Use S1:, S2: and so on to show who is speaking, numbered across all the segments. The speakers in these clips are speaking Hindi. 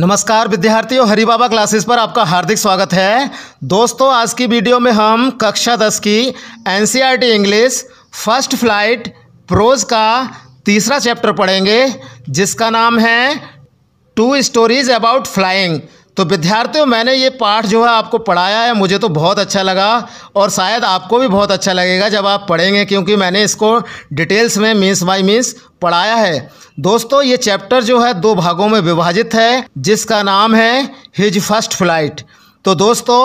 S1: नमस्कार विद्यार्थियों हरी बाबा क्लासेस पर आपका हार्दिक स्वागत है दोस्तों आज की वीडियो में हम कक्षा दस की NCERT English first flight prose का तीसरा चैप्टर पढ़ेंगे जिसका नाम है टू स्टोरीज अबाउट फ्लाइंग तो विद्यार्थियों मैंने ये पाठ जो है आपको पढ़ाया है मुझे तो बहुत अच्छा लगा और शायद आपको भी बहुत अच्छा लगेगा जब आप पढ़ेंगे क्योंकि मैंने इसको डिटेल्स में मीन्स बाई मीन्स पढ़ाया है दोस्तों ये चैप्टर जो है दो भागों में विभाजित है जिसका नाम है हिज फर्स्ट फ्लाइट तो दोस्तों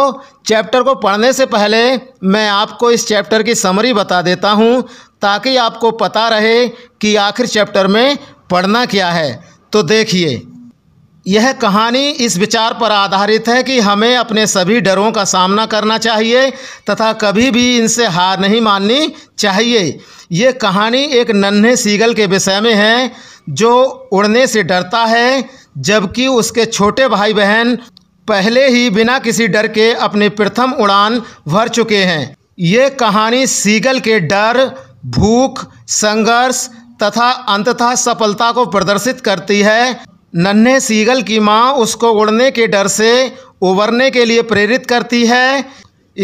S1: चैप्टर को पढ़ने से पहले मैं आपको इस चैप्टर की समरी बता देता हूँ ताकि आपको पता रहे कि आखिर चैप्टर में पढ़ना क्या है तो देखिए यह कहानी इस विचार पर आधारित है कि हमें अपने सभी डरों का सामना करना चाहिए तथा कभी भी इनसे हार नहीं माननी चाहिए ये कहानी एक नन्हे सीगल के विषय में है जो उड़ने से डरता है जबकि उसके छोटे भाई बहन पहले ही बिना किसी डर के अपनी प्रथम उड़ान भर चुके हैं ये कहानी सीगल के डर भूख संघर्ष तथा अंततः सफलता को प्रदर्शित करती है नन्हे सीगल की माँ उसको उड़ने के डर से उबरने के लिए प्रेरित करती है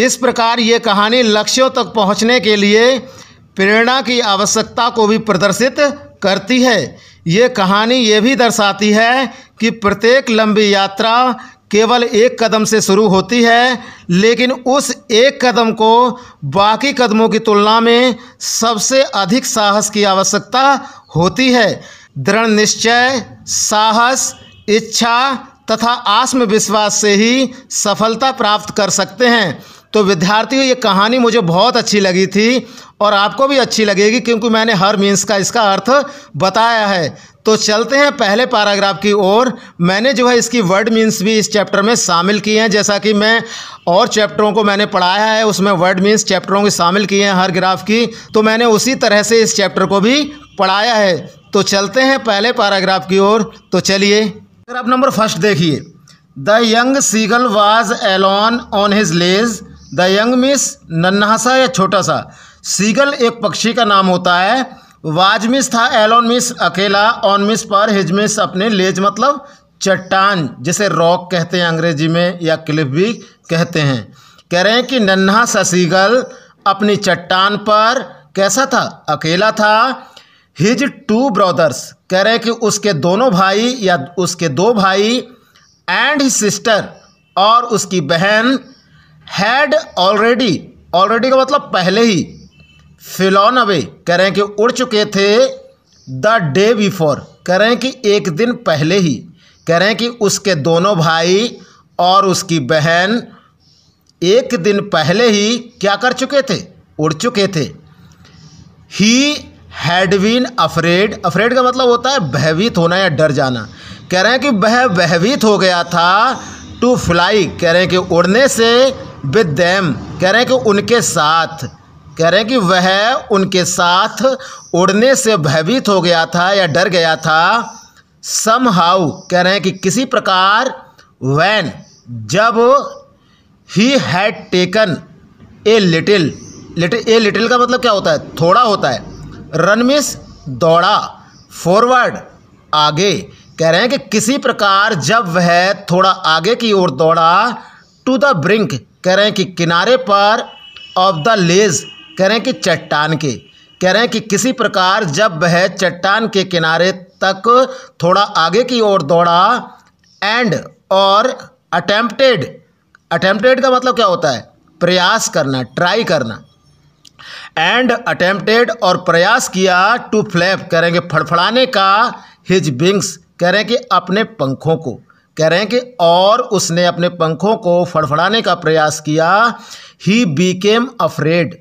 S1: इस प्रकार ये कहानी लक्ष्यों तक पहुँचने के लिए प्रेरणा की आवश्यकता को भी प्रदर्शित करती है ये कहानी ये भी दर्शाती है कि प्रत्येक लंबी यात्रा केवल एक कदम से शुरू होती है लेकिन उस एक कदम को बाकी कदमों की तुलना में सबसे अधिक साहस की आवश्यकता होती है दृढ़ निश्चय साहस इच्छा तथा आत्मविश्वास से ही सफलता प्राप्त कर सकते हैं तो विद्यार्थियों ये कहानी मुझे बहुत अच्छी लगी थी और आपको भी अच्छी लगेगी क्योंकि मैंने हर मीन्स का इसका अर्थ बताया है तो चलते हैं पहले पैराग्राफ की ओर मैंने जो है इसकी वर्ड मीन्स भी इस चैप्टर में शामिल किए हैं जैसा कि मैं और चैप्टरों को मैंने पढ़ाया है उसमें वर्ड मीन्स चैप्टरों की शामिल किए हैं हर ग्राफ की तो मैंने उसी तरह से इस चैप्टर को भी पढ़ाया है तो चलते हैं पहले पैराग्राफ की ओर तो चलिए पैराग्राफ नंबर फर्स्ट देखिए the young seagull was alone on his ledge the young means नन्हा सा या छोटा सा सीगल एक पक्षी का नाम होता है वाज मिस था एलोन मिस अकेला ऑन मिस पर हिज मिस अपने लेज मतलब चट्टान जिसे रॉक कहते हैं अंग्रेजी में या क्लिफ भी कहते हैं कह रहे हैं कि नन्हा सा सीगल अपनी चट्टान पर कैसा था अकेला था हिज टू ब्रदर्स कह रहे हैं कि उसके दोनों भाई या उसके दो भाई एंड हिज सिस्टर और उसकी बहन हैड ऑलरेडी ऑलरेडी का मतलब पहले ही फिलोन अवे कह रहे हैं कि उड़ चुके थे द डे बिफोर कह रहे हैं कि एक दिन पहले ही कह रहे हैं कि उसके दोनों भाई और उसकी बहन एक दिन पहले ही क्या कर चुके थे उड़ चुके थे he had been afraid afraid का मतलब होता है भयभीत होना या डर जाना कह रहे हैं कि वह भयभीत हो गया था टू फ्लाई कह रहे हैं कि उड़ने से विद कह रहे हैं कि उनके साथ कह रहे हैं कि वह उनके साथ उड़ने से भयभीत हो गया था या डर गया था सम हाउ कह रहे हैं कि किसी प्रकार वैन जब he had taken a little little a little का मतलब क्या होता है थोड़ा होता है रन मिस दौड़ा फॉरवर्ड आगे कह रहे हैं कि किसी प्रकार जब वह थोड़ा आगे की ओर दौड़ा टू द ब्रिंक कह रहे हैं कि किनारे पर ऑफ द लेज कह रहे हैं कि चट्टान के कह रहे हैं कि किसी प्रकार जब वह चट्टान के किनारे तक थोड़ा आगे की ओर दौड़ा एंड और अटैम्प्टेड अटैम्प्टेड का मतलब क्या होता है प्रयास करना ट्राई करना एंड अटैम्प्टेड और प्रयास किया टू फ्लैप करेंगे फड़फड़ाने का हिज बिंग्स कह रहे हैं कि अपने पंखों को कह रहे हैं कि और उसने अपने पंखों को फड़फड़ाने का प्रयास किया ही बीकेम अफ्रेड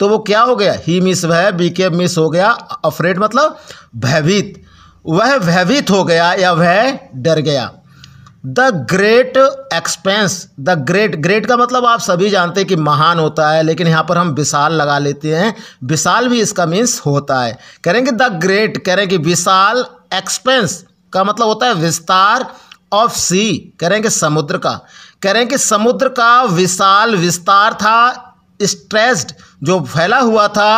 S1: तो वो क्या हो गया ही मिस वह बीकेम मिस हो गया अफ्रेड मतलब भयभीत वह भयभीत हो गया या वह डर गया the great expanse the great great का मतलब आप सभी जानते हैं कि महान होता है लेकिन यहाँ पर हम विशाल लगा लेते हैं विशाल भी इसका मीन्स होता है कह रहे हैं कि द ग्रेट कह रहे हैं कि विशाल एक्सपेंस का मतलब होता है विस्तार ऑफ सी कह रहे हैं कि समुद्र का कह रहे हैं कि समुद्र का विशाल विस्तार था स्ट्रेस्ड जो फैला हुआ था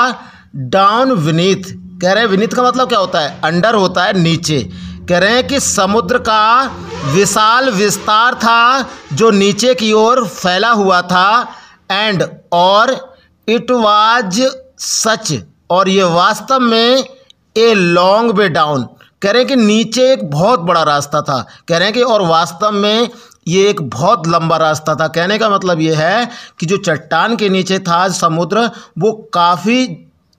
S1: डाउन विनीत कह रहे हैं विनीत का मतलब क्या होता है अंडर होता है नीचे कह रहे हैं कि समुद्र का विशाल विस्तार था जो नीचे की ओर फैला हुआ था एंड और इट वाज सच और ये वास्तव में ए लॉन्ग वे डाउन कह रहे हैं कि नीचे एक बहुत बड़ा रास्ता था कह रहे हैं कि और वास्तव में ये एक बहुत लंबा रास्ता था कहने का मतलब ये है कि जो चट्टान के नीचे था समुद्र वो काफ़ी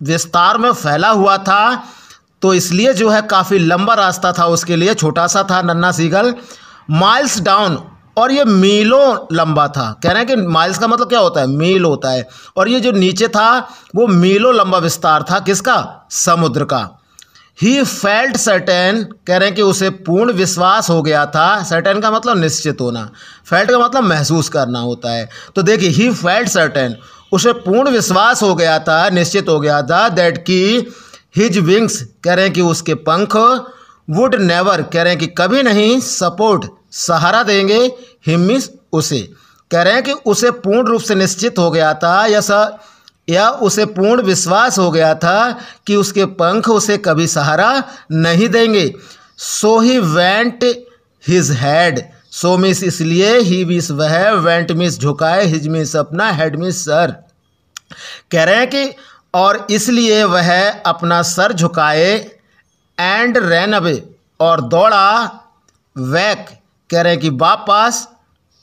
S1: विस्तार में फैला हुआ था तो इसलिए जो है काफ़ी लंबा रास्ता था उसके लिए छोटा सा था नन्ना सीगल माइल्स डाउन और ये मीलों लंबा था कह रहे हैं कि माइल्स का मतलब क्या होता है मील होता है और ये जो नीचे था वो मीलों लंबा विस्तार था किसका समुद्र का ही फेल्ट सर्टेन कह रहे हैं कि उसे पूर्ण विश्वास हो गया था सर्टेन का मतलब निश्चित होना फेल्ट का मतलब महसूस करना होता है तो देखिए ही फेल्ट सर्टेन उसे पूर्ण विश्वास हो गया था निश्चित हो गया था दैट की हिज विंग्स कह रहे हैं कि उसके पंख वुड नेवर कह रहे हैं कि कभी नहीं सपोर्ट सहारा देंगे हिमिस उसे कह रहे हैं कि उसे पूर्ण रूप से निश्चित हो गया था या या उसे पूर्ण विश्वास हो गया था कि उसके पंख उसे कभी सहारा नहीं देंगे so he went his head so means इसलिए ही मिस वह वेंट मिस झुकाए हिज मिस अपना हेड मिस सर कह रहे हैं कि और इसलिए वह अपना सर झुकाए एंड रैन अवे और दौड़ा वैक कह रहे हैं कि वापस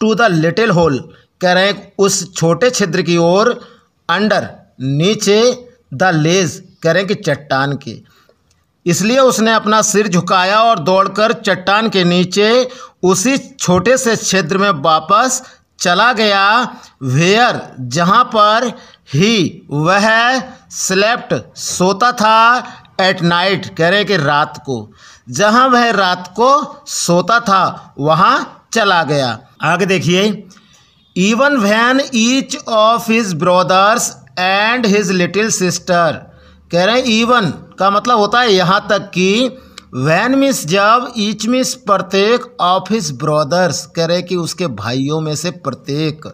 S1: टू द लिटिल होल कह रहे हैं उस छोटे छिद्र की ओर अंडर नीचे द लेज कह रहे हैं कि चट्टान के इसलिए उसने अपना सिर झुकाया और दौड़कर चट्टान के नीचे उसी छोटे से क्षेत्र में वापस चला गया वेयर जहाँ पर ही वह स्लेप्ट सोता था एट नाइट कह रहे कि रात को जहां वह रात को सोता था वहां चला गया आगे देखिए even when each of his brothers and his little sister कह रहे हैं इवन का मतलब होता है यहाँ तक कि वैन मिस जब ईच मिस प्रत्येक ऑफ हिज ब्रदर्स कह रहे कि उसके भाइयों में से प्रत्येक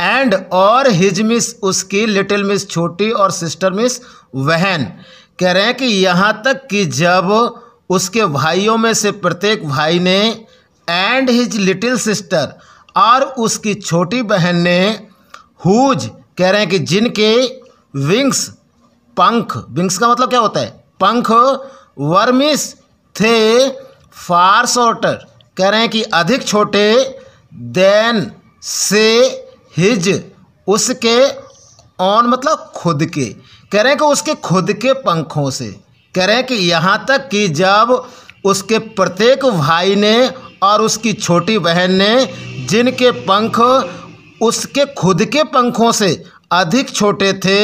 S1: एंड और हिज मिस उसकी लिटिल मिस छोटी और सिस्टर मिस वहन कह रहे हैं कि यहाँ तक कि जब उसके भाइयों में से प्रत्येक भाई ने एंड हिज लिटिल सिस्टर और उसकी छोटी बहन ने हुज कह रहे हैं कि जिनके विंग्स पंख विंग्स का मतलब क्या होता है पंख वर्मिस थे फार शॉर्टर कह रहे हैं कि अधिक छोटे देन से हिज उसके ऑन मतलब खुद के कह रहे हैं कि उसके खुद के पंखों से कह रहे हैं कि यहाँ तक कि जब उसके प्रत्येक भाई ने और उसकी छोटी बहन ने जिनके पंख उसके खुद के पंखों से अधिक छोटे थे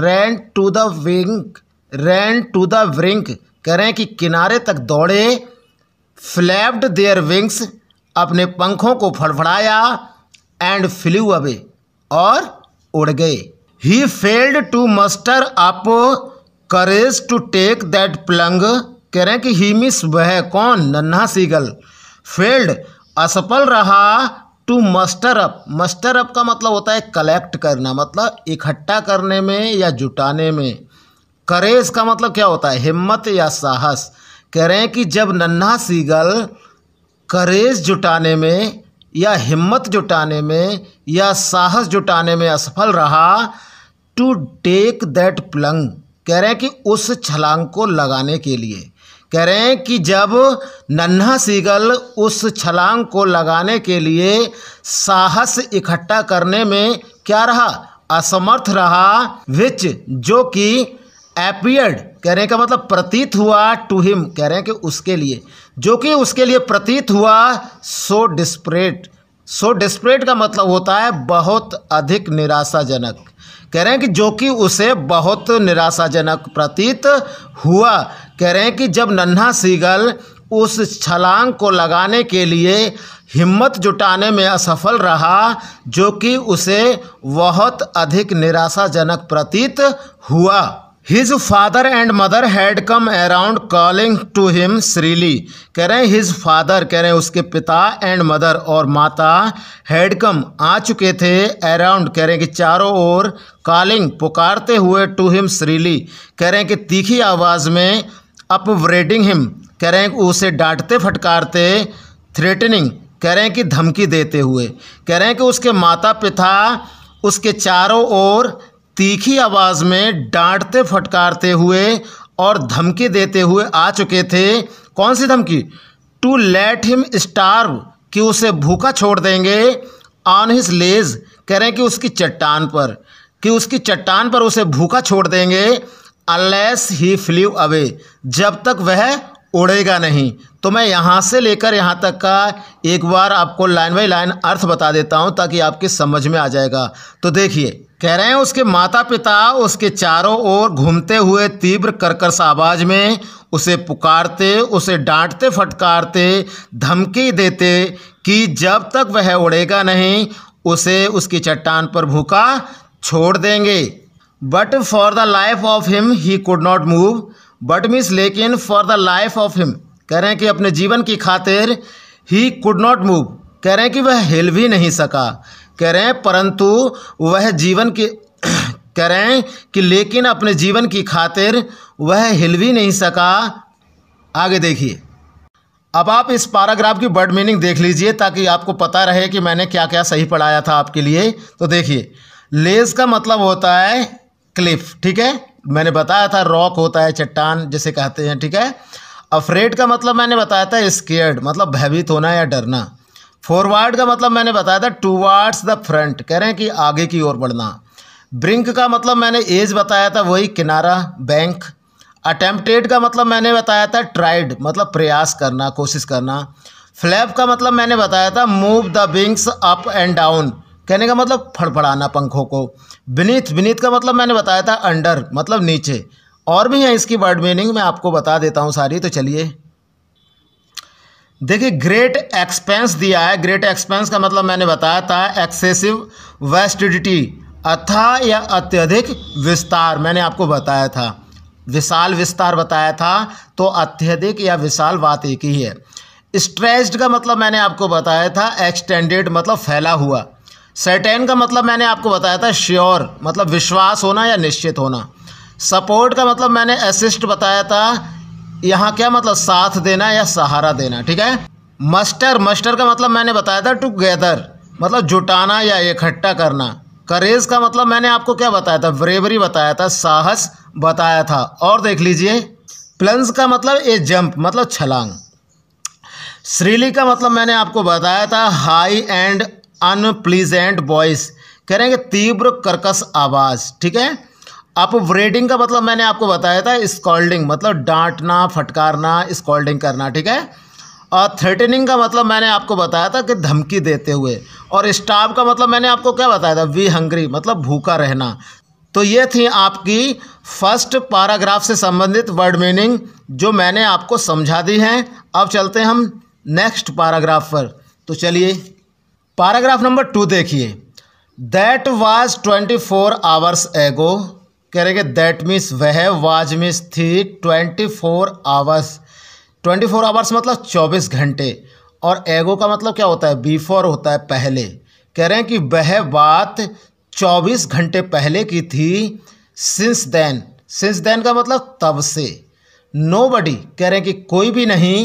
S1: ran to the brink ran to the brink करें कि किनारे तक दौड़े फ्लैप्ड देयर विंग्स अपने पंखों को फड़फड़ाया एंड फ्लू अवे और उड़ गए he failed to muster up courage to take that plunge कह रहे हैं कि ही मिस वह कौन नन्हा सीगल फेल्ड असफल रहा to muster up muster up का मतलब होता है कलेक्ट करना मतलब इकट्ठा करने में या जुटाने में करेज का मतलब क्या होता है हिम्मत या साहस कह रहे हैं कि जब नन्हा सीगल करेज जुटाने में या हिम्मत जुटाने में या साहस जुटाने में असफल रहा टू टेक दैट प्लंग कह रहे हैं कि उस छलांग को लगाने के लिए कह रहे हैं कि जब नन्हा सीगल उस छलांग को लगाने के लिए साहस इकट्ठा करने में क्या रहा असमर्थ रहा विच जो कि एपियड कह रहे हैं का मतलब प्रतीत हुआ टू हिम कह रहे हैं कि उसके लिए जो कि उसके लिए प्रतीत हुआ सो डिस्परेट सो डिस्परेट का मतलब होता है बहुत अधिक निराशाजनक कह रहे हैं कि जो कि उसे बहुत निराशाजनक प्रतीत हुआ कह रहे हैं कि जब नन्हा सीगल उस छलांग को लगाने के लिए हिम्मत जुटाने में असफल रहा जो कि उसे बहुत अधिक निराशाजनक प्रतीत हुआ his father and mother had come around calling to him shrilly कह रहे हैं हिज फादर कह रहे हैं उसके पिता एंड मदर और माता हैड कम आ चुके थे अराउंड कह रहे हैं कि चारों ओर कॉलिंग पुकारते हुए टू हिम श्रीली कह रहे हैं कि तीखी आवाज़ में अपब्रेडिंग हिम कह रहे हैं उसे डांटते फटकारते थ्रेटनिंग कह रहे हैं कि धमकी देते हुए कह रहे हैं कि उसके माता पिता उसके चारों ओर तीखी आवाज़ में डांटते फटकारते हुए और धमकी देते हुए आ चुके थे कौन सी धमकी टू लेट हिम स्टार्व कि उसे भूखा छोड़ देंगे ऑन हिज लेज कह रहे हैं कि उसकी चट्टान पर कि उसकी चट्टान पर उसे भूखा छोड़ देंगे अनलेस ही फ्लिव अवे जब तक वह उड़ेगा नहीं तो मैं यहाँ से लेकर यहाँ तक का एक बार आपको लाइन बाई लाइन अर्थ बता देता हूँ ताकि आपकी समझ में आ जाएगा तो देखिए कह रहे हैं उसके माता पिता उसके चारों ओर घूमते हुए तीव्र करकस आवाज में उसे पुकारते उसे डांटते फटकारते धमकी देते कि जब तक वह उड़ेगा नहीं उसे उसकी चट्टान पर भूखा छोड़ देंगे but for the life of him he could not move but means लेकिन for the life of him कह रहे हैं कि अपने जीवन की खातिर ही कुड नॉट मूव कह रहे हैं कि वह हिल भी नहीं सका कह रहे हैं परंतु वह जीवन के कह रहे हैं कि लेकिन अपने जीवन की खातिर वह हिल भी नहीं सका आगे देखिए अब आप इस पैराग्राफ की बर्ड मीनिंग देख लीजिए ताकि आपको पता रहे कि मैंने क्या क्या सही पढ़ाया था आपके लिए तो देखिए लेज का मतलब होता है क्लिफ ठीक है मैंने बताया था रॉक होता है चट्टान जिसे कहते हैं ठीक है अफ्रेड का मतलब मैंने बताया था स्केयर्ड मतलब भयभीत होना या डरना फॉरवर्ड का मतलब मैंने बताया था टूवर्ड्स द फ्रंट कह रहे हैं कि आगे की ओर बढ़ना ब्रिंक का मतलब मैंने एज बताया था वही किनारा बैंक अटेम्प्टेड का मतलब मैंने बताया था ट्राइड मतलब प्रयास करना कोशिश करना फ्लैप का मतलब मैंने बताया था move the wings up and down कहने का मतलब फड़फड़ाना पंखों को विनीत विनीत का मतलब मैंने बताया था अंडर मतलब नीचे और भी हैं इसकी वर्ड मीनिंग मैं आपको बता देता हूँ सारी तो चलिए देखिए ग्रेट एक्सपेंस दिया है ग्रेट एक्सपेंस का मतलब मैंने बताया था एक्सेसिव वेस्टिडिटी अथा या अत्यधिक विस्तार मैंने आपको बताया था विशाल विस्तार बताया था तो अत्यधिक या विशाल बात एक ही है स्ट्रेस्ड का मतलब मैंने आपको बताया था एक्सटेंडेड मतलब फैला हुआ सर्टेन का मतलब मैंने आपको बताया था श्योर मतलब विश्वास होना या निश्चित होना सपोर्ट का मतलब मैंने असिस्ट बताया था यहाँ क्या मतलब साथ देना या सहारा देना ठीक है मस्टर मस्टर का मतलब मैंने बताया था टुगेदर मतलब जुटाना या इकट्ठा करना करेज का मतलब मैंने आपको क्या बताया था ब्रेवरी बताया था साहस बताया था और देख लीजिए प्लंज का मतलब ए जंप मतलब छलांग श्रीली का मतलब मैंने आपको बताया था हाई एंड अनप्लीजेंट वॉइस कह रहे हैं कि तीव्र कर्कश आवाज़ ठीक है अपब्रेडिंग का मतलब मैंने आपको बताया था स्कॉल्डिंग मतलब डांटना फटकारना स्कॉल्डिंग करना ठीक है और थ्रेटनिंग का मतलब मैंने आपको बताया था कि धमकी देते हुए और स्टाफ का मतलब मैंने आपको क्या बताया था वी हंग्री मतलब भूखा रहना तो ये थी आपकी फर्स्ट पैराग्राफ से संबंधित वर्ड मीनिंग जो मैंने आपको समझा दी हैं अब चलते हैं हम नेक्स्ट पैराग्राफ पर तो चलिए पैराग्राफ नंबर टू देखिए that was twenty four hours ago कह रहे दैट मीन्स वह वाज मीन्स थी twenty four hours twenty four hours मतलब चौबीस घंटे और एगो का मतलब क्या होता है बिफोर होता है पहले कह रहे हैं कि वह बात चौबीस घंटे पहले की थी सिंस देन सिंस देन का मतलब तब से नो बडी कह रहे हैं कि कोई भी नहीं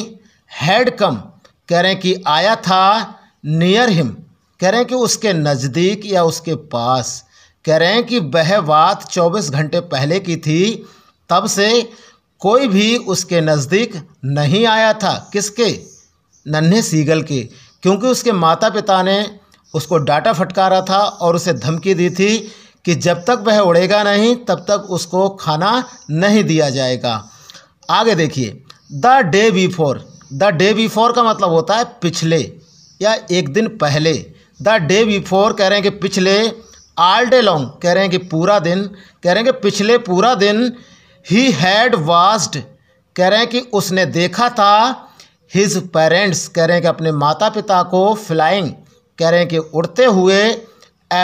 S1: हैड कम कह रहे हैं कि आया था नियर हिम कह रहे हैं कि उसके नज़दीक या उसके पास कह रहे हैं कि वह बात चौबीस घंटे पहले की थी तब से कोई भी उसके नज़दीक नहीं आया था किसके नन्हे सीगल के क्योंकि उसके माता पिता ने उसको डाटा फटकारा था और उसे धमकी दी थी कि जब तक वह उड़ेगा नहीं तब तक उसको खाना नहीं दिया जाएगा आगे देखिए the day before the day before का मतलब होता है पिछले या एक दिन पहले द डे बिफोर कह रहे हैं कि पिछले आल डे लॉन्ग कह रहे हैं कि पूरा दिन कह रहे हैं कि पिछले पूरा दिन ही हैड वास्ड कह रहे हैं कि उसने देखा था हिज पेरेंट्स कह रहे हैं कि अपने माता पिता को फ्लाइंग कह रहे हैं कि उड़ते हुए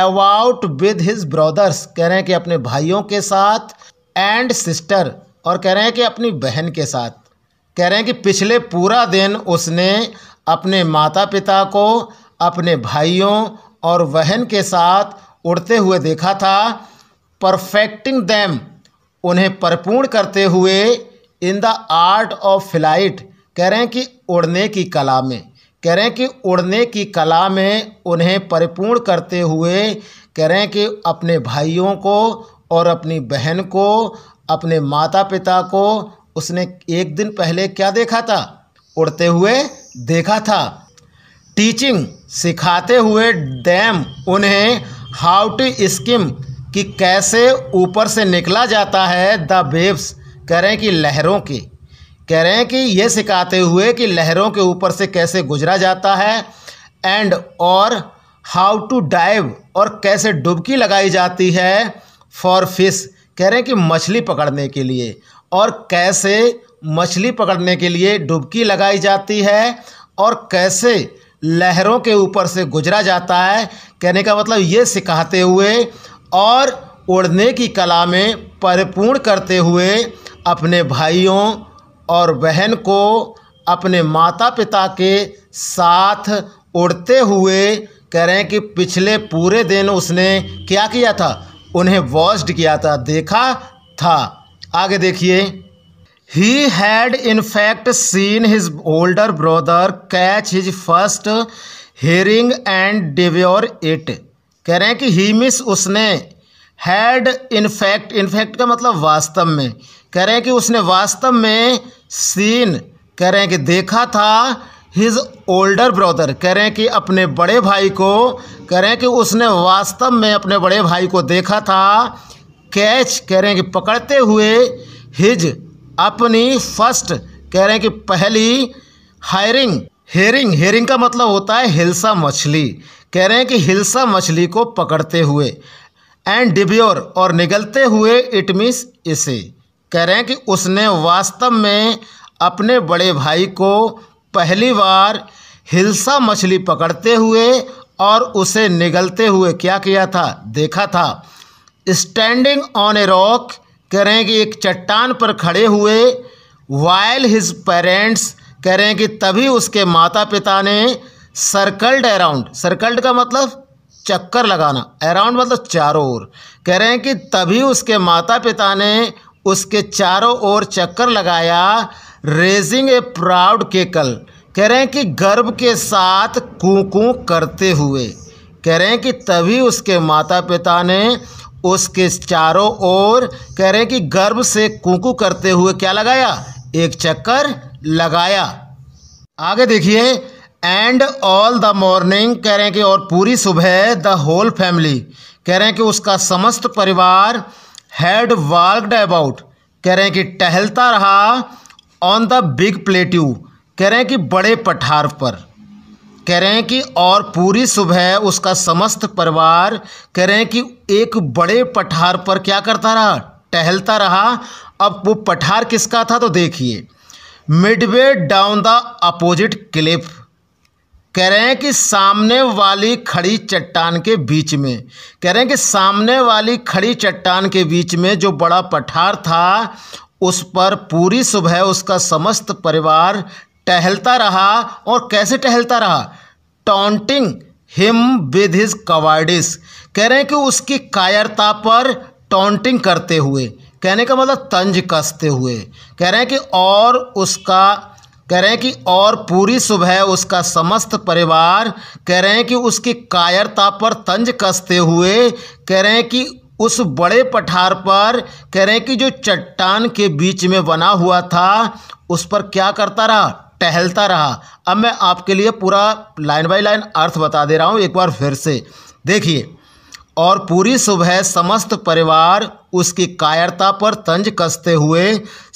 S1: अवाउट विद हिज ब्रदर्स कह रहे हैं कि अपने भाइयों के साथ एंड सिस्टर और कह रहे हैं कि अपनी बहन के साथ कह रहे हैं कि पिछले पूरा दिन उसने अपने माता पिता को अपने भाइयों और बहन के साथ उड़ते हुए देखा था परफेक्टिंग दैम उन्हें परिपूर्ण करते हुए in the art of flight कह रहे हैं कि उड़ने की कला में कह रहे हैं कि उड़ने की कला में उन्हें परिपूर्ण करते हुए कह रहे हैं कि अपने भाइयों को और अपनी बहन को अपने माता पिता को उसने एक दिन पहले क्या देखा था उड़ते हुए देखा था टीचिंग सिखाते हुए डैम उन्हें हाउ टू स्किम कि कैसे ऊपर से निकला जाता है द वेव्स कह रहे हैं कि लहरों के कह रहे हैं कि ये सिखाते हुए कि लहरों के ऊपर से कैसे गुजरा जाता है एंड और हाउ टू डाइव और कैसे डुबकी लगाई जाती है फॉर फिश कह रहे हैं कि मछली पकड़ने के लिए और कैसे मछली पकड़ने के लिए डुबकी लगाई जाती है और कैसे लहरों के ऊपर से गुजरा जाता है कहने का मतलब ये सिखाते हुए और उड़ने की कला में परिपूर्ण करते हुए अपने भाइयों और बहन को अपने माता पिता के साथ उड़ते हुए कह रहे हैं कि पिछले पूरे दिन उसने क्या किया था उन्हें वॉस्ड किया था देखा था आगे देखिए He had in fact seen his older brother catch his first herring and devour it. कह रहे हैं कि ही मिस उसने हैड इनफैक्ट इनफैक्ट का मतलब वास्तव में कह रहे हैं कि उसने वास्तव में सीन कह रहे हैं कि देखा था हिज ओल्डर ब्रदर कह रहे हैं कि अपने बड़े भाई को कह रहे हैं कि उसने वास्तव में अपने बड़े भाई को देखा था कैच कह रहे हैं कि पकड़ते हुए हिज अपनी फर्स्ट कह रहे हैं कि पहली हायरिंग हेरिंग हेरिंग का मतलब होता है हिलसा मछली कह रहे हैं कि हिलसा मछली को पकड़ते हुए एंड डिब्योर और निगलते हुए इट मीन्स इसे कह रहे हैं कि उसने वास्तव में अपने बड़े भाई को पहली बार हिलसा मछली पकड़ते हुए और उसे निगलते हुए क्या किया था देखा था स्टैंडिंग ऑन ए रॉक कह रहे हैं कि एक चट्टान पर खड़े हुए वाइल हिज पेरेंट्स कह रहे हैं कि तभी उसके माता पिता ने सर्कल्ड अराउंड सर्कल्ड का मतलब चक्कर लगाना अराउंड मतलब चारों ओर कह रहे हैं कि तभी उसके माता पिता ने उसके चारों ओर चक्कर लगाया रेजिंग ए प्राउड केकल कह रहे हैं कि गर्व के साथ कूकू करते हुए कह रहे हैं कि तभी उसके माता पिता ने उसके चारों ओर कह रहे हैं कि गर्भ से कुकू करते हुए क्या लगाया एक चक्कर लगाया आगे देखिए एंड ऑल द मॉर्निंग कह रहे हैं कि और पूरी सुबह द होल फैमिली कह रहे हैं कि उसका समस्त परिवार हैड वर्कड अबाउट कह रहे हैं कि टहलता रहा ऑन द बिग प्लेट्यू कह रहे हैं कि बड़े पठार पर कह रहे हैं कि और पूरी सुबह उसका समस्त परिवार कह रहे हैं कि एक बड़े पठार पर क्या करता रहा टहलता रहा अब वो पठार किसका था तो देखिए midway down the opposite cliff कह रहे हैं कि सामने वाली खड़ी चट्टान के बीच में कह रहे हैं कि सामने वाली खड़ी चट्टान के बीच में जो बड़ा पठार था उस पर पूरी सुबह उसका समस्त परिवार टहलता रहा और कैसे टहलता रहा taunting him with his cowardice कह रहे हैं कि उसकी कायरता पर टॉन्टिंग करते हुए कहने का मतलब तंज कसते हुए कह रहे हैं कि और उसका कह रहे हैं कि और पूरी सुबह उसका समस्त परिवार कह रहे हैं कि उसकी कायरता पर तंज कसते हुए कह रहे हैं कि उस बड़े पठार पर कह रहे हैं कि जो चट्टान के बीच में बना हुआ था उस पर क्या करता रहा टहलता रहा अब मैं आपके लिए पूरा लाइन बाय लाइन अर्थ बता दे रहा हूँ एक बार फिर से देखिए और पूरी सुबह समस्त परिवार उसकी कायरता पर तंज कसते हुए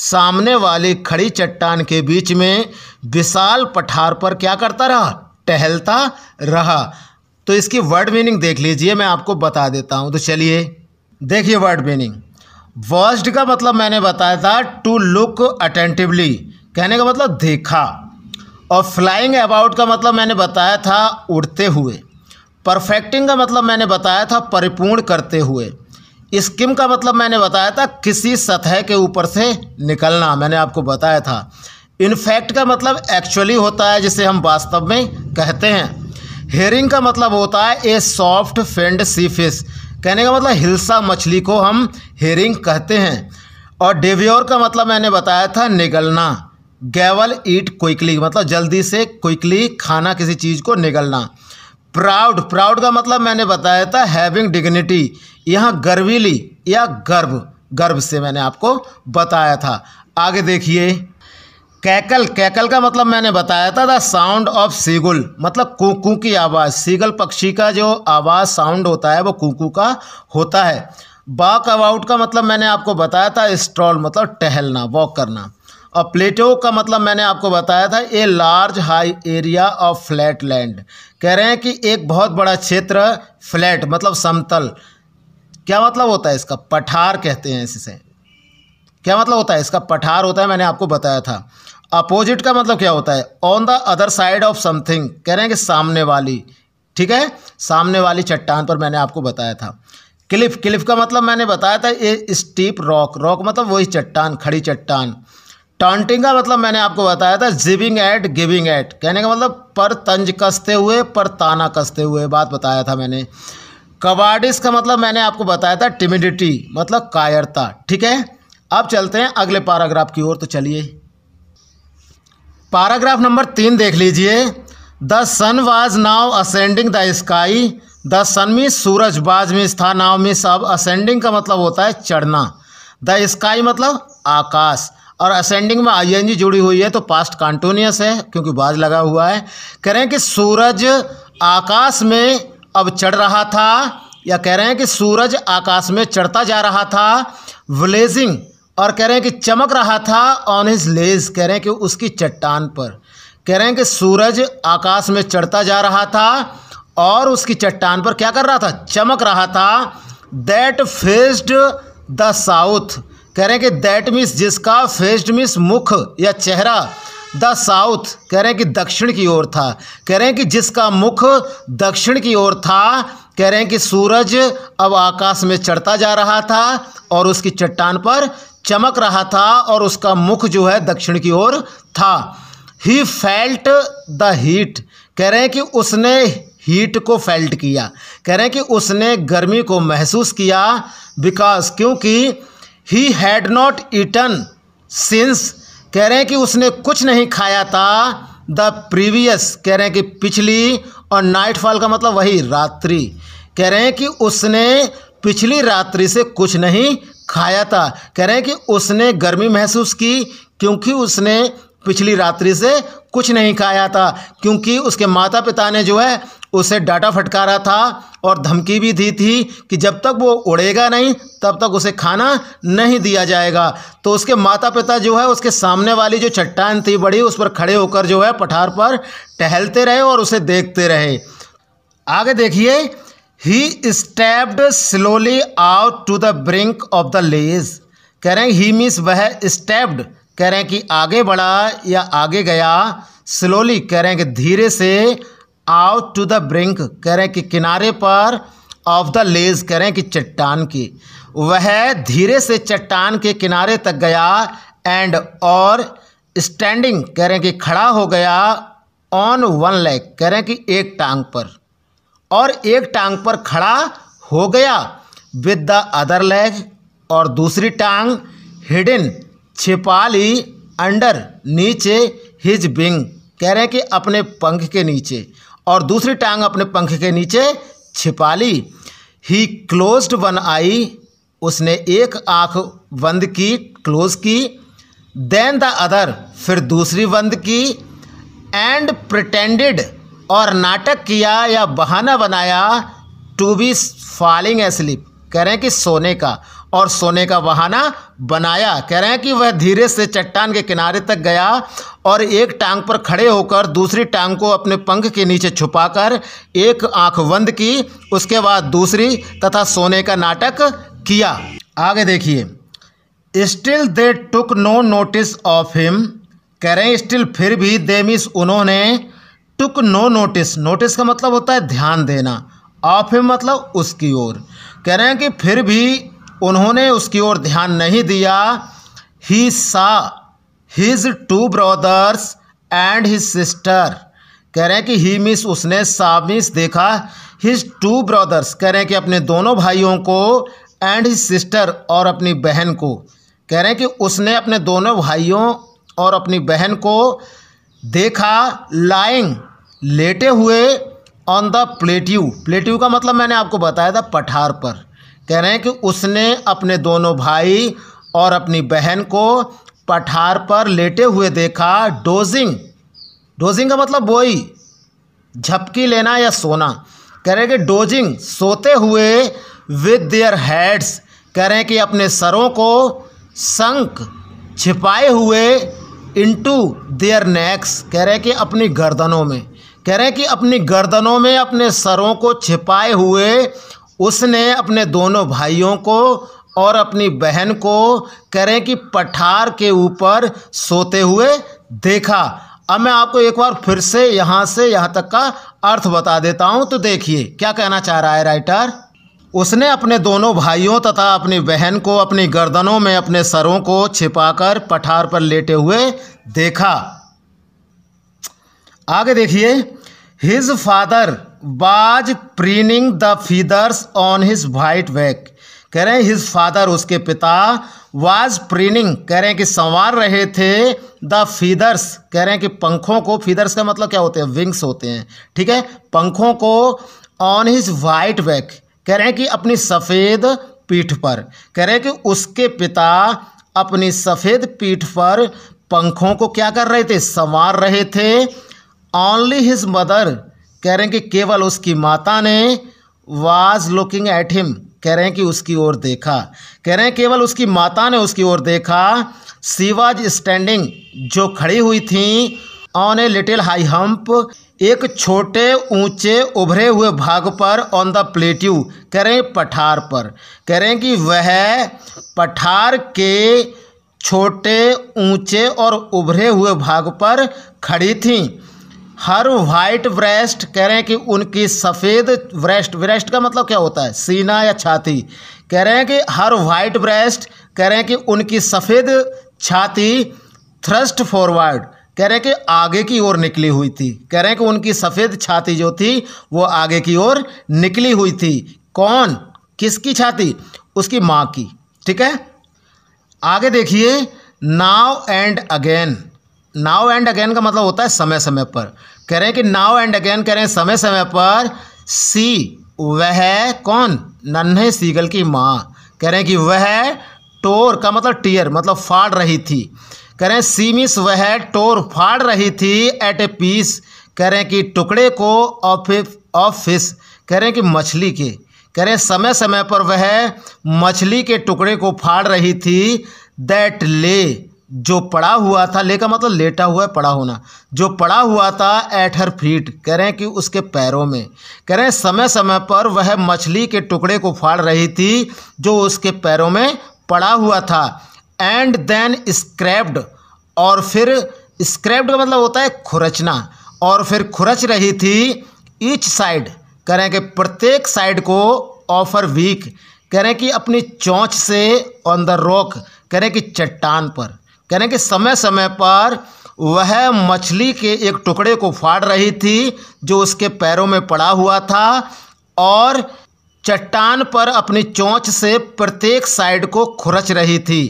S1: सामने वाली खड़ी चट्टान के बीच में विशाल पठार पर क्या करता रहा टहलता रहा तो इसकी वर्ड मीनिंग देख लीजिए मैं आपको बता देता हूँ तो चलिए देखिए वर्ड मीनिंग वर्स्ड का मतलब मैंने बताया था टू लुक अटेंटिवली कहने का मतलब देखा और फ्लाइंग अबाउट का मतलब मैंने बताया था उड़ते हुए परफेक्टिंग का मतलब मैंने बताया था परिपूर्ण करते हुए स्किम का मतलब मैंने बताया था किसी सतह के ऊपर से निकलना मैंने आपको बताया था इनफैक्ट का मतलब एक्चुअली होता है जिसे हम वास्तव में कहते हैं हेरिंग का मतलब होता है a soft fend sea fish कहने का मतलब हिलसा मछली को हम हेरिंग कहते हैं और डेवियोर का मतलब मैंने बताया था निगलना गैवल ईट क्विकली मतलब जल्दी से क्विकली खाना किसी चीज़ को निगलना प्राउड प्राउड का मतलब मैंने बताया था हैविंग डिग्निटी यहाँ गर्वीली या गर्व गर्व से मैंने आपको बताया था आगे देखिए कैकल कैकल का मतलब मैंने बताया था द साउंड ऑफ सीगुल मतलब कुकू की आवाज़ सीगल पक्षी का जो आवाज़ साउंड होता है वो कुकू का होता है वॉक अबाउट का मतलब मैंने आपको बताया था स्ट्रॉल मतलब टहलना वॉक करना और प्लेटो का मतलब मैंने आपको बताया था a large high area of flat land कह रहे हैं कि एक बहुत बड़ा क्षेत्र फ्लैट मतलब समतल क्या मतलब होता है इसका पठार कहते हैं इससे क्या मतलब होता है इसका पठार होता है मैंने आपको बताया था अपोजिट का मतलब क्या होता है on the other side of something कह रहे हैं कि सामने वाली ठीक है सामने वाली चट्टान पर मैंने आपको बताया था क्लिफ क्लिफ का मतलब मैंने बताया था ए स्टीप रॉक रॉक मतलब वही चट्टान खड़ी चट्टान टॉन्टिंग का मतलब मैंने आपको बताया था जिविंग एट गिविंग एट कहने का मतलब पर तंज कसते हुए पर ताना कसते हुए बात बताया था मैंने कवाडिस का मतलब मैंने आपको बताया था टिमिडिटी मतलब कायरता ठीक है अब चलते हैं अगले पैराग्राफ की ओर तो चलिए पैराग्राफ नंबर तीन देख लीजिए the sun was now ascending the sky the sun में सूरज बाज में था नाव में सब असेंडिंग का मतलब होता है चढ़ना द स्काई मतलब आकाश और असेंडिंग में आईएनजी जुड़ी हुई है तो पास्ट कॉन्टोनियस है क्योंकि बाज लगा हुआ है कह रहे हैं कि सूरज आकाश में अब चढ़ रहा था या कह रहे हैं कि सूरज आकाश में चढ़ता जा रहा था ब्लेजिंग और कह रहे हैं कि चमक रहा था ऑन हिज लेज कह रहे हैं कि उसकी चट्टान पर कह रहे हैं कि सूरज आकाश में चढ़ता जा रहा था और उसकी चट्टान पर क्या कर रहा था चमक रहा था दैट फेस्ड द साउथ कह रहे हैं कि दैट मीन्स जिसका फेस्ड मीन्स मुख या चेहरा द साउथ कह रहे हैं कि दक्षिण की ओर था कह रहे हैं कि जिसका मुख दक्षिण की ओर था कह रहे हैं कि सूरज अब आकाश में चढ़ता जा रहा था और उसकी चट्टान पर चमक रहा था और उसका मुख जो है दक्षिण की ओर था ही फेल्ट द हीट कह रहे हैं कि उसने हीट को फेल्ट किया कह रहे हैं कि उसने गर्मी को महसूस किया बिकॉज क्योंकि he had not eaten since कह रहे हैं कि उसने कुछ नहीं खाया था द प्रीवियस कह रहे हैं कि पिछली और नाइटफॉल का मतलब वही रात्रि कह रहे हैं कि उसने पिछली रात्रि से कुछ नहीं खाया था कह रहे हैं कि उसने गर्मी महसूस की क्योंकि उसने पिछली रात्रि से कुछ नहीं खाया था क्योंकि उसके माता पिता ने जो है उसे डाटा फटकारा था और धमकी भी दी थी कि जब तक वो उड़ेगा नहीं तब तक उसे खाना नहीं दिया जाएगा तो उसके माता पिता जो है उसके सामने वाली जो चट्टान थी बड़ी उस पर खड़े होकर जो है पठार पर टहलते रहे और उसे देखते रहे आगे देखिए he stepped slowly out to the brink of the ledge कह रहे हैं ही मीन्स वह स्टेप्ड कह रहे हैं कि आगे बढ़ा या आगे गया स्लोली कह रहे हैं कि धीरे से आउट टू द ब्रिंक कह रहे हैं कि किनारे पर ऑफ द लेज कह रहे हैं कि चट्टान की वह धीरे से चट्टान के किनारे तक गया एंड और स्टैंडिंग कह रहे हैं कि खड़ा हो गया ऑन वन लेग कह रहे हैं कि एक टांग पर और एक टांग पर खड़ा हो गया विद द अदर लेग और दूसरी टांग हिडन छिपाली अंडर नीचे हिज बिंग कह रहे हैं कि अपने पंख के नीचे और दूसरी टांग अपने पंख के नीचे छिपाली ही क्लोज्ड वन आई उसने एक आँख बंद की क्लोज की देन द अदर फिर दूसरी बंद की एंड प्रटेंडेड और नाटक किया या बहाना बनाया to be falling asleep कह रहे हैं कि सोने का और सोने का बहाना बनाया कह रहे हैं कि वह धीरे से चट्टान के किनारे तक गया और एक टांग पर खड़े होकर दूसरी टांग को अपने पंख के नीचे छुपाकर एक आंख बंद की उसके बाद दूसरी तथा सोने का नाटक किया आगे देखिए still they took no notice of him कह रहे हैं स्टिल फिर भी दे मिस उन्होंने टुक नो नोटिस नोटिस का मतलब होता है ध्यान देना ऑफ हिम मतलब उसकी ओर कह रहे हैं कि फिर भी उन्होंने उसकी ओर ध्यान नहीं दिया ही सा his two brothers and his sister कह रहे हैं कि ही मिस उसने सा मिस देखा हिज टू ब्रदर्स कह रहे हैं कि अपने दोनों भाइयों को एंड हिज सिस्टर और अपनी बहन को कह रहे हैं कि उसने अपने दोनों भाइयों और अपनी बहन को देखा लाइंग लेटे हुए ऑन द प्लेट्यू प्लेट्यू का मतलब मैंने आपको बताया था पठार पर कह रहे हैं कि उसने अपने दोनों भाई और अपनी बहन को पठार पर लेटे हुए देखा डोजिंग डोजिंग का मतलब बोई झपकी लेना या सोना कह रहे हैं कि डोजिंग सोते हुए विद देयर हेड्स कह रहे हैं कि अपने सरों को संक छिपाए हुए इनटू देयर नेक्स कह रहे हैं कि अपनी गर्दनों में कह रहे हैं कि अपनी गर्दनों में अपने सरों को छिपाए हुए उसने अपने दोनों भाइयों को और अपनी बहन को करें कि पठार के ऊपर सोते हुए देखा अब मैं आपको एक बार फिर से यहाँ से यहाँ तक का अर्थ बता देता हूँ तो देखिए क्या कहना चाह रहा है राइटर उसने अपने दोनों भाइयों तथा अपनी बहन को अपनी गर्दनों में अपने सरों को छिपाकर पठार पर लेटे हुए देखा आगे देखिए his father was preening the feathers on his white back कह रहे हैं हिज फादर उसके पिता वाज प्रीनिंग कह रहे हैं कि संवार रहे थे द फीदर्स कह रहे हैं कि पंखों को फीदर्स का मतलब क्या होते हैं विंग्स होते हैं ठीक है पंखों को ऑन हिज वाइट वैक कह रहे हैं कि अपनी सफ़ेद पीठ पर कह रहे हैं कि उसके पिता अपनी सफ़ेद पीठ पर पंखों को क्या कर रहे थे संवार रहे थे ऑनली हिज मदर कह रहे हैं कि केवल उसकी माता ने वाज लुकिंग एट हिम कह रहे हैं कि उसकी ओर देखा कह रहे हैं केवल उसकी माता ने उसकी ओर देखा सीवाज स्टैंडिंग जो खड़ी हुई थी on a little high hump एक छोटे ऊंचे उभरे हुए भाग पर ऑन द प्लेट्यू कह रहे हैं पठार पर कह रहे हैं कि वह पठार के छोटे ऊंचे और उभरे हुए भाग पर खड़ी थी हर वाइट ब्रेस्ट कह रहे हैं कि उनकी सफ़ेद ब्रेस्ट ब्रेस्ट का मतलब क्या होता है सीना या छाती कह रहे हैं कि हर वाइट ब्रेस्ट कह रहे हैं कि उनकी सफ़ेद छाती थ्रस्ट फॉरवर्ड कह रहे हैं कि आगे की ओर निकली हुई थी कह रहे हैं कि उनकी सफ़ेद छाती जो थी वो आगे की ओर निकली हुई थी कौन किसकी छाती उसकी माँ की ठीक है आगे देखिए now and again now and again का मतलब होता है समय समय पर कह रहे हैं कि नाव एंड अगेन कह रहे हैं समय समय पर सी वह कौन नन्हे सीगल की माँ कह रहे हैं कि वह टोर का मतलब टीयर मतलब फाड़ रही थी कह रहे हैं सी मिस वह टोर फाड़ रही थी एट ए पीस कह रहे हैं कि टुकड़े को ऑफ फिश कह रहे हैं कि मछली के कह रहे हैं समय समय पर वह मछली के टुकड़े को फाड़ रही थी दैट ले जो पड़ा हुआ था ले का मतलब लेटा हुआ है पड़ा होना जो पड़ा हुआ था एट हर फीट कह रहे हैं कि उसके पैरों में कह रहे हैं समय समय पर वह मछली के टुकड़े को फाड़ रही थी जो उसके पैरों में पड़ा हुआ था एंड देन स्क्रैप्ड और फिर स्क्रैप्ड का मतलब होता है खुरचना और फिर खुरच रही थी ईच साइड कह रहे हैं कि प्रत्येक साइड को ऑफर वीक कह रहे हैं कि अपनी चोंच से ऑन द रॉक कह रहे हैं कि चट्टान पर कह रहे हैं कि समय समय पर वह मछली के एक टुकड़े को फाड़ रही थी जो उसके पैरों में पड़ा हुआ था और चट्टान पर अपनी चोंच से प्रत्येक साइड को खुरच रही थी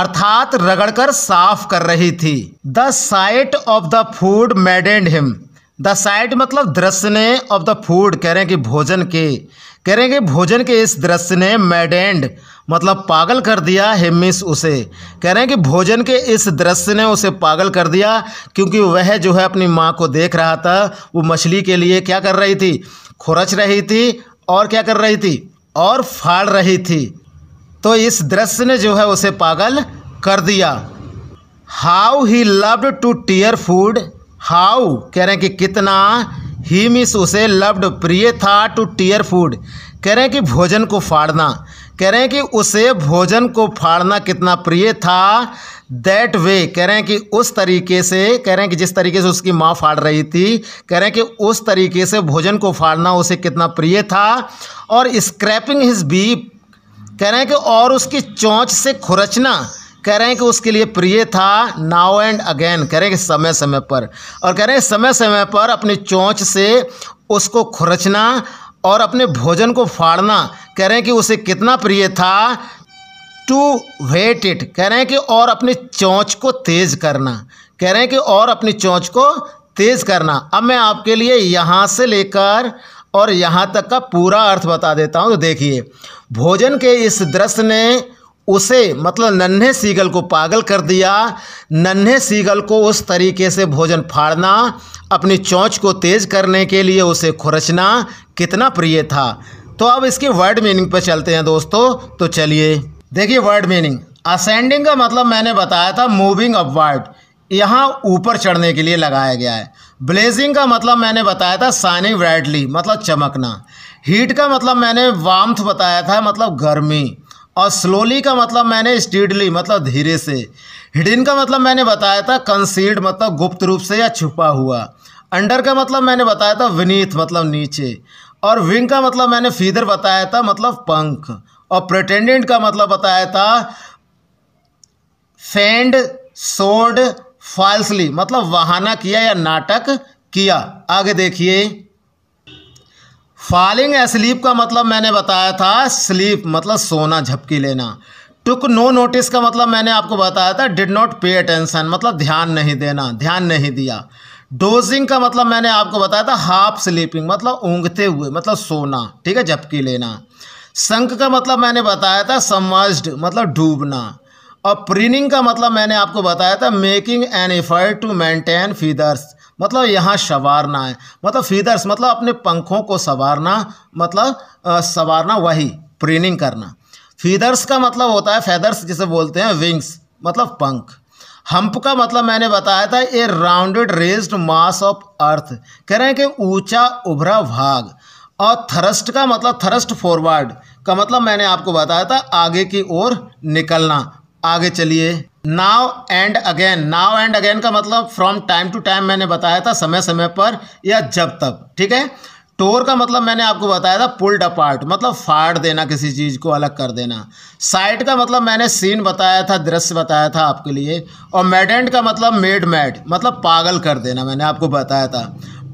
S1: अर्थात रगड़कर साफ कर रही थी the sight of the food maddened him the sight मतलब दृश्य ने ऑफ द फूड कह रहे हैं कि भोजन के कह रहे हैं कि भोजन के इस दृश्य ने मेडेंड मतलब पागल कर दिया हेमिस उसे कह रहे हैं कि भोजन के इस दृश्य ने उसे पागल कर दिया क्योंकि वह जो है अपनी माँ को देख रहा था वो मछली के लिए क्या कर रही थी खुरच रही थी और क्या कर रही थी और फाड़ रही थी तो इस दृश्य ने जो है उसे पागल कर दिया how he loved to tear food how कह रहे हैं कि कितना ही मिस उसे लव्ड प्रिय था टू टीयर फूड कह रहे हैं कि भोजन को फाड़ना कह रहे हैं कि उसे भोजन को फाड़ना कितना प्रिय था दैट वे कह रहे हैं कि उस तरीके से कह रहे हैं कि जिस तरीके से उसकी माँ फाड़ रही थी कह रहे हैं कि उस तरीके से भोजन को फाड़ना उसे कितना प्रिय था और स्क्रैपिंग हिज बीप कह रहे हैं कि और उसकी चोंच से खुरचना कह रहे हैं कि उसके लिए प्रिय था नाउ एंड अगेन कह रहे हैं कि समय समय पर और कह रहे हैं समय समय पर अपनी चोंच से उसको खुरचना और अपने भोजन को फाड़ना कह रहे हैं कि उसे कितना प्रिय था टू वेट इट कह रहे हैं कि और अपनी चोंच को तेज़ करना कह रहे हैं कि और अपनी चोंच को तेज़ करना अब मैं आपके लिए यहाँ से लेकर और यहाँ तक का पूरा अर्थ बता देता हूँ तो देखिए भोजन के इस दृश्य ने उसे मतलब नन्हे सीगल को पागल कर दिया नन्हे सीगल को उस तरीके से भोजन फाड़ना अपनी चोंच को तेज करने के लिए उसे खुरचना कितना प्रिय था तो अब इसके वर्ड मीनिंग पर चलते हैं दोस्तों तो चलिए देखिए वर्ड मीनिंग असेंडिंग का मतलब मैंने बताया था मूविंग अपवर्ड यहाँ ऊपर चढ़ने के लिए लगाया गया है ब्लेजिंग का मतलब मैंने बताया था साइनिंग ब्राइटली मतलब चमकना हीट का मतलब मैंने वाम्थ बताया था मतलब गर्मी और स्लोली का मतलब मैंने स्टीडली मतलब धीरे से हिडिन का मतलब मैंने बताया था कंसील्ड मतलब गुप्त रूप से या छुपा हुआ अंडर का मतलब मैंने बताया था विनीत मतलब नीचे और विंग का मतलब मैंने फीदर बताया था मतलब पंख और प्रटेंडेंट का मतलब बताया था फेंड सोड फाल्सली मतलब वहाना किया या नाटक किया आगे देखिए फॉलिंग स्लीप का मतलब मैंने बताया था स्लीप मतलब सोना झपकी लेना टुक नो नोटिस का मतलब मैंने आपको बताया था डिड नॉट पे अटेंशन मतलब ध्यान नहीं देना ध्यान नहीं दिया डोजिंग का मतलब मैंने आपको बताया था हाफ स्लीपिंग मतलब ऊँगते हुए मतलब सोना ठीक है जबकि लेना संक का मतलब मैंने बताया था समस्ड मतलब डूबना और प्रिनिंग का मतलब मैंने आपको बताया था making an effort to maintain feathers मतलब यहाँ संवारना है मतलब फीदर्स मतलब अपने पंखों को संवारना मतलब संवारना वही प्रिनिंग करना फीदर्स का मतलब होता है फैदर्स जिसे बोलते हैं विंग्स मतलब पंख हम्प का मतलब मैंने बताया था a rounded raised mass of earth कह रहे हैं कि ऊंचा उभरा भाग और थ्रस्ट का मतलब थ्रस्ट फॉरवर्ड का मतलब मैंने आपको बताया था आगे की ओर निकलना आगे चलिए now and again now and again का मतलब फ्रॉम टाइम टू टाइम मैंने बताया था समय समय पर या जब तक ठीक है टोर का मतलब मैंने आपको बताया था पुल्ड अपार्ट मतलब फाड़ देना किसी चीज़ को अलग कर देना साइट का मतलब मैंने सीन बताया था दृश्य बताया था आपके लिए और मेडेंट का मतलब मेड मैड मतलब पागल कर देना मैंने आपको बताया था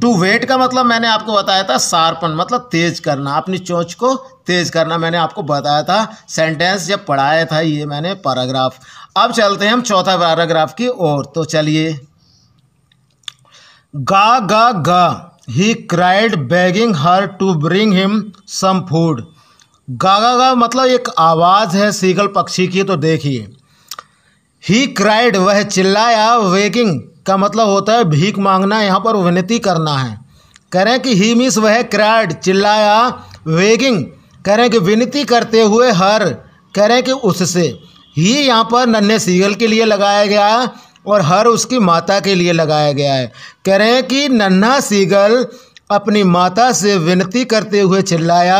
S1: टू वेट का मतलब मैंने आपको बताया था सार्पन मतलब तेज करना अपनी चोंच को तेज करना मैंने आपको बताया था सेंटेंस जब पढ़ाया था ये मैंने पैराग्राफ अब चलते हैं हम चौथा पैराग्राफ की ओर तो चलिए ga ga ga he cried begging her to bring him some food ga ga का मतलब एक आवाज़ है सीगल पक्षी की तो देखिए ही क्राइड वह चिल्लाया वेकिंग का मतलब होता है भीख मांगना यहाँ पर विनती करना है करें कि ही मीस वह क्राइड चिल्लाया वेगिंग करें कि विनती करते हुए हर करें कि उससे ही यहाँ पर नन्हे सीगल के लिए लगाया गया और हर उसकी माता के लिए लगाया गया है कह रहे हैं कि नन्हा सीगल अपनी माता से विनती करते हुए चिल्लाया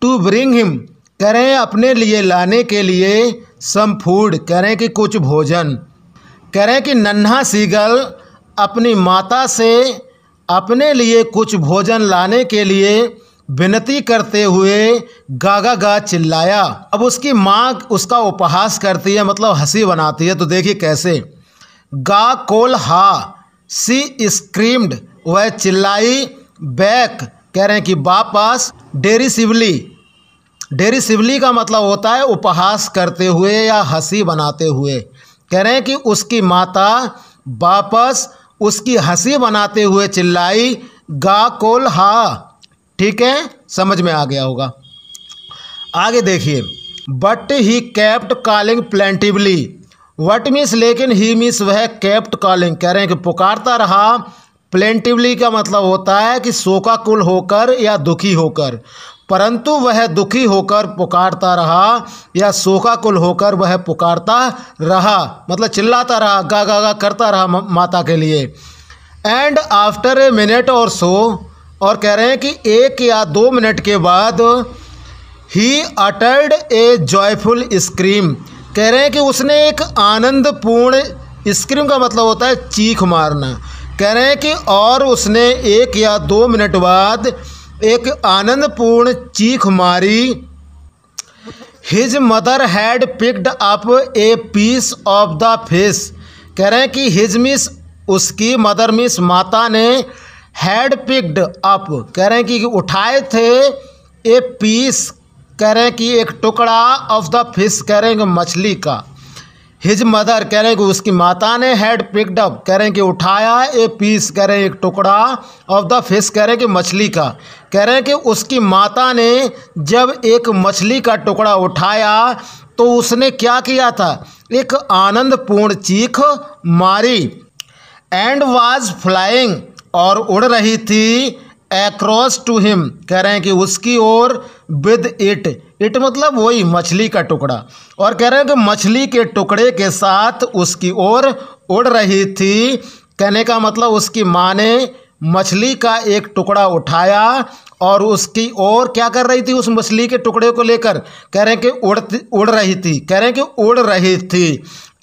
S1: टू ब्रिंग हिम कह रहे हैं अपने लिए लाने के लिए सम फूड कह रहे हैं कि कुछ भोजन कह रहे हैं कि नन्हा सीगल अपनी माता से अपने लिए कुछ भोजन लाने के लिए विनती करते हुए गागा गा चिल्लाया अब उसकी माँ उसका उपहास करती है मतलब हंसी बनाती है तो देखिए कैसे गा कोल हा सी स्क्रीम्ड वह चिल्लाई बैक कह रहे हैं कि वापस डेरी सिवली डेरी सिवली का मतलब होता है उपहास करते हुए या हंसी बनाते हुए कह रहे हैं कि उसकी माता वापस उसकी हंसी बनाते हुए चिल्लाई गा कोल हा ठीक है समझ में आ गया होगा आगे देखिए but he kept calling plaintively but means लेकिन ही मीस वह कैप्ट कॉलिंग कह रहे हैं कि पुकारता रहा प्लेंटिवली का मतलब होता है कि शोकाकुल होकर या दुखी होकर परंतु वह दुखी होकर पुकारता रहा या शोकाकुल होकर वह पुकारता रहा मतलब चिल्लाता रहा गा गा गा करता रहा माता के लिए एंड आफ्टर ए मिनट और सो और कह रहे हैं कि एक या दो मिनट के बाद he uttered a joyful scream कह रहे हैं कि उसने एक आनंदपूर्ण स्क्रीम का मतलब होता है चीख मारना कह रहे हैं कि और उसने एक या दो मिनट बाद एक आनंदपूर्ण चीख मारी his mother had picked up a piece of the fish कह रहे हैं कि हिज मिस उसकी मदर मिस माता ने हैड पिक्ड अप कह रहे हैं कि उठाए थे ए पीस कह रहे हैं कि एक टुकड़ा ऑफ द फिश कह रहे हैं मछली का हिज मदर कह रहे हैं कि उसकी माता ने हेड पिकडअप अप कह रहे हैं कि उठाया ए पीस कह रहे हैं एक टुकड़ा ऑफ द फिश कह रहे हैं कि मछली का कह रहे हैं कि उसकी माता ने जब एक मछली का टुकड़ा उठाया तो उसने क्या किया था एक आनंदपूर्ण चीख मारी एंड वाज फ्लाइंग और उड़ रही थी एक्रॉस टू हिम कह रहे हैं कि उसकी ओर विद इट इट मतलब वही मछली का टुकड़ा और कह रहे हैं कि मछली के टुकड़े के साथ उसकी ओर उड़ रही थी कहने का मतलब उसकी माँ ने मछली का एक टुकड़ा उठाया और उसकी ओर क्या कर रही थी उस मछली के टुकड़े को लेकर कह रहे हैं कि उड़ उड़ रही थी कह रहे हैं कि उड़ रही थी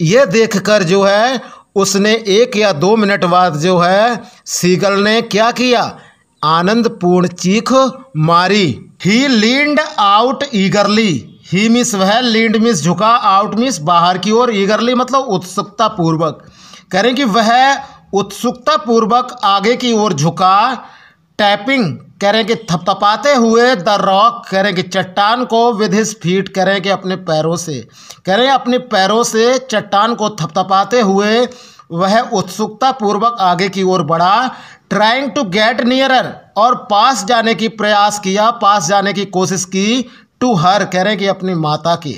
S1: ये देखकर जो है उसने एक या दो मिनट बाद जो है सीगल ने क्या किया आनंदपूर्ण चीख मारी he leaned out eagerly he means वह लीड मिस झुका आउट मिस बाहर की ओर ईगरली मतलब उत्सुकता पूर्वक करें कि वह उत्सुकता पूर्वक आगे की ओर झुका टैपिंग करें कि थपथपाते हुए द रॉक करें कि चट्टान को विद हिज फीट करें कि अपने पैरों से करें अपने पैरों से चट्टान को थपथपाते हुए वह उत्सुकता पूर्वक आगे की ओर बढ़ा ट्राइंग टू गेट नियरर और पास जाने की प्रयास किया पास जाने की कोशिश की टू हर कह रहे हैं कि अपनी माता की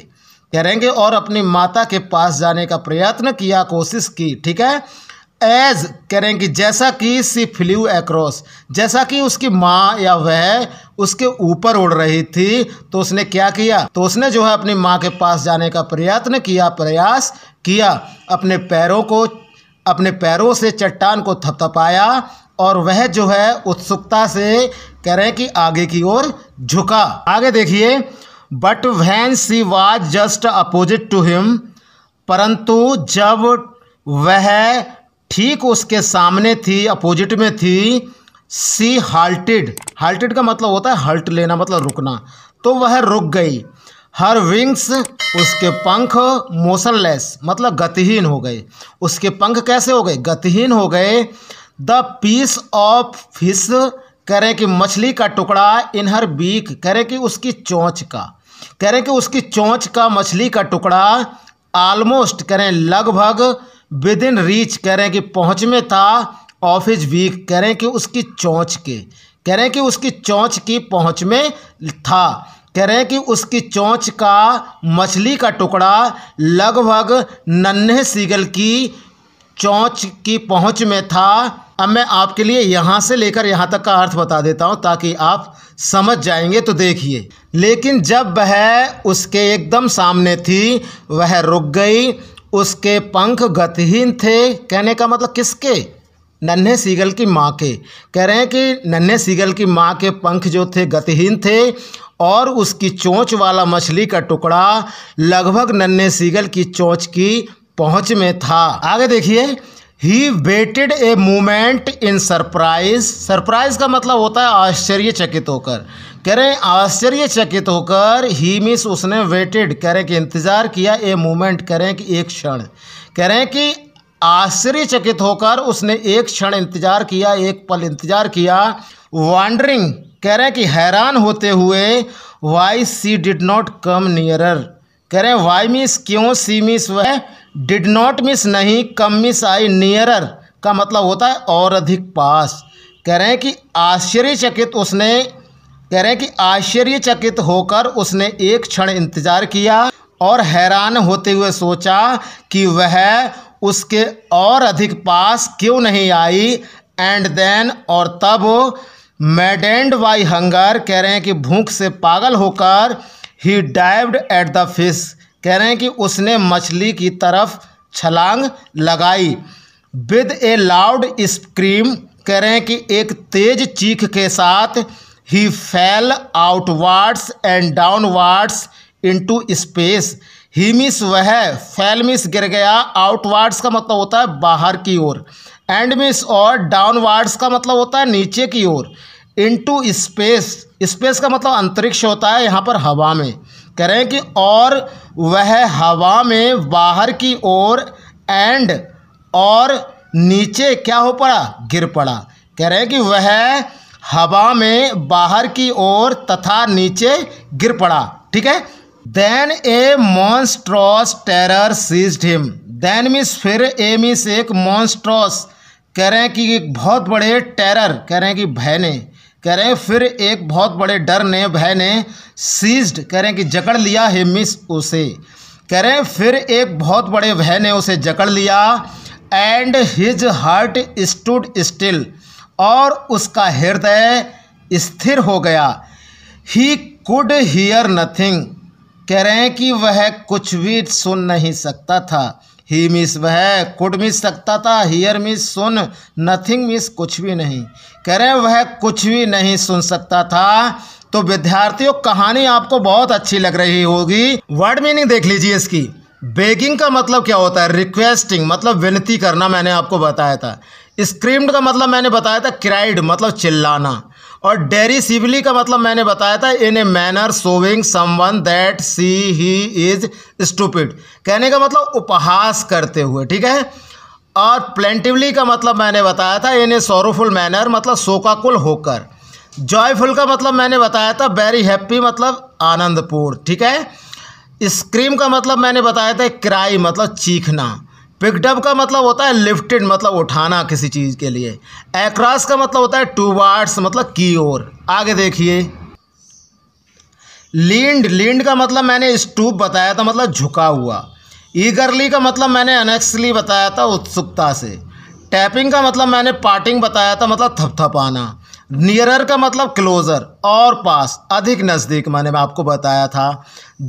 S1: कह रहे हैं कि और अपनी माता के पास जाने का प्रयत्न किया कोशिश की ठीक है एज कह रहे हैं कि जैसा कि सी फ्लू एक्रॉस जैसा कि उसकी माँ या वह उसके ऊपर उड़ रही थी तो उसने क्या किया तो उसने जो है अपनी माँ के पास जाने का प्रयत्न किया प्रयास किया अपने पैरों को अपने पैरों से चट्टान को थपथपाया और वह जो है उत्सुकता से कह रहे हैं कि आगे की ओर झुका आगे देखिए but when she was just opposite to him परंतु जब वह ठीक उसके सामने थी अपोजिट में थी सी हाल्टेड हाल्टेड का मतलब होता है हल्ट लेना मतलब रुकना तो वह रुक गई हर विंग्स उसके पंख मोशनलेस मतलब गतिहीन हो गए उसके पंख कैसे हो गए गतिहीन हो गए द पीस ऑफ फिश रहे कि मछली का टुकड़ा इन हर बीक रहे कि उसकी चोंच का कह रहे कि उसकी चोंच का मछली का टुकड़ा आलमोस्ट हैं लगभग विद इन रीच कह हैं कि पहुँच में था ऑफ इज वीक हैं कि उसकी चोंच के कह हैं कि उसकी चोंच की पहुँच में था कह हैं कि उसकी चोंच का मछली का टुकड़ा लगभग नन्हे सीगल की चौंच की पहुंच में था अब मैं आपके लिए यहाँ से लेकर यहाँ तक का अर्थ बता देता हूँ ताकि आप समझ जाएंगे तो देखिए लेकिन जब वह उसके एकदम सामने थी वह रुक गई उसके पंख गतिहीन थे कहने का मतलब किसके नन्हे सीगल की माँ के कह रहे हैं कि नन्हे सीगल की माँ के पंख जो थे गतिहीन थे और उसकी चोंच वाला मछली का टुकड़ा लगभग नन्हे सीगल की चोंच की पहुंच में था आगे देखिए he waited a moment in surprise surprise का मतलब होता है आश्चर्यचकित होकर कह रहे हैं आश्चर्यचकित होकर ही मीस उसने वेटेड कह रहे कि इंतज़ार किया ए मोमेंट कह रहे हैं कि एक क्षण कह रहे हैं कि आश्चर्यचकित होकर उसने एक क्षण इंतजार किया एक पल इंतजार किया वॉन्डरिंग कह रहे हैं कि हैरान होते हुए why she did not come nearer कह रहे हैं वाई मिस क्यों सी मिस वह डिड नॉट मिस नहीं कम मिस आई नियरर का मतलब होता है और अधिक पास कह रहे हैं कि आश्चर्यचकित उसने कह रहे हैं कि आश्चर्यचकित होकर उसने एक क्षण इंतजार किया और हैरान होते हुए सोचा कि वह उसके और अधिक पास क्यों नहीं आई एंड देन और तब मेडेंड बाई हंगर कह रहे हैं कि भूख से पागल होकर he dived at the fish कह रहे हैं कि उसने मछली की तरफ छलांग लगाई विद ए लाउड स्क्रीम कह रहे हैं कि एक तेज चीख के साथ he fell outwards and downwards into space he means वह फैल मिस गिर गया आउटवार्ड्स का मतलब होता है बाहर की ओर एंड मिस और डाउनवार्ड्स का मतलब होता है नीचे की ओर इनटू स्पेस स्पेस का मतलब अंतरिक्ष होता है यहाँ पर हवा में करें कि और वह हवा में बाहर की ओर एंड और नीचे क्या हो पड़ा गिर पड़ा कह रहे हैं कि वह हवा में बाहर की ओर तथा नीचे गिर पड़ा ठीक है then a monstrous terror seized him then miss फिर ए मिस एक मॉन्स्ट्रॉस कह रहे हैं कि एक बहुत बड़े टेरर कह रहे हैं कि भय ने कह रहे हैं फिर एक बहुत बड़े डर ने भय ने सीज्ड कह रहे हैं कि जकड़ लिया है मिस उसे कह रहे हैं फिर एक बहुत बड़े भय ने उसे जकड़ लिया and his heart stood still और उसका हृदय स्थिर हो गया ही कुड हीयर नथिंग कह रहे हैं कि वह कुछ भी सुन नहीं सकता था ही मिस वह कुड मिस सकता था हियर मिस सुन नथिंग मिस कुछ भी नहीं कह रहे वह कुछ भी नहीं सुन सकता था तो विद्यार्थियों कहानी आपको बहुत अच्छी लग रही होगी वर्ड मीनिंग देख लीजिए इसकी बेगिंग का मतलब क्या होता है रिक्वेस्टिंग मतलब विनती करना मैंने आपको बताया था स्क्रीम्ड का मतलब मैंने बताया था क्राइड मतलब चिल्लाना और डेरी सिवली का मतलब मैंने बताया था in a manner showing someone that she he is stupid कहने का मतलब उपहास करते हुए ठीक है और प्लेंटिवली का मतलब मैंने बताया था इन ए सोरोफुल मैनर मतलब शोकाकुल होकर जॉयफुल का मतलब मैंने बताया था वेरी हैप्पी मतलब आनंदपुर ठीक है स्क्रीम का मतलब मैंने बताया था क्राई मतलब चीखना पिकडअप का मतलब होता है लिफ्टेड मतलब उठाना किसी चीज़ के लिए एक्रॉस का मतलब होता है टू वार्ड्स मतलब की ओर आगे देखिए लींड लींड का मतलब मैंने स्टूप बताया था मतलब झुका हुआ ईगरली का मतलब मैंने अनेक्सली बताया था उत्सुकता से टैपिंग का मतलब मैंने पार्टिंग बताया था मतलब थपथपाना नियरर का मतलब क्लोज़र और पास अधिक नज़दीक मैंने आपको बताया था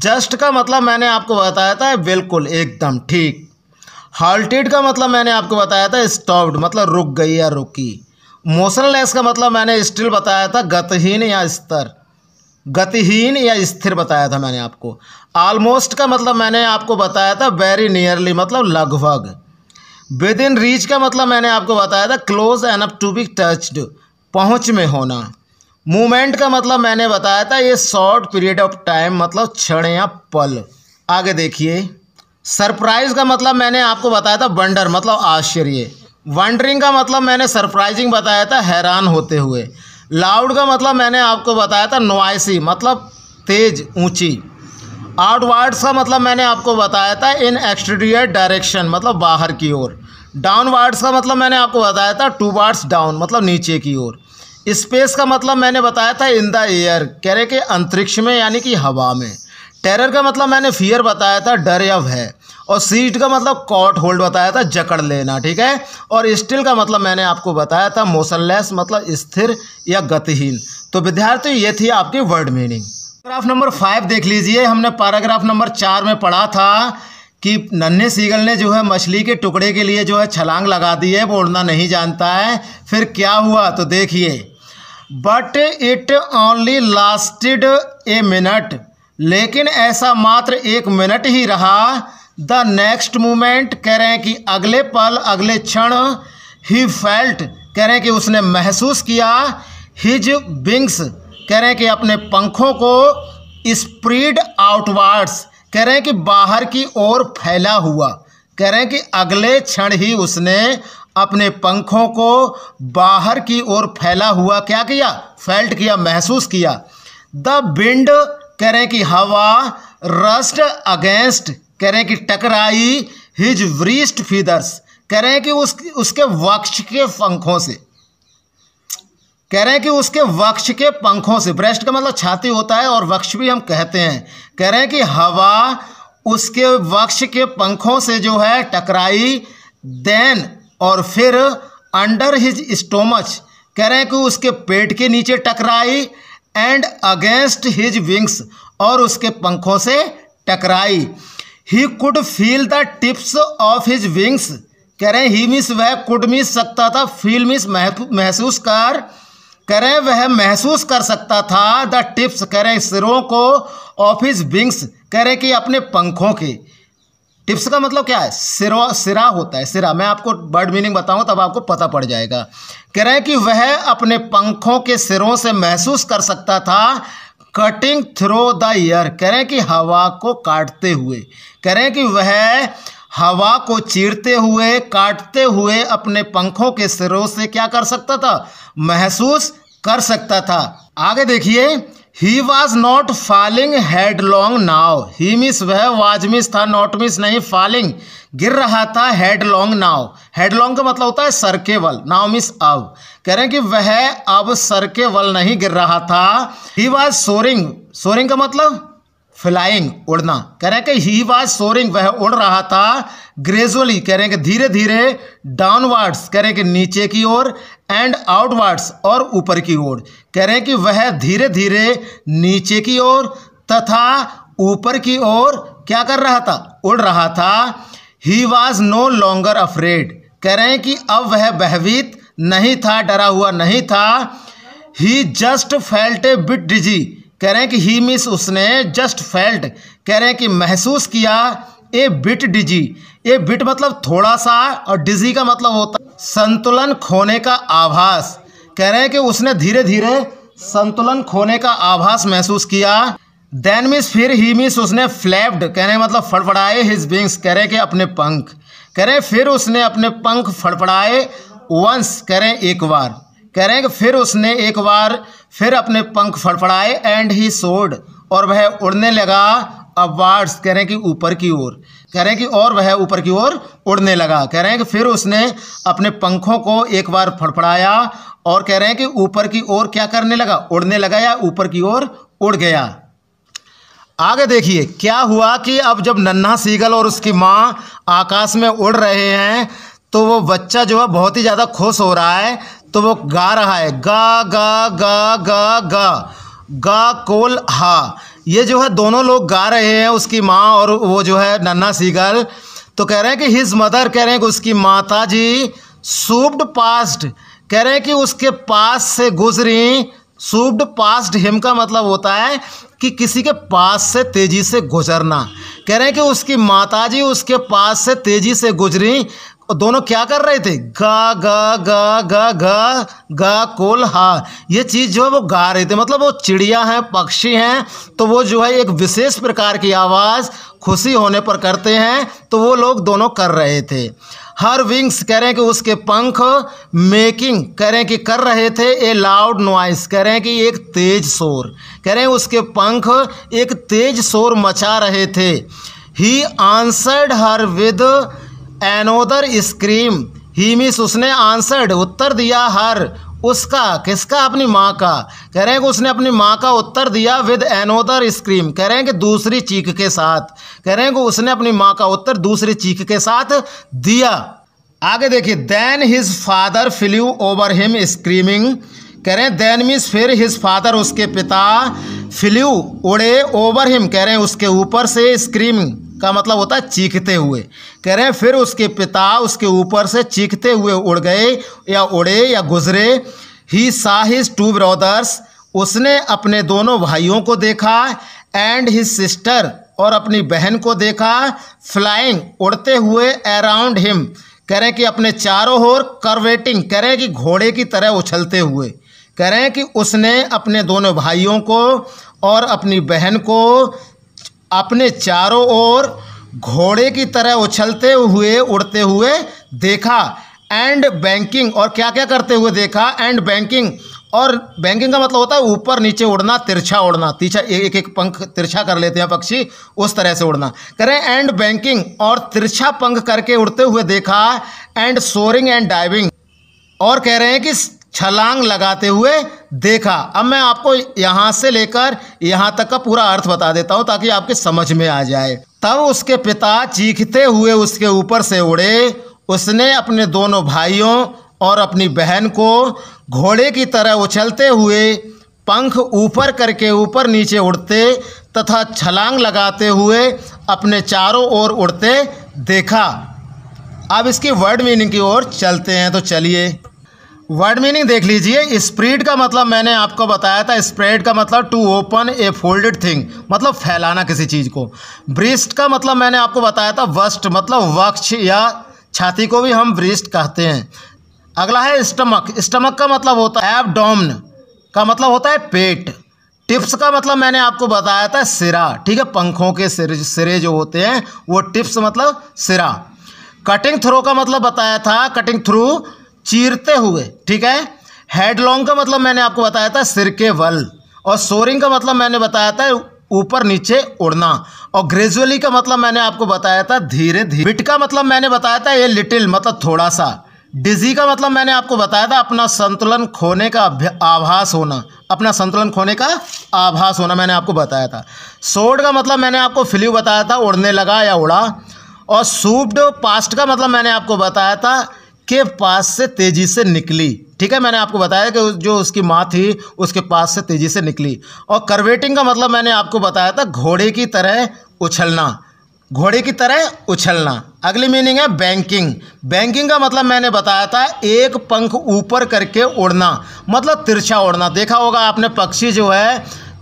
S1: जस्ट का मतलब मैंने आपको बताया था बिल्कुल एकदम ठीक हाल्टेड का मतलब मैंने आपको बताया था स्टॉप्ड मतलब रुक गई या रुकी मोशनलेस का मतलब मैंने स्टिल बताया था गतिहीन या स्तर गतिहीन या स्थिर बताया था मैंने आपको ऑलमोस्ट का मतलब मैंने आपको बताया था वेरी नियरली मतलब लगभग विद इन रीच का मतलब मैंने आपको बताया था क्लोज एंड अप टू बी टच्ड पहुँच में होना मूवमेंट का मतलब मैंने बताया था ये शॉर्ट पीरियड ऑफ टाइम मतलब क्षण या पल आगे देखिए सरप्राइज का मतलब मैंने आपको बताया था वंडर मतलब आश्चर्य वंडरिंग का मतलब मैंने सरप्राइजिंग बताया था हैरान होते हुए लाउड का मतलब मैंने आपको बताया था नोआसी मतलब तेज ऊंची आउटवर्ड्स का मतलब मैंने आपको बताया था इन एक्सटीरियर डायरेक्शन मतलब बाहर की ओर डाउनवर्ड्स का मतलब मैंने आपको बताया था टू वार्ड्स डाउन मतलब नीचे की ओर स्पेस का मतलब मैंने बताया था इन द एयर कह रहे कि अंतरिक्ष में यानी कि हवा में टेरर का मतलब मैंने फियर बताया था डर या भय और सीट का मतलब कॉट होल्ड बताया था जकड़ लेना ठीक है और स्टिल का मतलब मैंने आपको बताया था मोशनलेस मतलब स्थिर या गतिहीन तो विद्यार्थी ये थी आपकी word meaning paragraph number five देख लीजिए हमने पैराग्राफ नंबर चार में पढ़ा था कि नन्हे सीगल ने जो है मछली के टुकड़े के लिए जो है छलांग लगा दी है वो उड़ना नहीं जानता है फिर क्या हुआ तो देखिए but it only lasted a minute लेकिन ऐसा मात्र एक मिनट ही रहा द नेक्स्ट मोमेंट कह रहे हैं कि अगले पल अगले क्षण ही फेल्ट कह रहे हैं कि उसने महसूस किया हिज विंग्स कह रहे हैं कि अपने पंखों को स्प्रीड आउटवर्ड्स कह रहे हैं कि बाहर की ओर फैला हुआ कह रहे हैं कि अगले क्षण ही उसने अपने पंखों को बाहर की ओर फैला हुआ क्या किया फेल्ट किया महसूस किया द विंड कह रहे हैं कि हवा रस्ट अगेंस्ट कह रहे हैं कि टकराई हिज व्रीस्ट फीदर्स कह रहे हैं कि उस उसके वक्ष के पंखों से कह रहे हैं कि उसके वक्ष के पंखों से ब्रेस्ट का मतलब छाती होता है और वक्ष भी हम कहते हैं कह रहे हैं कि हवा उसके वक्ष के पंखों से जो है टकराई देन और फिर अंडर हिज स्टोमच कह रहे हैं कि उसके पेट के नीचे टकराई एंड अगेंस्ट हिज विंग्स और उसके पंखों से टकराई he could feel the tips of his wings कह रहे हैं ही मिस वह कुड मिस सकता था फील मिस महसूस कर कह रहे हैं वह महसूस कर सकता था द टिप्स कह रहे हैं सिरों को ऑफ हिज विंग्स कह रहे हैं कि अपने पंखों के टिप्स का मतलब क्या है सिरो सिरा होता है सिरा मैं आपको बर्ड मीनिंग बताऊं तब आपको पता पड़ जाएगा कह रहे हैं कि वह अपने पंखों के सिरों से महसूस कर सकता था कटिंग थ्रो द एयर कह रहे हैं कि हवा को काटते हुए कह रहे हैं कि वह हवा को चीरते हुए काटते हुए अपने पंखों के सिरों से क्या कर सकता था महसूस कर सकता था आगे देखिए he was not falling headlong now he means वह वाज मिस था नॉट मिस नहीं फॉलिंग गिर रहा था हेडलोंग नाव हेड लॉन्ग का मतलब होता है सर के बल नाव मिस अब कह रहे हैं कि वह अब सर के बल नहीं गिर रहा था ही वाज सोरिंग सोरिंग का मतलब फ्लाइंग उड़ना कह रहे हैं कि ही वाज सोरिंग वह उड़ रहा था ग्रेजुअली कह रहे हैं कि धीरे धीरे डाउनवर्ड्स कह रहे हैं कि नीचे की ओर एंड आउटवर्ड्स और ऊपर की ओर कह रहे हैं कि वह धीरे धीरे नीचे की ओर तथा ऊपर की ओर क्या कर रहा था उड़ रहा था he was no longer afraid कह रहे हैं कि अब वह भयभीत नहीं था डरा हुआ नहीं था he just felt a bit dizzy कह रहे हैं कि ही मिस उसने जस्ट फेल्ट कह रहे हैं कि महसूस किया ए बिट डिजी ए बिट मतलब थोड़ा सा और डिजी का मतलब होता संतुलन खोने का आभास कह रहे हैं कि उसने धीरे धीरे संतुलन खोने का आभास महसूस किया देन मीस फिर ही मीस उसने फ्लैप्ड कह रहे मतलब फड़फड़ाए हिज विंग्स रहे कि अपने पंख करें फिर उसने अपने पंख फड़फड़ाए वंस करें एक बार कह हैं कि फिर उसने एक बार फिर अपने पंख फड़फड़ाए एंड ही सोड और वह उड़ने लगा अवार्ड्स हैं कि ऊपर की ओर कह हैं कि और वह ऊपर की ओर उड़ने लगा कह रहे हैं कि फिर उसने अपने पंखों को एक बार फड़फड़ाया और कह रहे हैं कि ऊपर की ओर क्या करने लगा उड़ने लगा या ऊपर की ओर उड़ गया आगे देखिए क्या हुआ कि अब जब नन्हा सीगल और उसकी माँ आकाश में उड़ रहे हैं तो वो बच्चा जो है बहुत ही ज़्यादा खुश हो रहा है तो वो गा रहा है गा गा गा गा गा गा कोल हा ये जो है दोनों लोग गा रहे हैं उसकी माँ और वो जो है नन्हा सीगल तो कह रहे हैं कि हिज मदर कह रहे हैं कि उसकी माता जी सूप्ड पास्ट कह रहे हैं कि उसके पास से गुजरी सूप्ड पास्ट हिम का मतलब होता है कि किसी के पास से तेजी से गुजरना कह रहे हैं कि उसकी माताजी उसके पास से तेजी से गुजरी दोनों क्या कर रहे थे गा गा गा गा गा गा कोल हा ये चीज़ जो है वो गा रहे थे मतलब वो चिड़िया हैं पक्षी हैं तो वो जो है एक विशेष प्रकार की आवाज़ खुशी होने पर करते हैं तो वो लोग दोनों कर रहे थे हर विंग्स कह रहे हैं कि उसके पंख मेकिंग कह रहे हैं कि कर रहे थे ए लाउड नॉइस कह रहे हैं कि एक तेज शोर कह रहे हैं उसके पंख एक तेज शोर मचा रहे थे he answered her with another scream he means उसने आंसर्ड उत्तर दिया हर उसका किसका अपनी माँ का कह रहे हैं कि उसने अपनी माँ का उत्तर दिया विद एनोदर स्क्रीम कह रहे हैं कि दूसरी चीख के साथ कह रहे हैं कि उसने अपनी माँ का उत्तर दूसरी चीख के साथ दिया आगे देखिए then his father flew over him screaming कह रहे हैं देन मीन्स फिर हिज फादर उसके पिता फिल्यू उड़े ओवर हिम कह रहे हैं उसके ऊपर से स्क्रीमिंग का मतलब होता है चीखते हुए कह रहे हैं फिर उसके पिता उसके ऊपर से चीखते हुए उड़ गए या उड़े या गुजरे ही साहिज टू ब्रदर्स उसने अपने दोनों भाइयों को देखा एंड हिज सिस्टर और अपनी बहन को देखा फ्लाइंग उड़ते हुए अराउंड हिम कह रहे हैं कि अपने चारों ओर करवेटिंग कह रहे हैं कि घोड़े की तरह उछलते हुए कह रहे हैं कि उसने अपने दोनों भाइयों को और अपनी बहन को अपने चारों ओर घोड़े की तरह उछलते हुए उड़ते हुए देखा एंड बैंकिंग और क्या क्या करते हुए देखा एंड बैंकिंग और बैंकिंग का मतलब होता है ऊपर नीचे उड़ना तिरछा उड़ना तीछा एक एक पंख तिरछा कर लेते हैं पक्षी उस तरह से उड़ना करें एंड बैंकिंग और तिरछा पंख करके उड़ते हुए देखा एंड सोरिंग एंड डाइविंग और कह रहे हैं कि छलांग लगाते हुए देखा अब मैं आपको यहाँ से लेकर यहाँ तक का पूरा अर्थ बता देता हूँ ताकि आपके समझ में आ जाए तब उसके पिता चीखते हुए उसके ऊपर से उड़े उसने अपने दोनों भाइयों और अपनी बहन को घोड़े की तरह उछलते हुए पंख ऊपर करके ऊपर नीचे उड़ते तथा छलांग लगाते हुए अपने चारों ओर उड़ते देखा अब इसकी वर्ड मीनिंग की ओर चलते हैं तो चलिए वर्ड मीनिंग देख लीजिए स्प्रीड का मतलब मैंने आपको बताया था स्प्रेड का मतलब to open a folded thing मतलब फैलाना किसी चीज़ को ब्रिस्ट का मतलब मैंने आपको बताया था वस्ट मतलब वक्ष या छाती को भी हम ब्रिस्ट कहते हैं अगला है स्टमक स्टमक का मतलब होता है एबडोमन का मतलब होता है पेट टिप्स का मतलब मैंने आपको बताया था सिरा ठीक है पंखों के सिरे सिरे जो होते हैं वो टिप्स मतलब सिरा कटिंग थ्रो का मतलब बताया था कटिंग थ्रू चीरते हुए ठीक है हेडलॉन्ग का मतलब मैंने आपको बताया था सिर के वल और सोरिंग का मतलब मैंने बताया था ऊपर नीचे उड़ना और ग्रेजुअली का मतलब मैंने आपको बताया था धीरे धीरे बिट का मतलब मैंने बताया था ये लिटिल मतलब थोड़ा सा डिजी का मतलब मैंने आपको बताया था अपना संतुलन खोने का आभास होना अपना संतुलन खोने का आभास होना मैंने आपको बताया था सोड का मतलब मैंने आपको फ्लू बताया था उड़ने लगा या उड़ा और सूप्ड पास्ट का मतलब मैंने आपको बताया था के पास से तेज़ी से निकली ठीक है मैंने आपको बताया कि जो उसकी माँ थी उसके पास से तेज़ी से निकली और करवेटिंग का मतलब मैंने आपको बताया था घोड़े की तरह उछलना घोड़े की तरह उछलना अगली मीनिंग है बैंकिंग बैंकिंग का मतलब मैंने बताया था एक पंख ऊपर करके उड़ना मतलब तिरछा उड़ना देखा होगा आपने पक्षी जो है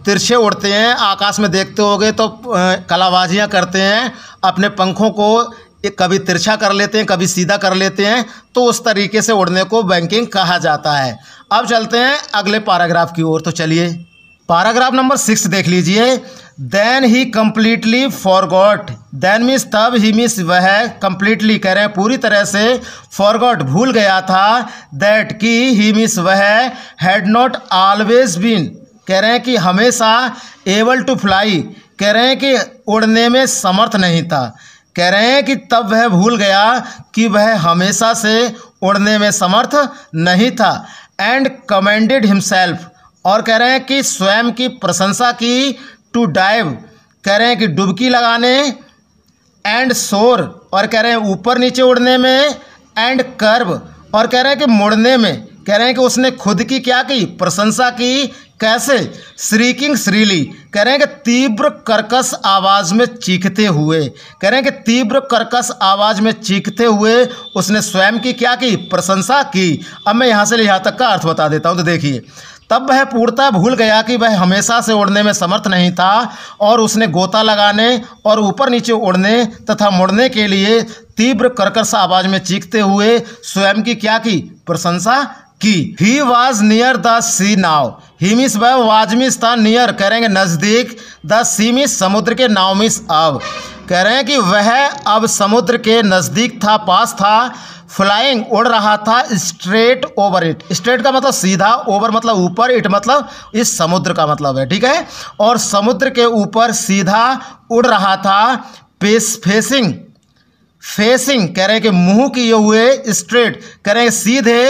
S1: तिरछे उड़ते हैं आकाश में देखते होगे तो कलाबाजियाँ करते हैं अपने पंखों को ये कभी तिरछा कर लेते हैं कभी सीधा कर लेते हैं तो उस तरीके से उड़ने को बैंकिंग कहा जाता है अब चलते हैं अगले पैराग्राफ की ओर तो चलिए पैराग्राफ नंबर सिक्स देख लीजिए then he completely forgot then means तब ही मीन्स वह कम्प्लीटली कह रहे हैं पूरी तरह से फॉरगॉट भूल गया था दैट की ही मीन्स वह हैड नॉट ऑलवेज बीन कह रहे हैं कि हमेशा एबल टू फ्लाई कह रहे हैं कि उड़ने में समर्थ नहीं था कह रहे हैं कि तब वह भूल गया कि वह हमेशा से उड़ने में समर्थ नहीं था एंड कमेंडेड हिमसेल्फ और कह रहे हैं कि स्वयं की प्रशंसा की टू डाइव कह रहे हैं कि डुबकी लगाने एंड शोर और कह रहे हैं ऊपर नीचे उड़ने में एंड कर्व और कह रहे हैं कि मुड़ने में कह रहे हैं कि उसने खुद की क्या की प्रशंसा की कैसे श्रीकिंग श्रीली कह रहे हैं कि तीव्र कर्कश आवाज़ में चीखते हुए कह रहे हैं कि तीव्र कर्कश आवाज़ में चीखते हुए उसने स्वयं की क्या की प्रशंसा की अब मैं यहाँ से यहाँ तक का अर्थ बता देता हूँ तो देखिए तब वह पूर्णतः भूल गया कि वह हमेशा से उड़ने में समर्थ नहीं था और उसने गोता लगाने और ऊपर नीचे उड़ने तथा मुड़ने के लिए तीव्र कर्कश आवाज़ में चीखते हुए स्वयं की क्या की प्रशंसा कि he was near the sea now he means वह वाज मिस था नियर कह रहे हैं नज़दीक द सी मिस समुद्र के नाव मिस अब कह रहे हैं कि वह अब समुद्र के नज़दीक था पास था फ्लाइंग उड़ रहा था स्ट्रेट ओवर इट स्ट्रेट का मतलब सीधा ओवर मतलब ऊपर इट मतलब इस समुद्र का मतलब है ठीक है और समुद्र के ऊपर सीधा उड़ रहा था पेस फेसिंग फेसिंग कह रहे हैं कि मुंह किए हुए स्ट्रेट कह रहे हैं सीधे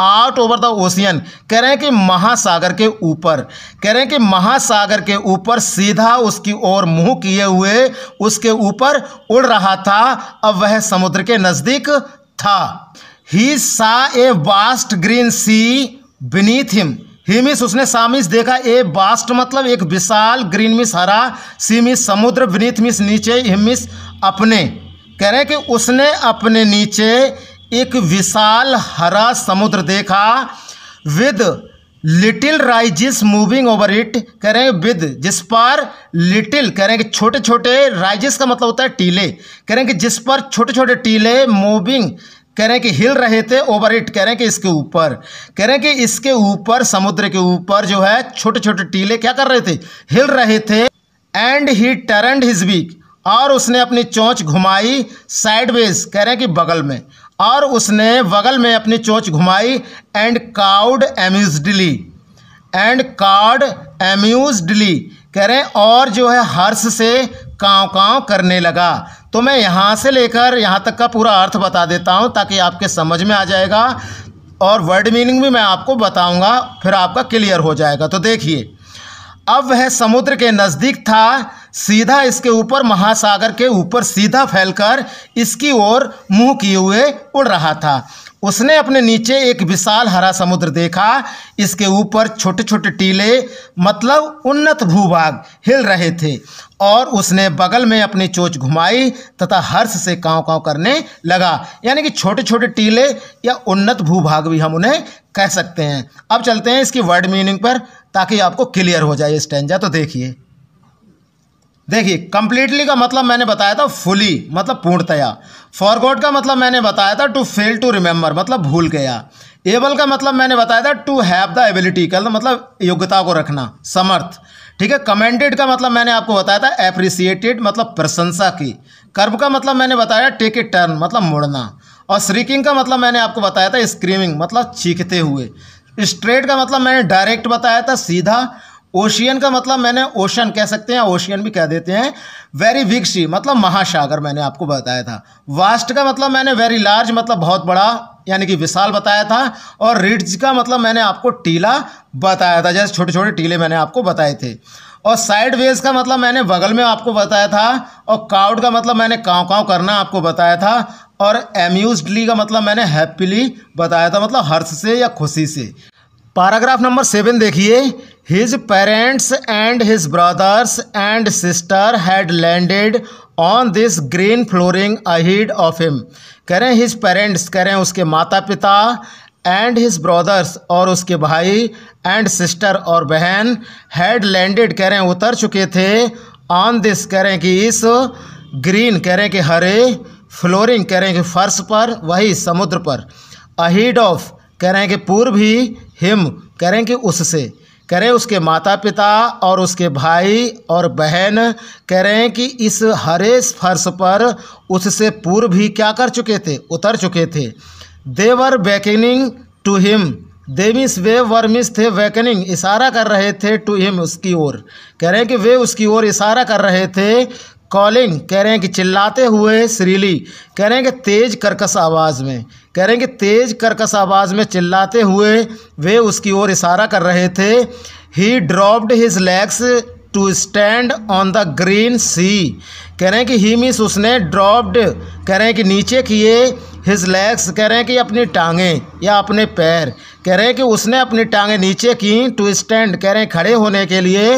S1: आउट ओवर द ओशियन कह रहे हैं कि महासागर के ऊपर कह रहे हैं कि महासागर के ऊपर सीधा उसकी ओर मुंह किए हुए उसके ऊपर उड़ रहा था अब वह समुद्र के नज़दीक था he saw a vast green sea beneath him him means उसने सामिस देखा ए बास्ट मतलब एक विशाल ग्रीन मिस हरा सी मिस समुद्र विनीत मिस नीचे हिमिस अपने कह रहे हैं कि उसने अपने नीचे एक विशाल हरा समुद्र देखा with little ridges moving over it कह रहे हैं विद जिस पर लिटिल कह रहे हैं कि छोटे छोटे राइजिस का मतलब होता है टीले कह रहे हैं कि जिस पर छोटे छोटे टीले मूविंग कह रहे हैं कि हिल रहे थे ओवर इट कह रहे हैं कि इसके ऊपर कह रहे हैं कि इसके ऊपर समुद्र के ऊपर जो है छोटे छोटे टीले क्या कर रहे थे हिल रहे थे and he turn his beak और उसने अपनी चोंच घुमाई साइडवेज कह रहे हैं कि बगल में और उसने बगल में अपनी चोच घुमाई and crowed amusingly and crowed amusingly कह रहे हैं और जो है हर्ष से काँव काँव करने लगा तो मैं यहाँ से लेकर यहाँ तक का पूरा अर्थ बता देता हूँ ताकि आपके समझ में आ जाएगा और वर्ड मीनिंग भी मैं आपको बताऊँगा फिर आपका क्लियर हो जाएगा तो देखिए अब वह समुद्र के नज़दीक था सीधा इसके ऊपर महासागर के ऊपर सीधा फैलकर इसकी ओर मुंह किए हुए उड़ रहा था उसने अपने नीचे एक विशाल हरा समुद्र देखा इसके ऊपर छोटे छोटे टीले मतलब उन्नत भूभाग हिल रहे थे और उसने बगल में अपनी चोच घुमाई तथा हर्ष से काँव काँव करने लगा यानी कि छोटे छोटे टीले या उन्नत भूभाग भी हम उन्हें कह सकते हैं अब चलते हैं इसकी वर्ड मीनिंग पर ताकि आपको क्लियर हो जाए स्टेंजा तो देखिए देखिए कंप्लीटली का मतलब मैंने बताया था फुली मतलब पूर्णतया फॉरगॉट का मतलब मैंने बताया था टू फेल टू रिमेंबर मतलब भूल गया एबल का मतलब मैंने बताया था टू हैव द एबिलिटी कल तो मतलब योग्यता को रखना समर्थ ठीक है कमेंटेड का मतलब मैंने आपको बताया था एप्रिसिएटेड मतलब प्रशंसा की कर्ब का मतलब मैंने बताया टेक ए टर्न मतलब मुड़ना और स्रीकिंग का मतलब मैंने आपको बताया था स्क्रीमिंग मतलब चीखते हुए स्ट्रेट का मतलब मैंने डायरेक्ट बताया था सीधा ओशियन का मतलब मैंने ओशन कह सकते हैं ओशियन भी कह देते हैं वेरी बिग सी मतलब महासागर मैंने आपको बताया था वास्ट का मतलब मैंने वेरी लार्ज मतलब बहुत बड़ा यानी कि विशाल बताया था और रिड्ज का मतलब मैंने आपको टीला बताया था जैसे छोटे छोटे टीले मैंने आपको बताए थे और साइड वेज का मतलब मैंने बगल में आपको बताया था और काउड का मतलब मैंने काव काव करना आपको बताया था और एम्यूजली का मतलब मैंने हैप्पीली बताया था मतलब हर्ष से या खुशी से पैराग्राफ नंबर सेवन देखिए his parents and his brothers and sister had landed on this green flooring ahead of him कह रहे हैं हिज पेरेंट्स कह रहे हैं उसके माता पिता एंड हिज ब्रदर्स और उसके भाई एंड सिस्टर और बहन हैड लैंडेड कह रहे हैं उतर चुके थे ऑन दिस कह रहे हैं कि इस ग्रीन कह रहे हैं कि हरे फ्लोरिंग कह रहे हैं कि फर्श पर वही समुद्र पर अहिड ऑफ कह रहे हैं कि पूर्व ही हिम कह रहे हैं कि उससे करें उसके माता पिता और उसके भाई और बहन कह रहे हैं कि इस हरे फर्श पर उससे पूर्व भी क्या कर चुके थे उतर चुके थे they were beckoning to him they वे वर्मिस थे वैकनिंग इशारा कर रहे थे टू हिम उसकी ओर कह रहे हैं कि वे उसकी ओर इशारा कर रहे थे कॉलिंग कह रहे हैं कि चिल्लाते हुए श्रीली कह रहे हैं कि तेज़ कर्कश आवाज़ में कह रहे हैं कि तेज़ कर्कश आवाज़ में चिल्लाते हुए वे उसकी ओर इशारा कर रहे थे he dropped his legs to stand on the green sea कह रहे हैं कि ही मीस उसने ड्रॉप्ड कह रहे हैं कि नीचे किए हिज लेग्स कह रहे हैं कि अपनी टांगें या अपने पैर कह रहे हैं कि उसने अपनी टांगें नीचे की टू स्टैंड कह रहे हैं खड़े होने के लिए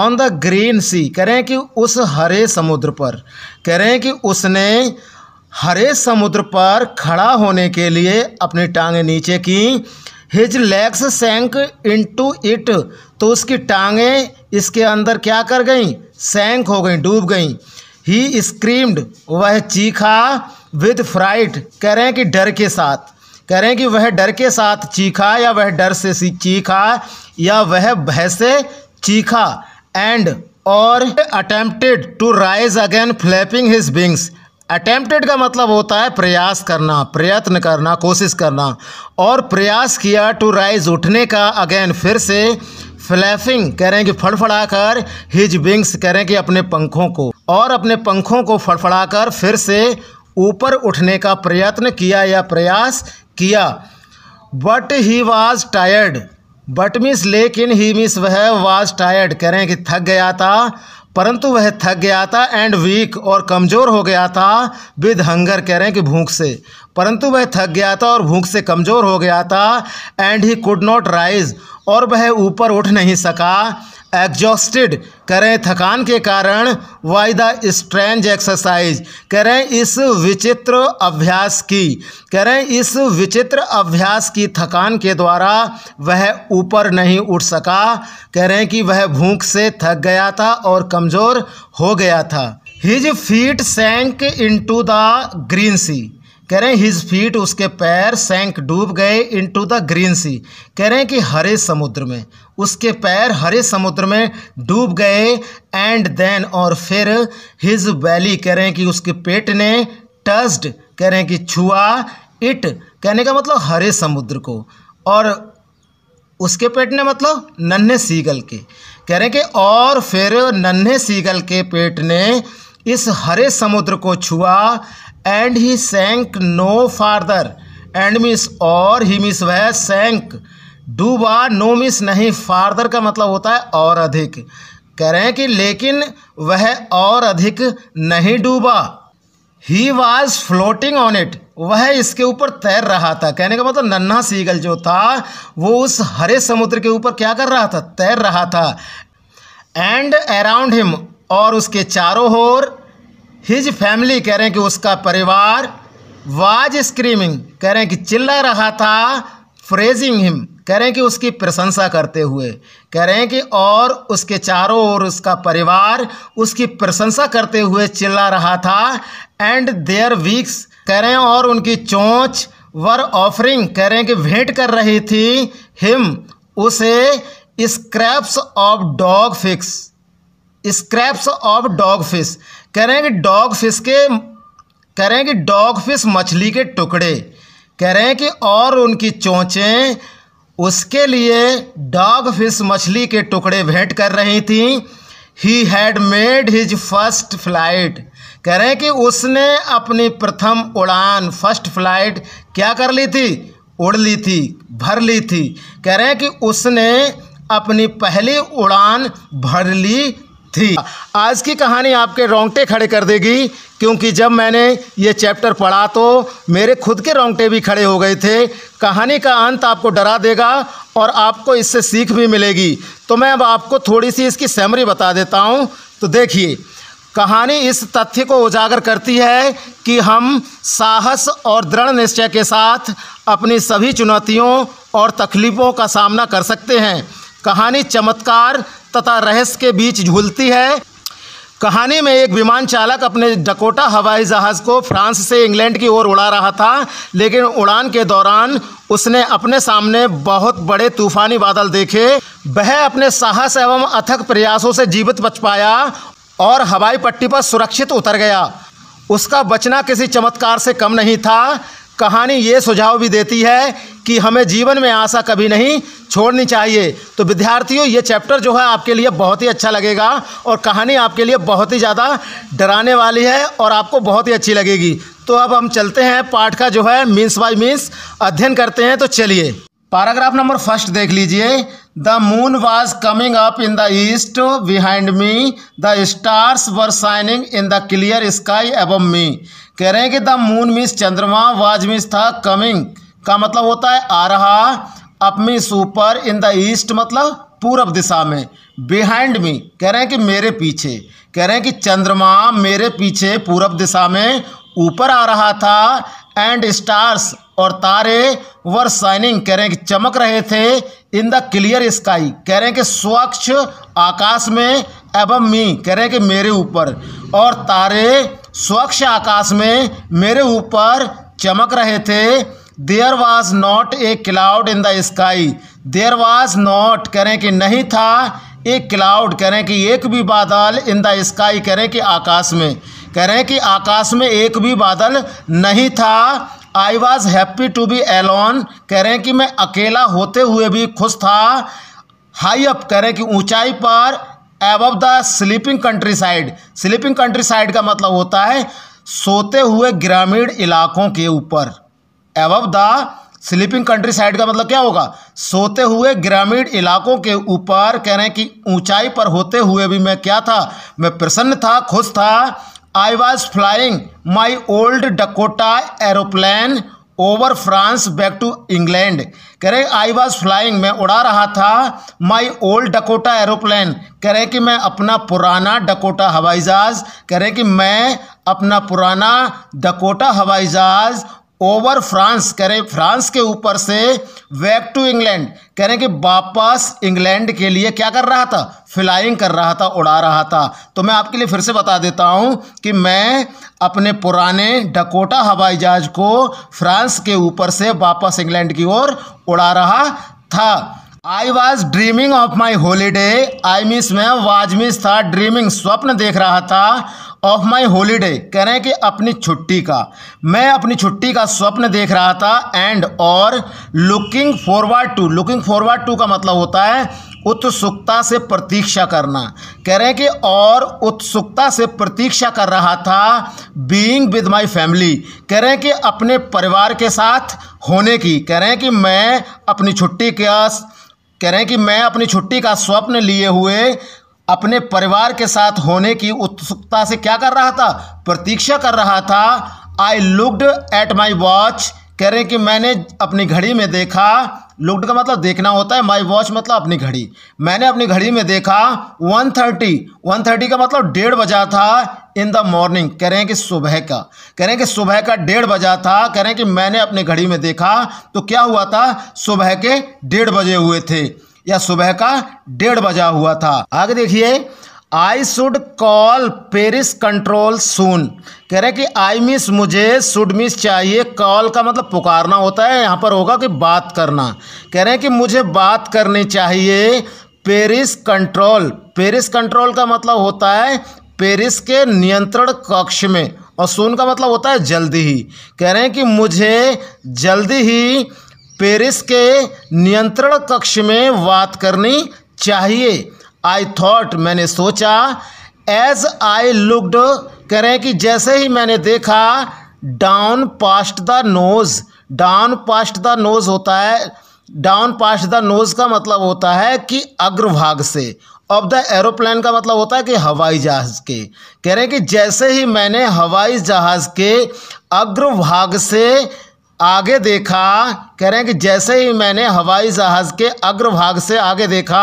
S1: ऑन द ग्रीन सी कह रहे हैं कि उस हरे समुद्र पर कह रहे हैं कि उसने हरे समुद्र पर खड़ा होने के लिए अपनी टांगें नीचे की his legs sank into it तो उसकी टांगें इसके अंदर क्या कर गईं सेंक हो गईं डूब गईं ही स्क्रीम्ड वह चीखा विद फ्राइट कह रहे हैं कि डर के साथ कह रहे हैं कि वह डर के साथ चीखा या वह डर से चीखा या वह भय से चीखा एंड और attempted to rise again flapping his wings attempted का मतलब होता है प्रयास करना प्रयत्न करना कोशिश करना और प्रयास किया टू राइज उठने का अगेन फिर से फ्लैपिंग कह रहे हैं कि फड़फड़ाकर हिज विंग्स कह रहे हैं कि अपने पंखों को और अपने पंखों को फड़फड़ाकर फिर से ऊपर उठने का प्रयत्न किया या प्रयास किया but he was tired but miss लेकिन ही मिस वह वाज टायर्ड कह रहे हैं कि थक गया था परंतु वह थक गया था एंड वीक और कमज़ोर हो गया था विद हंगर कह रहे हैं कि भूख से परंतु वह थक गया था और भूख से कमज़ोर हो गया था and he could not rise और वह ऊपर उठ नहीं सका एग्जॉस्टेड करें थकान के कारण वाई द स्ट्रेंज एक्सरसाइज करें इस विचित्र अभ्यास की करें इस विचित्र अभ्यास की थकान के द्वारा वह ऊपर नहीं उठ सका करें कि वह भूख से थक गया था और कमज़ोर हो गया था his feet sank to the green sea कह रहे हैं हिज फीट उसके पैर सैंक डूब गए इनटू द ग्रीन सी कह रहे हैं कि हरे समुद्र में उसके पैर हरे समुद्र में डूब गए एंड देन और फिर हिज वैली कह रहे हैं कि उसके पेट ने टस्ड कह रहे हैं कि छुआ इट कहने का मतलब हरे समुद्र को और उसके पेट ने मतलब नन्हे सीगल के कह रहे हैं कि और फिर नन्हे सीगल के पेट ने इस हरे समुद्र को छुआ एंड ही सेंक नो फार्दर एंड मिस और ही मिस वह सेंक डूबा नो मिस नहीं फार्दर का मतलब होता है और अधिक कह रहे हैं कि लेकिन वह और अधिक नहीं डूबा he was floating on it वह इसके ऊपर तैर रहा था कहने का मतलब नन्हा सीगल जो था वो उस हरे समुद्र के ऊपर क्या कर रहा था तैर रहा था एंड अराउंड हिम और उसके चारों ओर हिज फैमिली कह रहे हैं कि उसका परिवार वाज स्क्रीमिंग कह रहे हैं कि चिल्ला रहा था फ्रेजिंग हिम कह रहे हैं कि उसकी प्रशंसा करते हुए कह रहे हैं कि और उसके चारों ओर उसका परिवार उसकी प्रशंसा करते हुए चिल्ला रहा था एंड देयर वीक्स कह रहे हैं और उनकी चोंच वर ऑफरिंग कह रहे हैं कि भेंट कर रही थी हिम उसे scraps of dogfish scraps of dogfish कह रहे हैं कि डॉग फिश के कह रहे हैं कि डॉग फिश मछली के टुकड़े कह रहे हैं कि और उनकी चोंचें उसके लिए डॉग फिश मछली के टुकड़े भेंट कर रही थी he had made his first flight कह रहे हैं कि उसने अपनी प्रथम उड़ान फर्स्ट फ्लाइट क्या कर ली थी उड़ ली थी भर ली थी कह रहे हैं कि उसने अपनी पहली उड़ान भर ली थी आज की कहानी आपके रोंगटे खड़े कर देगी क्योंकि जब मैंने ये चैप्टर पढ़ा तो मेरे खुद के रोंगटे भी खड़े हो गए थे कहानी का अंत आपको डरा देगा और आपको इससे सीख भी मिलेगी तो मैं अब आपको थोड़ी सी इसकी सैमरी बता देता हूँ तो देखिए कहानी इस तथ्य को उजागर करती है कि हम साहस और दृढ़ निश्चय के साथ अपनी सभी चुनौतियों और तकलीफ़ों का सामना कर सकते हैं कहानी चमत्कार तथा रहस्य के बीच झूलती है कहानी में एक विमान चालक अपने डकोटा हवाई जहाज़ को फ्रांस से इंग्लैंड की ओर उड़ा रहा था लेकिन उड़ान के दौरान उसने अपने सामने बहुत बड़े तूफानी बादल देखे वह अपने साहस एवं अथक प्रयासों से जीवित बच पाया और हवाई पट्टी पर सुरक्षित उतर गया उसका बचना किसी चमत्कार से कम नहीं था कहानी ये सुझाव भी देती है कि हमें जीवन में आशा कभी नहीं छोड़नी चाहिए तो विद्यार्थियों ये चैप्टर जो है आपके लिए बहुत ही अच्छा लगेगा और कहानी आपके लिए बहुत ही ज़्यादा डराने वाली है और आपको बहुत ही अच्छी लगेगी तो अब हम चलते हैं पाठ का जो है मीन्स बाई मीन्स अध्ययन करते हैं तो चलिए पैराग्राफ नंबर फर्स्ट देख लीजिए the moon was coming up in the east behind me the stars were shining in the clear sky above me कह रहे हैं कि द मून मिस चंद्रमा वाज मिस था कमिंग का मतलब होता है आ रहा अप मी सुपर इन द ईस्ट मतलब पूरब दिशा में बिहाइंड मी कह रहे हैं कि मेरे पीछे कह रहे हैं कि चंद्रमा मेरे पीछे पूरब दिशा में ऊपर आ रहा था एंड स्टार्स और तारे वर शाइनिंग कह रहे हैं कि चमक रहे थे इन द क्लियर स्काई कह रहे हैं कि स्वच्छ आकाश में एवं मी कह रहे हैं कि मेरे ऊपर और तारे स्वच्छ आकाश में मेरे ऊपर चमक रहे थे there was not a cloud in the sky there was not कह रहे कि नहीं था एक क्लाउड कह रहे हैं कि एक भी बादल इन द स्काई कह रहे हैं कि आकाश में कह रहे हैं कि आकाश में एक भी बादल नहीं था I was happy to be alone कह रहे हैं कि मैं अकेला होते हुए भी खुश था हाई अप कह रहे हैं कि ऊंचाई पर above the sleeping countryside sleeping countryside का मतलब होता है सोते हुए ग्रामीण इलाकों के ऊपर above the sleeping countryside का मतलब क्या होगा सोते हुए ग्रामीण इलाकों के ऊपर कह रहे हैं कि ऊंचाई पर होते हुए भी मैं क्या था मैं प्रसन्न था खुश था I was flying my old Dakota aeroplane over France back to England कह रहे आई वॉज फ्लाइंग मैं उड़ा रहा था माई ओल्ड डकोटा एरोप्लेन कह रहे कि मैं अपना पुराना डकोटा हवाई जहाज़ कह रहे कि मैं अपना पुराना डकोटा हवाई जहाज़ ओवर फ्रांस करें फ्रांस के ऊपर से वैक टू इंग्लैंड कह रहे कि वापस इंग्लैंड के लिए क्या कर रहा था फ्लाइंग कर रहा था उड़ा रहा था तो मैं आपके लिए फिर से बता देता हूं कि मैं अपने पुराने डकोटा हवाई जहाज को फ्रांस के ऊपर से वापस इंग्लैंड की ओर उड़ा रहा था I was dreaming of my holiday I मिस मैं वाज मिस था ड्रीमिंग स्वप्न देख रहा था ऑफ माई होलीडे कह रहे हैं कि अपनी छुट्टी का मैं अपनी छुट्टी का स्वप्न देख रहा था एंड और looking forward to looking forward to का मतलब होता है उत्सुकता से प्रतीक्षा करना कह रहे हैं कि और उत्सुकता से प्रतीक्षा कर रहा था बीइंग विद माय फैमिली कह रहे हैं कि अपने परिवार के साथ होने की कह रहे हैं कि मैं अपनी छुट्टी के कह रहे हैं कि मैं अपनी छुट्टी का स्वप्न लिए हुए अपने परिवार के साथ होने की उत्सुकता से क्या कर रहा था प्रतीक्षा कर रहा था I looked at my watch कह रहे हैं कि मैंने अपनी घड़ी में देखा लुकड का मतलब देखना होता है माई वॉच मतलब अपनी घड़ी मैंने अपनी घड़ी में देखा वन थर्टी वन थर्टी का मतलब डेढ़ बजा था इन द मॉर्निंग कह रहे हैं कि सुबह का कह रहे हैं कि सुबह का डेढ़ बजा था कह रहे हैं कि मैंने अपनी घड़ी में देखा तो क्या हुआ था सुबह के डेढ़ बजे हुए थे या सुबह का डेढ़ बजा हुआ था आगे देखिए I should call Paris control soon कह रहे कि आई मिस मुझे शुड मिस चाहिए कॉल का मतलब पुकारना होता है यहाँ पर होगा कि बात करना कह रहे हैं कि मुझे बात करनी चाहिए पेरिस कंट्रोल पेरिस कंट्रोल का मतलब होता है पेरिस के नियंत्रण कक्ष में और सून का मतलब होता है जल्दी ही कह रहे हैं कि मुझे जल्दी ही पेरिस के नियंत्रण कक्ष में बात करनी चाहिए आई थॉट मैंने सोचा एज आई लुकड करें कि जैसे ही मैंने देखा down past the nose down past the nose होता है डाउन पास्ट द नोज़ का मतलब होता है कि अग्रभाग से ऑफ द एरोप्लेन का मतलब होता है कि हवाई जहाज़ के कह रहे हैं कि जैसे ही मैंने हवाई जहाज़ के अग्रभाग से आगे देखा कह रहे हैं कि जैसे ही मैंने हवाई जहाज़ के अग्रभाग से आगे देखा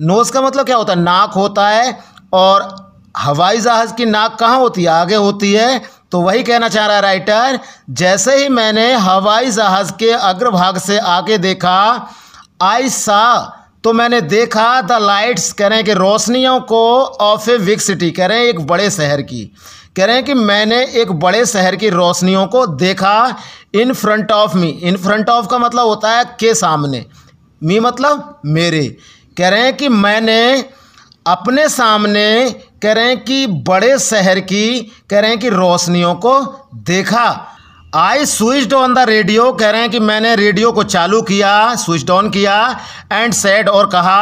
S1: नोज़ का मतलब क्या होता है नाक होता है और हवाई जहाज़ की नाक कहाँ होती है आगे होती है तो वही कहना चाह रहा है राइटर जैसे ही मैंने हवाई जहाज़ के अग्रभाग से आगे देखा आई सा तो मैंने देखा द लाइट्स कह रहे हैं कि रोशनियों को ऑफ ए विग सिटी कह रहे हैं एक बड़े शहर की कह रहे हैं कि मैंने एक बड़े शहर की रोशनियों को देखा in front of me in front of का मतलब होता है के सामने मी मतलब मेरे कह रहे हैं कि मैंने अपने सामने कह रहे हैं कि बड़े शहर की कह रहे हैं कि रोशनियों को देखा I switch on the radio कह रहे हैं कि मैंने रेडियो को चालू किया स्विच ऑन किया एंड सेड और कहा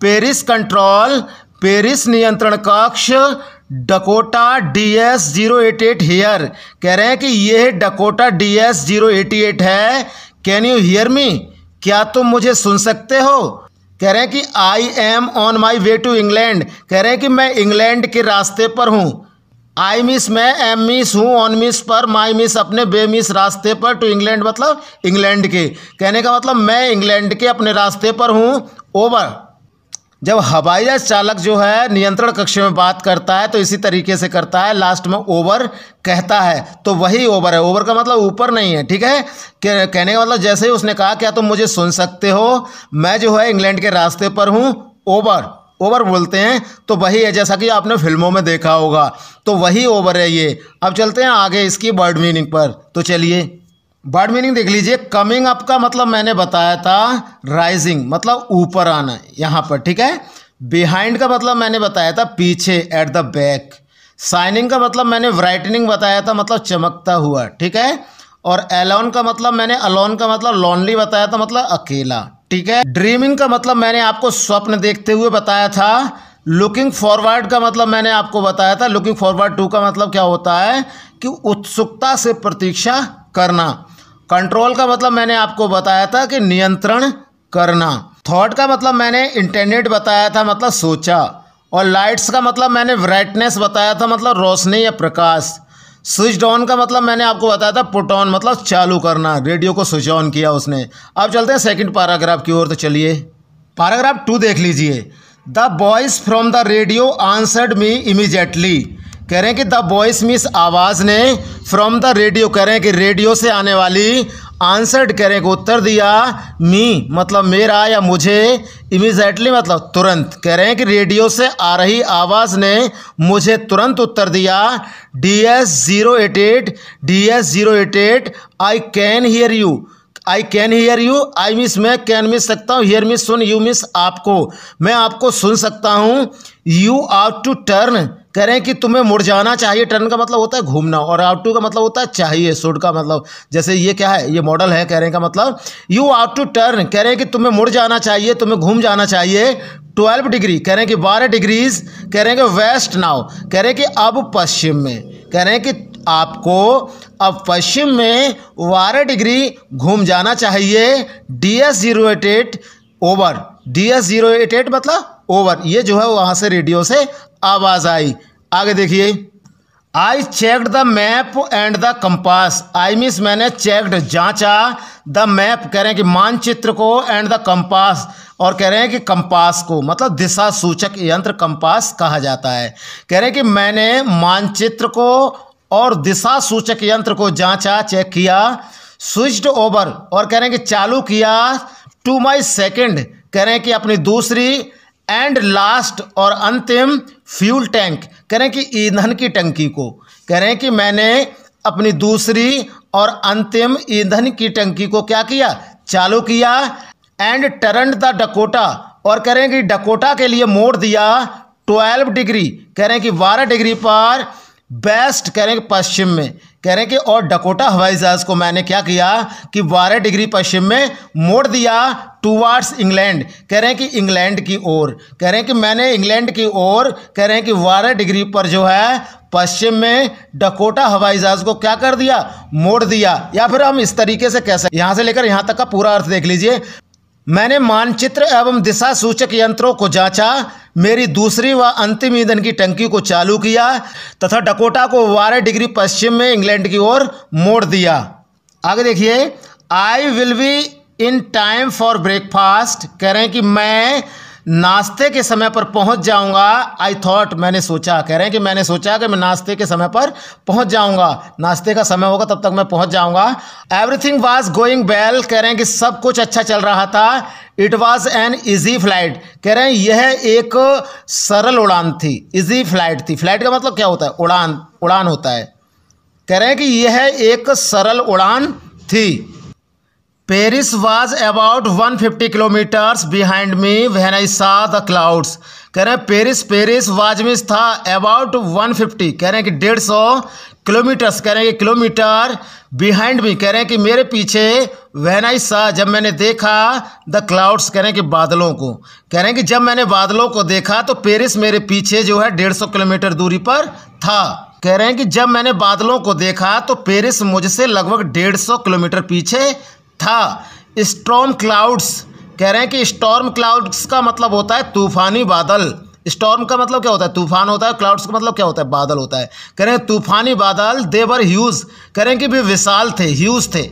S1: पेरिस कंट्रोल पेरिस नियंत्रण कक्ष Dakota D S zero eight eight here कह रहे हैं कि यह Dakota D S zero eight eight है कैन यू हियर मी क्या तुम मुझे सुन सकते हो कह रहे हैं कि I am on my way to England कह रहे हैं कि मैं इंग्लैंड के रास्ते पर हूँ आई मिस मैं एम मिस हूँ ऑन मिस पर माई मिस अपने बे मिस रास्ते पर टू इंग्लैंड मतलब इंग्लैंड के कहने का मतलब मैं इंग्लैंड के अपने रास्ते पर हूँ ओवर जब हवाई जहाज चालक जो है नियंत्रण कक्ष में बात करता है तो इसी तरीके से करता है लास्ट में ओवर कहता है तो वही ओवर है ओवर का मतलब ऊपर नहीं है ठीक है कहने का मतलब जैसे ही उसने कहा क्या तुम तो मुझे सुन सकते हो मैं जो है इंग्लैंड के रास्ते पर हूँ ओवर ओवर बोलते हैं तो वही है जैसा कि आपने फिल्मों में देखा होगा तो वही ओवर है ये अब चलते हैं आगे इसकी बर्ड मीनिंग पर तो चलिए वर्ड मीनिंग देख लीजिए कमिंग अप का मतलब मैंने बताया था राइजिंग मतलब ऊपर आना यहाँ पर ठीक है बिहाइंड का मतलब मैंने बताया था पीछे एट द बैक साइनिंग का मतलब मैंने ब्राइटनिंग बताया था मतलब चमकता हुआ ठीक है और एलोन का मतलब मैंने अलोन का मतलब लॉनली बताया था मतलब अकेला ठीक है ड्रीमिंग का मतलब मैंने आपको स्वप्न देखते हुए बताया था लुकिंग फॉरवर्ड का मतलब मैंने आपको बताया था लुकिंग फॉरवर्ड टू का मतलब क्या होता है कि उत्सुकता से प्रतीक्षा करना कंट्रोल का मतलब मैंने आपको बताया था कि नियंत्रण करना थॉट का मतलब मैंने इंटेंडेड बताया था मतलब सोचा और लाइट्स का मतलब मैंने ब्राइटनेस बताया था मतलब रोशनी या प्रकाश स्विच ऑन का मतलब मैंने आपको बताया था पुट ऑन मतलब चालू करना रेडियो को स्विच ऑन किया उसने अब चलते हैं सेकंड पैराग्राफ की ओर तो चलिए पैराग्राफ टू देख लीजिए the boys from the radio answered me immediately कह रहे हैं कि द वॉइस मिस आवाज़ ने फ्रॉम द रेडियो कह रहे हैं कि रेडियो से आने वाली आंसर्ड कह रहे हैं कि उत्तर दिया मी मतलब मेरा या मुझे इमिजिएटली मतलब तुरंत कह रहे हैं कि रेडियो से आ रही आवाज़ ने मुझे तुरंत उत्तर दिया D S zero eight eight D S zero eight eight I can hear you I can hear you I मिस मैं कैन मिस सकता हूँ हेयर मिस सुन यू मिस आपको मैं आपको सुन सकता हूँ यू आउट टू टर्न कह रहे हैं कि तुम्हें मुड़ जाना चाहिए टर्न का मतलब होता है घूमना और आउट टू का मतलब होता है चाहिए सुड का मतलब जैसे ये क्या है ये मॉडल है कह रहे हैं का मतलब यू आउट टू टर्न कह रहे हैं कि तुम्हें मुड़ जाना चाहिए तुम्हें घूम जाना चाहिए ट्वेल्व डिग्री कह रहे हैं कि बारह डिग्रीज कह रहे हैं कि वेस्ट नाव कह रहे हैं कि अब पश्चिम में कह रहे हैं कि आपको अब पश्चिम में बारह डिग्री घूम जाना चाहिए D S zero eight eight over D S zero eight eight मतलब ओवर ये जो है वहाँ से रेडियो से आवाज़ आई आगे देखिए I checked the map and the compass I means मैंने चेकड जांचा द मैप कह रहे हैं कि मानचित्र को एंड द कंपास और कह रहे हैं कि कंपास को मतलब दिशा सूचक यंत्र कंपास कहा जाता है कह रहे हैं कि मैंने मानचित्र को और दिशा सूचक यंत्र को जांचा चेक किया स्विच्ड ओवर और कह रहे हैं कि चालू किया टू माई सेकेंड कह रहे हैं कि अपनी दूसरी एंड लास्ट और अंतिम फ्यूल टैंक कह रहे हैं कि ईंधन की टंकी को कह रहे हैं कि मैंने अपनी दूसरी और अंतिम ईंधन की टंकी को क्या किया चालू किया एंड टरंट द डकोटा और कह रहे हैं कि डकोटा के लिए मोड़ दिया ट्वेल्व डिग्री कह रहे हैं कि बारह डिग्री पर बेस्ट कह रहे हैं पश्चिम में कह रहे हैं कि और डकोटा हवाई जहाज़ को मैंने क्या किया कि बारह डिग्री पश्चिम में मोड़ दिया टूवार्ड्स इंग्लैंड कह रहे हैं कि इंग्लैंड की ओर कह रहे हैं कि मैंने इंग्लैंड की ओर कह रहे हैं कि बारह डिग्री पर जो है पश्चिम में डकोटा हवाई जहाज़ को क्या कर दिया मोड़ दिया या फिर हम इस तरीके से कह सकते यहाँ से लेकर यहाँ तक का पूरा अर्थ देख लीजिए मैंने मानचित्र एवं दिशा सूचक यंत्रों को जांचा मेरी दूसरी व अंतिम ईंधन की टंकी को चालू किया तथा डकोटा को बारह डिग्री पश्चिम में इंग्लैंड की ओर मोड़ दिया आगे देखिए I will be in time for breakfast कह रहे हैं कि मैं नाश्ते के समय पर पहुंच जाऊंगा आई थॉट मैंने सोचा कह रहे हैं कि मैंने सोचा कि मैं नाश्ते के समय पर पहुंच जाऊंगा नाश्ते का समय होगा तब तक मैं पहुंच जाऊंगा एवरीथिंग वॉज गोइंग वेल कह रहे हैं कि सब कुछ अच्छा चल रहा था it was an easy flight कह रहे हैं यह एक सरल उड़ान थी ईजी फ्लाइट थी फ्लाइट का मतलब क्या होता है उड़ान उड़ान होता है कह रहे हैं कि यह एक सरल उड़ान थी Paris was about 150 kilometres behind me when I saw the clouds कह रहे हैं पेरिस पेरिस वाज मिस था अबाउट 150 कह रहे हैं कि डेढ़ सौ किलोमीटर्स कह रहे हैं कि किलोमीटर बिहाइंड मी कह रहे हैं कि मेरे पीछे वहन आई सा जब मैंने देखा द क्लाउड्स कह रहे हैं कि बादलों को कह रहे हैं कि जब मैंने बादलों को देखा तो पेरिस मेरे पीछे जो है डेढ़ सौ किलोमीटर दूरी पर था कह रहे हैं कि जब मैंने बादलों को देखा तो पेरिस मुझसे लगभग डेढ़ सौ किलोमीटर पीछे था स्टॉर्म क्लाउड्स कह रहे हैं कि स्टॉर्म क्लाउड्स का मतलब होता है तूफानी बादल स्टॉर्म का मतलब क्या होता है तूफान होता है क्लाउड्स का मतलब क्या होता है बादल होता है कह रहे हैं तूफानी बादल देवर ह्यूज कह रहे हैं कि भी विशाल थे ह्यूज थे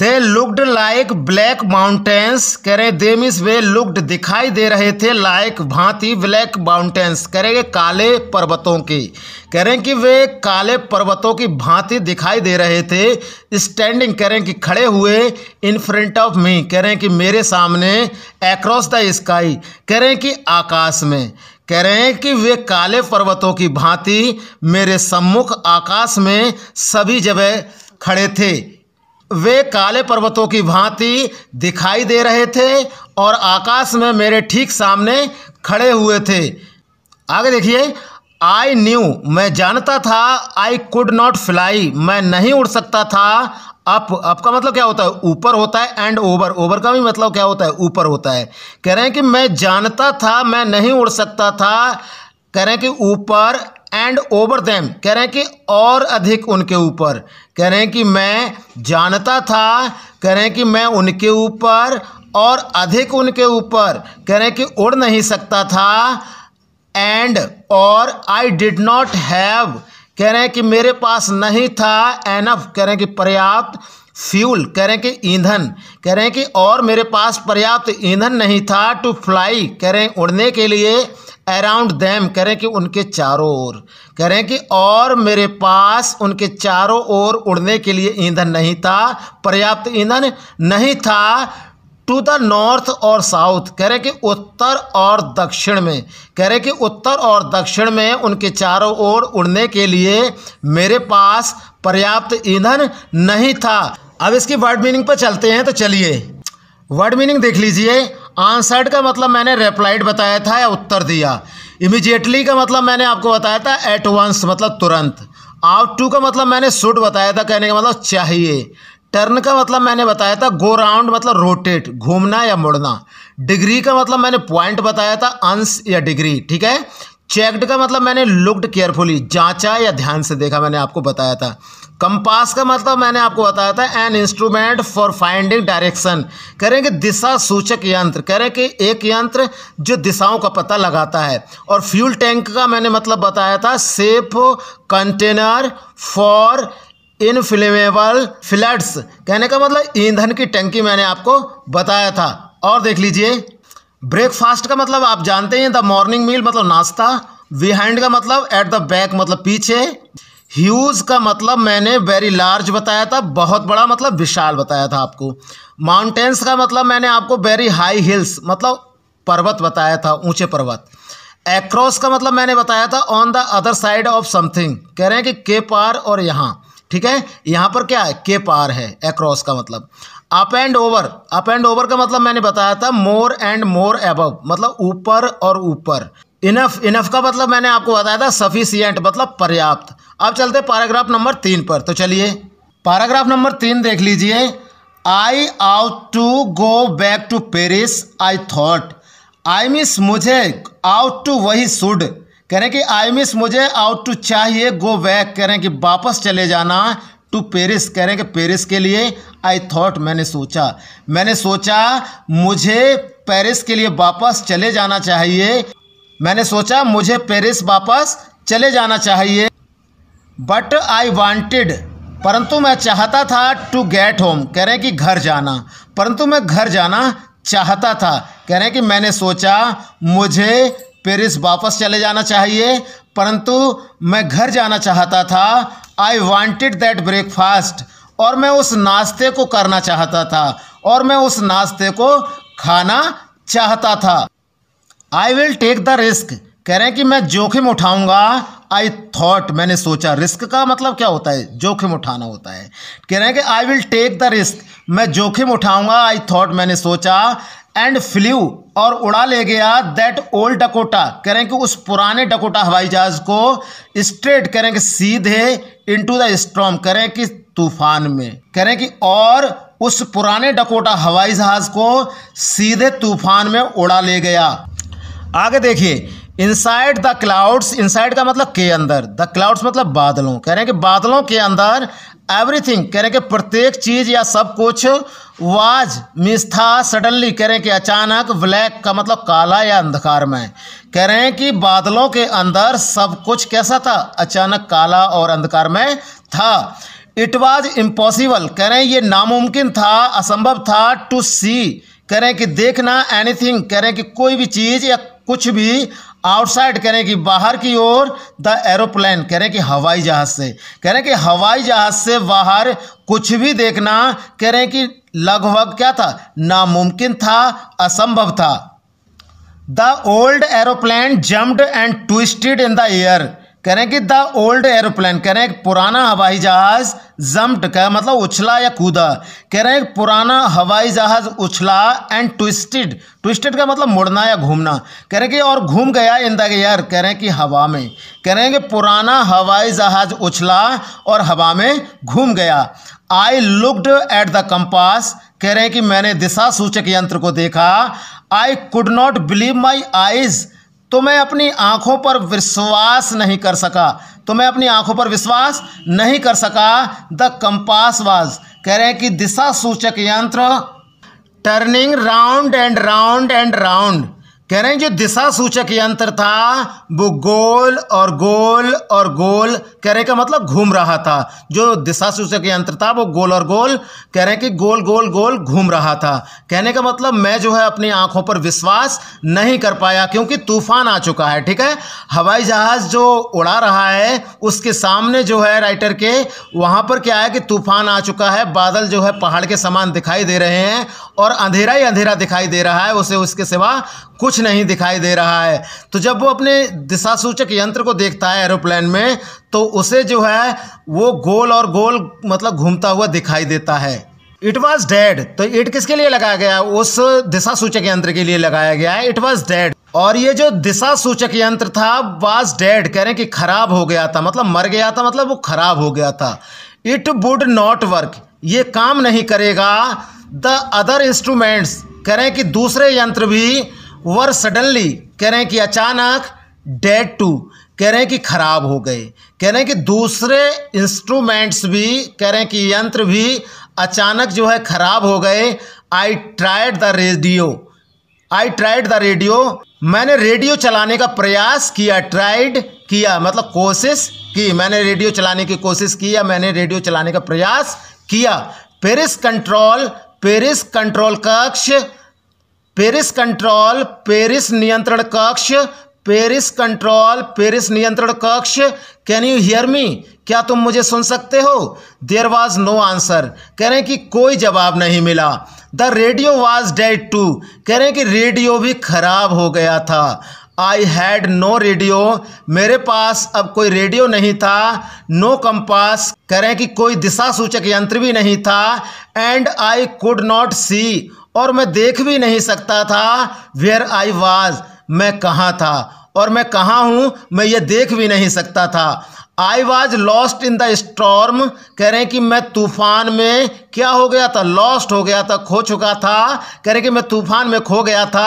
S1: they looked like black mountains कह रहे दे मीन्स वे लुकड दिखाई दे रहे थे लाइक भांति ब्लैक माउंटेन्स कह रहे काले पर्वतों की कह रहे कि वे काले पर्वतों की भांति दिखाई दे रहे थे स्टैंडिंग कह रहे कि खड़े हुए इन फ्रंट ऑफ मी कह रहे कि मेरे सामने एक्रॉस द स्काई कह रहे कि आकाश में कह रहे हैं कि वे काले पर्वतों की भांति मेरे सम्मुख आकाश में सभी जगह खड़े थे वे काले पर्वतों की भांति दिखाई दे रहे थे और आकाश में मेरे ठीक सामने खड़े हुए थे आगे देखिए आई न्यू मैं जानता था आई कुड नॉट फ्लाई मैं नहीं उड़ सकता था अप अप का मतलब क्या होता है ऊपर होता है एंड ओवर ओवर का भी मतलब क्या होता है ऊपर होता है कह रहे हैं कि मैं जानता था मैं नहीं उड़ सकता था कह रहे हैं कि ऊपर एंड ओवर दैम कह रहे हैं कि और अधिक उनके ऊपर कह रहे हैं कि मैं जानता था कह रहे हैं कि मैं उनके ऊपर और अधिक उनके ऊपर कह रहे हैं कि उड़ नहीं सकता था एंड और आई डिड नॉट हैव कह रहे हैं कि मेरे पास नहीं था एनफ कह रहे हैं कि पर्याप्त फ्यूल कह रहे हैं कि ईंधन कह रहे हैं कि और मेरे पास पर्याप्त ईंधन नहीं था टू फ्लाई कह रहे हैं उड़ने के लिए अराउंड देम कह रहे हैं कि उनके चारों ओर कह रहे हैं कि और मेरे पास उनके चारों ओर उड़ने के लिए ईंधन नहीं था पर्याप्त ईंधन नहीं था टू द नॉर्थ और साउथ कह रहे कि उत्तर और दक्षिण में कह रहे कि उत्तर और दक्षिण में उनके चारों ओर उड़ने के लिए मेरे पास पर्याप्त ईंधन नहीं था अब इसकी वर्ड मीनिंग पर चलते हैं तो चलिए वर्ड मीनिंग देख लीजिए आंसर्ड का मतलब मैंने रिप्लाइड बताया था या उत्तर दिया इमिजिएटली का मतलब मैंने आपको बताया था एट वंस मतलब तुरंत आउट टू का मतलब मैंने सुड बताया था कहने का मतलब चाहिए टर्न का मतलब मैंने बताया था गो राउंड मतलब रोटेट घूमना या मुड़ना डिग्री का मतलब मैंने पॉइंट बताया था अंश या डिग्री ठीक है चेक्ड का मतलब मैंने लुक्ड केयरफुली जांचा या ध्यान से देखा मैंने आपको बताया था कंपास का मतलब मैंने आपको बताया था an instrument for finding direction कह रहे हैं कि दिशा सूचक यंत्र कह रहे हैं कि एक यंत्र जो दिशाओं का पता लगाता है और फ्यूल टैंक का मैंने मतलब बताया था safe container for inflammable fluids कहने का मतलब ईंधन की टंकी मैंने आपको बताया था और देख लीजिए ब्रेकफास्ट का मतलब आप जानते हैं द मॉर्निंग मील मतलब नाश्ता बिहाइंड का मतलब एट द बैक मतलब पीछे ह्यूज का मतलब मैंने वेरी लार्ज बताया था बहुत बड़ा मतलब विशाल बताया था आपको माउंटेन्स का मतलब मैंने आपको वेरी हाई हिल्स मतलब पर्वत बताया था ऊंचे पर्वत एक्रॉस का मतलब मैंने बताया था on the other side of something कह रहे हैं कि के पार और यहाँ ठीक है यहाँ पर क्या है के पार है एक्रॉस का मतलब up and over up and over का मतलब मैंने बताया था मोर एंड मोर एबव मतलब ऊपर और ऊपर इनफ इनफ का मतलब मैंने आपको बताया था सफिशियंट मतलब पर्याप्त अब चलते पैराग्राफ नंबर तीन पर तो चलिए पैराग्राफ नंबर तीन देख लीजिए I ought to go back to Paris I thought I मिस मुझे आउट टू वही सुड कह रहे कि आई मिस मुझे आउट टू चाहिए गो बैक कह रहे हैं कि वापस चले जाना टू पेरिस कह रहे हैं कि पेरिस के लिए आई थॉट मैंने सोचा मैंने सोचा मुझे पेरिस के लिए वापस चले जाना चाहिए मैंने सोचा मुझे पेरिस वापस चले जाना चाहिए बट आई वांटेड परंतु मैं चाहता था टू गेट होम कह रहे हैं कि घर जाना परंतु मैं घर जाना चाहता था कह रहे हैं कि मैंने सोचा मुझे पेरिस वापस चले जाना चाहिए परंतु मैं घर जाना चाहता था आई वॉन्टिड दैट ब्रेकफास्ट और मैं उस नाश्ते को करना चाहता था और मैं उस नाश्ते को खाना चाहता था I will take the risk कह रहे हैं कि मैं जोखिम उठाऊंगा आई थॉट मैंने सोचा रिस्क का मतलब क्या होता है जोखिम उठाना होता है कह रहे हैं कि I will take the risk मैं जोखिम उठाऊंगा आई थॉट मैंने सोचा एंड फ्ल्यू और उड़ा ले गया दैट ओल्ड डकोटा कह रहे हैं कि उस पुराने डकोटा हवाई जहाज को स्ट्रेट कह रहे हैं कि सीधे इनटू द स्ट्रॉम कह रहे हैं कि तूफान में कह रहे हैं कि और उस पुराने डकोटा हवाई जहाज को सीधे तूफान में उड़ा ले गया आगे देखिए इनसाइड द क्लाउड्स इनसाइड का मतलब के अंदर द क्लाउड्स मतलब बादलों कह रहे हैं कि बादलों के अंदर एवरीथिंग कह रहे हैं कि प्रत्येक चीज़ या सब कुछ वाज मिस था सडनली कह रहे हैं कि अचानक ब्लैक का मतलब काला या अंधकार में कह रहे हैं कि बादलों के अंदर सब कुछ कैसा था अचानक काला और अंधकार में था इट वॉज इम्पॉसिबल कह रहे हैं ये नामुमकिन था असंभव था टू सी कह रहे हैं कि देखना एनीथिंग कह रहे हैं कि कोई भी चीज़ या कुछ भी आउटसाइड कह रहे हैं कि बाहर की ओर द एरोप्लेन कह रहे हैं कि हवाई जहाज से कह रहे हैं कि हवाई जहाज से बाहर कुछ भी देखना कह रहे हैं कि लगभग क्या था नामुमकिन था असंभव था the old aeroplane jumped and twisted in the air कह रहे हैं कि द ओल्ड एरोप्लेन कह रहे हैं पुराना हवाई जहाज जम्प्ट का मतलब उछला या कूदा कह रहे हैं पुराना हवाई जहाज उछला एंड ट्विस्टेड ट्विस्टेड का मतलब मुड़ना या घूमना कह रहे हैं कि और घूम गया इन द एयर कह रहे हैं कि हवा में कह रहे हैं कि पुराना हवाई जहाज उछला और हवा में घूम गया I looked at the compass कह रहे हैं कि मैंने दिशा सूचक यंत्र को देखा I could not believe my eyes तो मैं अपनी आंखों पर विश्वास नहीं कर सका तो मैं अपनी आंखों पर विश्वास नहीं कर सका द कंपास वाज कह रहे हैं कि दिशा सूचक यंत्र turning round and round and round कह रहे हैं जो दिशा सूचक यंत्र था वो गोल और गोल और गोल कह रहे का मतलब घूम रहा था जो दिशा सूचक यंत्र था वो गोल और गोल कह रहे कि गोल गोल गोल घूम रहा था कहने का मतलब मैं जो है अपनी आंखों पर विश्वास नहीं कर पाया क्योंकि तूफान आ चुका है ठीक है हवाई जहाज जो उड़ा रहा है उसके सामने जो है राइटर के वहाँ पर क्या है कि तूफान आ चुका है बादल जो है पहाड़ के समान दिखाई दे रहे हैं और अंधेरा ही अंधेरा दिखाई दे रहा है उसे उसके सिवा कुछ नहीं दिखाई दे रहा है तो जब वो अपने दिशा सूचक यंत्र को देखता है एरोप्लेन में तो उसे जो है वो गोल और गोल मतलब घूमता हुआ दिखाई देता है इट वॉज डेड तो इट किसके लिए लगाया गया उस दिशा सूचक यंत्र के लिए लगाया गया है इट वॉज डेड और ये जो दिशा सूचक यंत्र था वाज डेड कह रहे हैं कि खराब हो गया था मतलब मर गया था मतलब वो खराब हो गया था इट वुड नॉट वर्क ये काम नहीं करेगा द अदर इंस्ट्रूमेंट्स कह रहे हैं कि दूसरे यंत्र भी वर सडनली कह रहे हैं कि अचानक डेड टू कह रहे हैं कि खराब हो गए कह रहे हैं कि दूसरे इंस्ट्रूमेंट्स भी कह रहे हैं कि यंत्र भी अचानक जो है खराब हो गए I tried the radio I tried the radio मैंने रेडियो चलाने का प्रयास किया ट्राइड किया मतलब कोशिश की मैंने रेडियो चलाने की कोशिश की या मैंने रेडियो चलाने का प्रयास किया पेरिस कंट्रोल पेरिस कंट्रोल कक्ष पेरिस कंट्रोल पेरिस नियंत्रण कक्ष पेरिस कंट्रोल पेरिस नियंत्रण कक्ष कैन यू हियर मी क्या तुम मुझे सुन सकते हो देयर वॉज नो आंसर कह रहे हैं कि कोई जवाब नहीं मिला the radio was dead too कह रहे हैं कि रेडियो भी खराब हो गया था आई हैड नो रेडियो मेरे पास अब कोई रेडियो नहीं था नो कंपास कह रहे हैं कि कोई दिशा सूचक यंत्र भी नहीं था and I could not see और मैं देख भी नहीं सकता था वेयर आई वाज मैं कहाँ था और मैं कहाँ हूँ मैं ये देख भी नहीं सकता था I was lost in the storm कह रहे हैं कि मैं तूफान में क्या हो गया था लॉस्ट हो गया था खो चुका था कह रहे कि मैं तूफान में खो गया था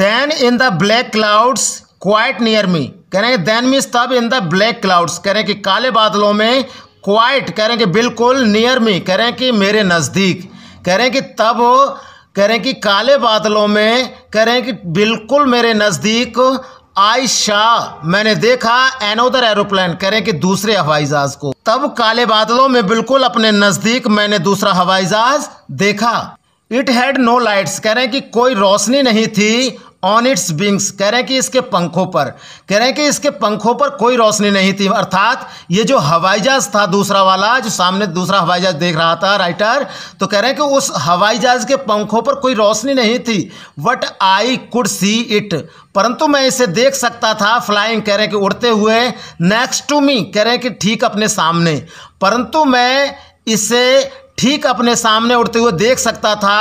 S1: then in the black clouds quite near me कह रहे हैं देन मीस तब इन द ब्लैक क्लाउड्स कह रहे हैं कि काले बादलों में क्वाइट कह रहे हैं कि बिल्कुल नियर मी कह रहे हैं कि मेरे नज़दीक कह रहे हैं कि तब कह रहे हैं कि काले बादलों में कह रहे हैं कि बिल्कुल मेरे नज़दीक आयशा शाह मैंने देखा एनोदर एरोप्लेन करें कि दूसरे हवाई जहाज को तब काले बादलों में बिल्कुल अपने नजदीक मैंने दूसरा हवाई जहाज देखा इट हैड नो लाइट्स कह रहे हैं कि कोई रोशनी नहीं थी ऑन इट्स विंग्स कह रहे हैं कि इसके पंखों पर कह रहे हैं कि इसके पंखों पर कोई रोशनी नहीं थी अर्थात ये जो हवाई जहाज था दूसरा वाला जो सामने दूसरा हवाई जहाज देख रहा था राइटर तो कह रहे हैं कि उस हवाई जहाज के पंखों पर कोई रोशनी नहीं थी what I could see it परंतु मैं इसे देख सकता था फ्लाइंग कह रहे हैं कि उड़ते हुए नेक्स्ट टू मी कह रहे हैं कि ठीक अपने सामने परंतु मैं इसे ठीक अपने सामने उड़ते हुए देख सकता था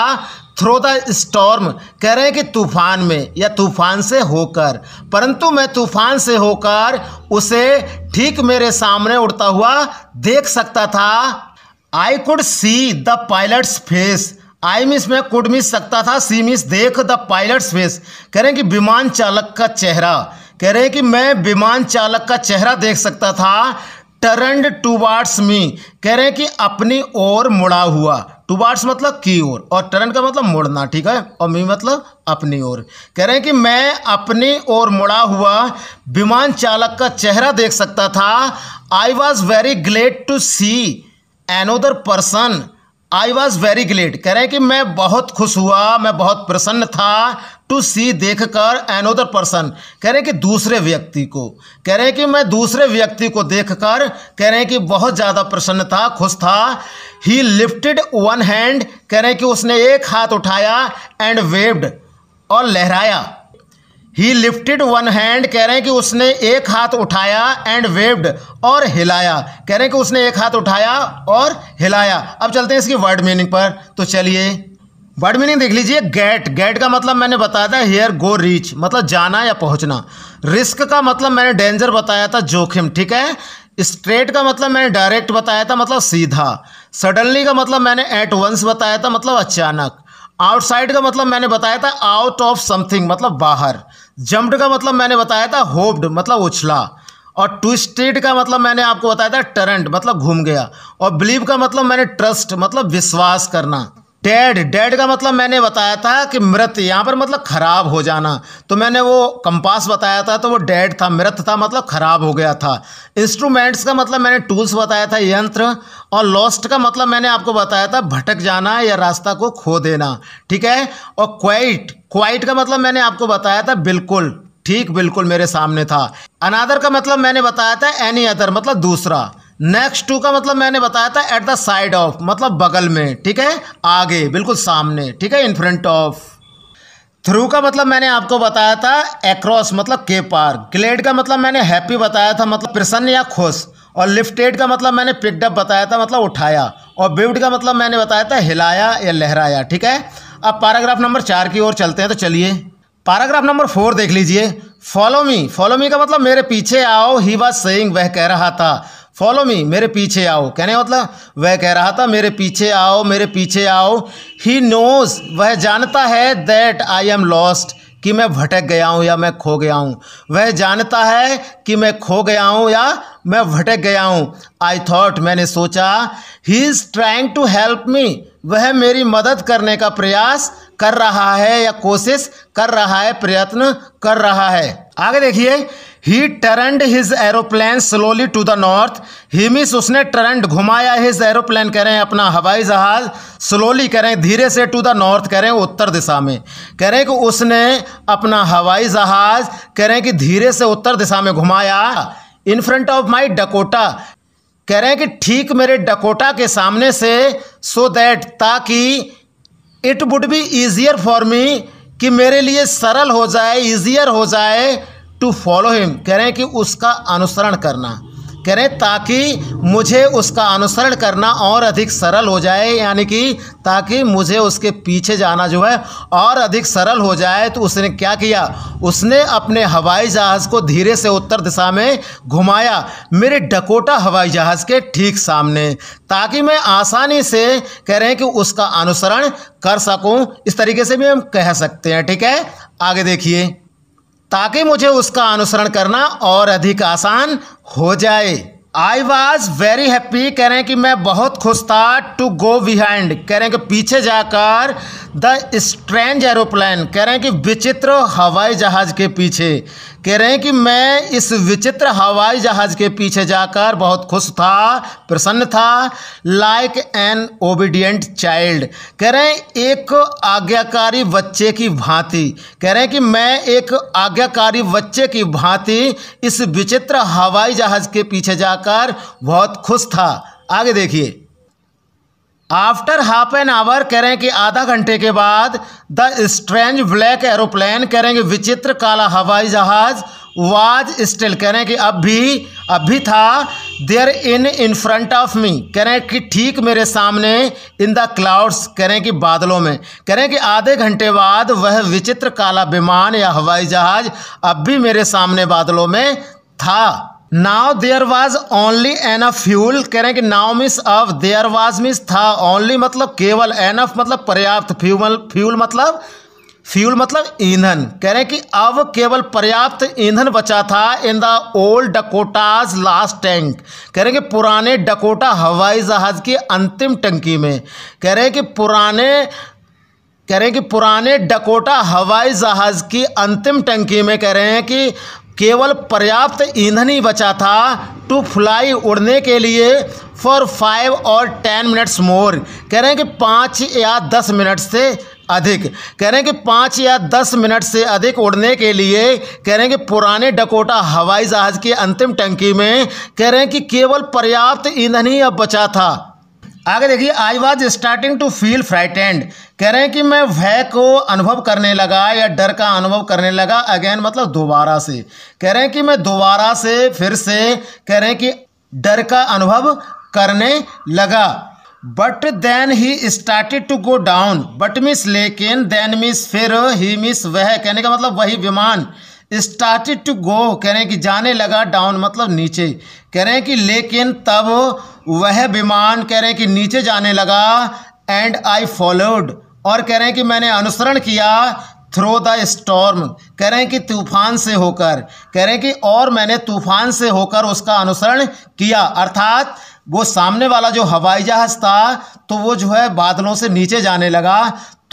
S1: थ्रो द स्टॉर्म कह रहे हैं कि तूफान में या तूफान से होकर परंतु मैं तूफान से होकर उसे ठीक मेरे सामने उड़ता हुआ देख सकता था I could see the pilot's face I मिस मैं कुड मिस सकता था सी मिस देख द पायलट्स फेस कह रहे हैं कि विमान चालक का चेहरा कह रहे हैं कि मैं विमान चालक का चेहरा देख सकता था टर्नड टूवार्ड्स मी कह रहे हैं कि अपनी ओर मुड़ा हुआ टूवार्ड्स मतलब की ओर और टर्न का मतलब मुड़ना ठीक है और मी मतलब अपनी ओर कह रहे हैं कि मैं अपनी ओर मुड़ा हुआ विमान चालक का चेहरा देख सकता था I was very glad to see another person I was very glad कह रहे हैं कि मैं बहुत खुश हुआ मैं बहुत प्रसन्न था टू सी देख कर एनोदर पर्सन कह रहे हैं कि दूसरे व्यक्ति को कह रहे हैं कि मैं दूसरे व्यक्ति को देख कर कह रहे हैं कि बहुत ज़्यादा प्रसन्न था खुश था ही लिफ्टेड वन हैंड कह रहे हैं कि उसने एक हाथ उठाया एंड वेव्ड और लहराया ही लिफ्टेड वन हैंड कह रहे हैं कि उसने एक हाथ उठाया एंड वेव्ड और हिलाया कह रहे हैं कि उसने एक हाथ उठाया और हिलाया अब चलते हैं इसकी वर्ड मीनिंग पर तो चलिए वर्ड मीनिंग देख लीजिए गेट गेट का मतलब मैंने बताया था हेयर गो रीच मतलब जाना या पहुंचना रिस्क का मतलब मैंने डेंजर बताया था जोखिम ठीक है स्ट्रेट का मतलब मैंने डायरेक्ट बताया था मतलब सीधा सडनली का मतलब मैंने एट वंस बताया था मतलब अचानक आउटसाइड का मतलब मैंने बताया था आउट ऑफ समथिंग मतलब बाहर जम्प्ड का मतलब मैंने बताया था होप्ड मतलब उछला और ट्विस्टेड का मतलब मैंने आपको बताया था टरेंट मतलब घूम गया और बिलीव का मतलब मैंने ट्रस्ट मतलब विश्वास करना डेड डेड का मतलब मैंने बताया था कि मृत यहाँ पर मतलब खराब हो जाना तो मैंने वो कंपास बताया था तो वो डेड था मृत था मतलब खराब हो गया था इंस्ट्रूमेंट्स का मतलब मैंने टूल्स बताया था यंत्र और लॉस्ट का मतलब मैंने आपको बताया था भटक जाना या रास्ता को खो देना ठीक है और क्वाइट क्वाइट का मतलब मैंने आपको बताया था बिल्कुल ठीक बिल्कुल मेरे सामने था अनादर का मतलब मैंने बताया था एनी अदर मतलब दूसरा नेक्स्ट टू का मतलब मैंने बताया था एट द साइड ऑफ मतलब बगल में ठीक है आगे बिल्कुल सामने ठीक है इन फ्रंट ऑफ थ्रू का मतलब मैंने आपको बताया था एक्रॉस मतलब के पार ग्लेड का मतलब मैंने हैप्पी बताया था मतलब प्रसन्न या खुश और लिफ्टेड का मतलब मैंने पिकडअप बताया था मतलब उठाया और बिव्ड का मतलब मैंने बताया था हिलाया या लहराया ठीक है अब पैराग्राफ नंबर चार की ओर चलते हैं तो चलिए पैराग्राफ नंबर फोर देख लीजिए फॉलो मी फॉलो मी का मतलब मेरे पीछे आओ ही वॉज सेइंग वह कह रहा था फॉलो मी मेरे पीछे आओ कहने मतलब वह कह रहा था मेरे पीछे आओ मेरे पीछे आओ ही नोज वह जानता है दैट आई एम लॉस्ट कि मैं भटक गया हूँ या मैं खो गया हूँ वह जानता है कि मैं खो गया हूँ या मैं भटक गया हूँ आई थॉट मैंने सोचा he is trying to help me वह मेरी मदद करने का प्रयास कर रहा है या कोशिश कर रहा है प्रयत्न कर रहा है आगे देखिए he turned his aeroplane slowly to the north he हिमिस उसने टरंड घुमाया हिज एरोप्लेन कह रहे हैं अपना हवाई जहाज स्लोली कह रहे हैं धीरे से टू द नॉर्थ कह रहे हैं उत्तर दिशा में कह रहे हैं कि उसने अपना हवाई जहाज कह रहे हैं कि धीरे से उत्तर दिशा में घुमाया in front of my Dakota कह रहे हैं कि ठीक मेरे डकोटा के सामने से सो so दैट ताकि it would be easier for me कि मेरे लिए सरल हो जाए ईजियर हो जाए टू फॉलो हिम कह रहे हैं कि उसका अनुसरण करना कह रहे हैं ताकि मुझे उसका अनुसरण करना और अधिक सरल हो जाए यानी कि ताकि मुझे उसके पीछे जाना जो है और अधिक सरल हो जाए तो उसने क्या किया उसने अपने हवाई जहाज़ को धीरे से उत्तर दिशा में घुमाया मेरे डकोटा हवाई जहाज़ के ठीक सामने ताकि मैं आसानी से कह रहे हैं कि उसका अनुसरण कर सकूं इस तरीके से भी हम कह सकते हैं ठीक है आगे देखिए ताकि मुझे उसका अनुसरण करना और अधिक आसान हो जाए आई वॉज वेरी हैप्पी कह रहे हैं कि मैं बहुत खुश था टू गो बिहाइंड कह रहे हैं कि पीछे जाकर द स्ट्रेंज एरोप्लेन कह रहे हैं कि विचित्र हवाई जहाज के पीछे कह रहे हैं कि मैं इस विचित्र हवाई जहाज के पीछे जाकर बहुत खुश था प्रसन्न था लाइक एन ओबीडियंट चाइल्ड कह रहे हैं एक आज्ञाकारी बच्चे की भांति कह रहे हैं कि मैं एक आज्ञाकारी बच्चे की भांति इस विचित्र हवाई जहाज के पीछे जाकर बहुत खुश था आगे देखिए आफ्टर हाफ एन आवर कह रहे हैं कि आधा घंटे के बाद द स्ट्रेंज ब्लैक एरोप्लेन कह रहे हैं कि विचित्र काला हवाई जहाज वाज स्टिल कह रहे हैं कि अब भी अब भी था there in in front of me कह रहे हैं कि ठीक मेरे सामने इन द क्लाउड्स कह रहे हैं कि बादलों में कह रहे हैं कि आधे घंटे बाद वह विचित्र काला विमान या हवाई जहाज अब भी मेरे सामने बादलों में था now there was only enough fuel कह रहे हैं कि नाव मिस अब देयर वाज मिस था ओनली मतलब केवल एन ऑफ मतलब पर्याप्त फ्यूल फ्यूल मतलब फ्यूल मतलब ईंधन कह रहे हैं कि अब केवल पर्याप्त ईंधन बचा था in the old Dakota's last tank कह रहे हैं कि पुराने डकोटा हवाई जहाज़ की अंतिम टंकी में कह रहे हैं कि पुराने कह रहे हैं कि पुराने डकोटा हवाई जहाज़ की अंतिम टंकी में कह रहे हैं कि केवल पर्याप्त ईंधन ही बचा था टू फ्लाई उड़ने के लिए फॉर फाइव और टेन मिनट्स मोर कह रहे हैं कि पाँच या दस मिनट से अधिक कह रहे हैं कि पाँच या दस मिनट से अधिक उड़ने के लिए कह रहे हैं कि पुराने डकोटा हवाई जहाज़ की अंतिम टंकी में कह रहे हैं कि केवल पर्याप्त ईंधन ही अब बचा था आगे देखिए I was starting to feel frightened कह रहे हैं कि मैं भय को अनुभव करने लगा या डर का अनुभव करने लगा अगेन मतलब दोबारा से कह रहे हैं कि मैं दोबारा से फिर से कह रहे हैं कि डर का अनुभव करने लगा but then he started to go down but miss लेकिन देन मिस फिर ही मिस वह कहने का मतलब वही विमान स्टार्टेड टू गो कह रहे हैं कि जाने लगा डाउन मतलब नीचे कह रहे हैं कि लेकिन तब वह विमान कह रहे हैं कि नीचे जाने लगा एंड आई फॉलोड और कह रहे हैं कि मैंने अनुसरण किया थ्रो द स्टॉर्म कह रहे हैं कि तूफान से होकर कह रहे हैं कि और मैंने तूफान से होकर उसका अनुसरण किया अर्थात वो सामने वाला जो हवाई जहाज था तो वो जो है बादलों से नीचे जाने लगा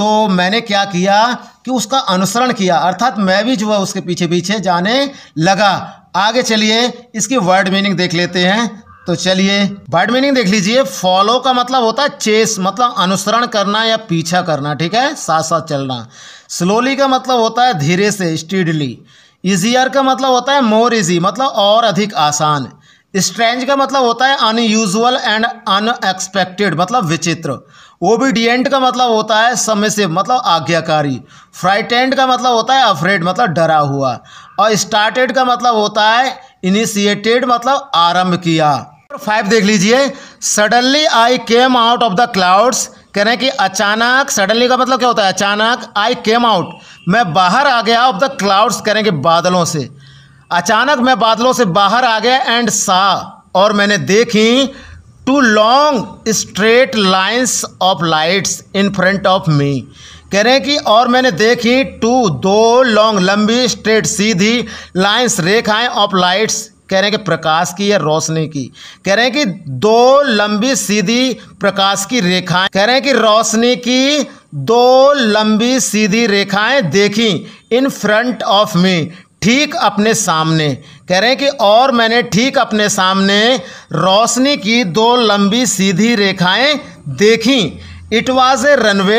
S1: तो मैंने क्या किया कि उसका अनुसरण किया अर्थात मैं भी जो है उसके पीछे पीछे जाने लगा आगे चलिए इसकी वर्ड मीनिंग देख लेते हैं तो चलिए वर्ड मीनिंग देख लीजिए फॉलो का मतलब होता है चेस मतलब अनुसरण करना या पीछा करना ठीक है साथ साथ चलना स्लोली का मतलब होता है धीरे से स्टीडली इजियर का मतलब होता है मोर इजी मतलब और अधिक आसान स्ट्रेंज का मतलब होता है अनयूजल एंड अनएक्सपेक्टेड मतलब विचित्र ओबीडियंट का मतलब होता है समय से मतलब आज्ञाकारी फ्राइटेंड का मतलब होता है अफ्रेड मतलब डरा हुआ और स्टार्टेड का मतलब होता है इनिशिएटेड मतलब आरंभ किया फाइव देख लीजिए suddenly I came out of the clouds कह रहे हैं कि अचानक सडनली का मतलब क्या होता है अचानक आई केम आउट मैं बाहर आ गया ऑफ द क्लाउड्स कह रहे हैं कि बादलों से अचानक मैं बादलों से बाहर आ गया एंड सा और मैंने देखी two long straight lines of lights in front of me कह रहे हैं कि और मैंने देखी टू दो लॉन्ग लंबी स्ट्रेट सीधी लाइन्स रेखाएं ऑफ लाइट्स कह रहे हैं कि प्रकाश की या रोशनी की कह रहे हैं कि दो लंबी सीधी प्रकाश की रेखाएं कह रहे हैं कि रोशनी की दो लंबी सीधी रेखाएं देखी इन फ्रंट ऑफ मी ठीक अपने सामने कह रहे हैं कि और मैंने ठीक अपने सामने रोशनी की दो लंबी सीधी रेखाएं देखी इट वॉज ए रनवे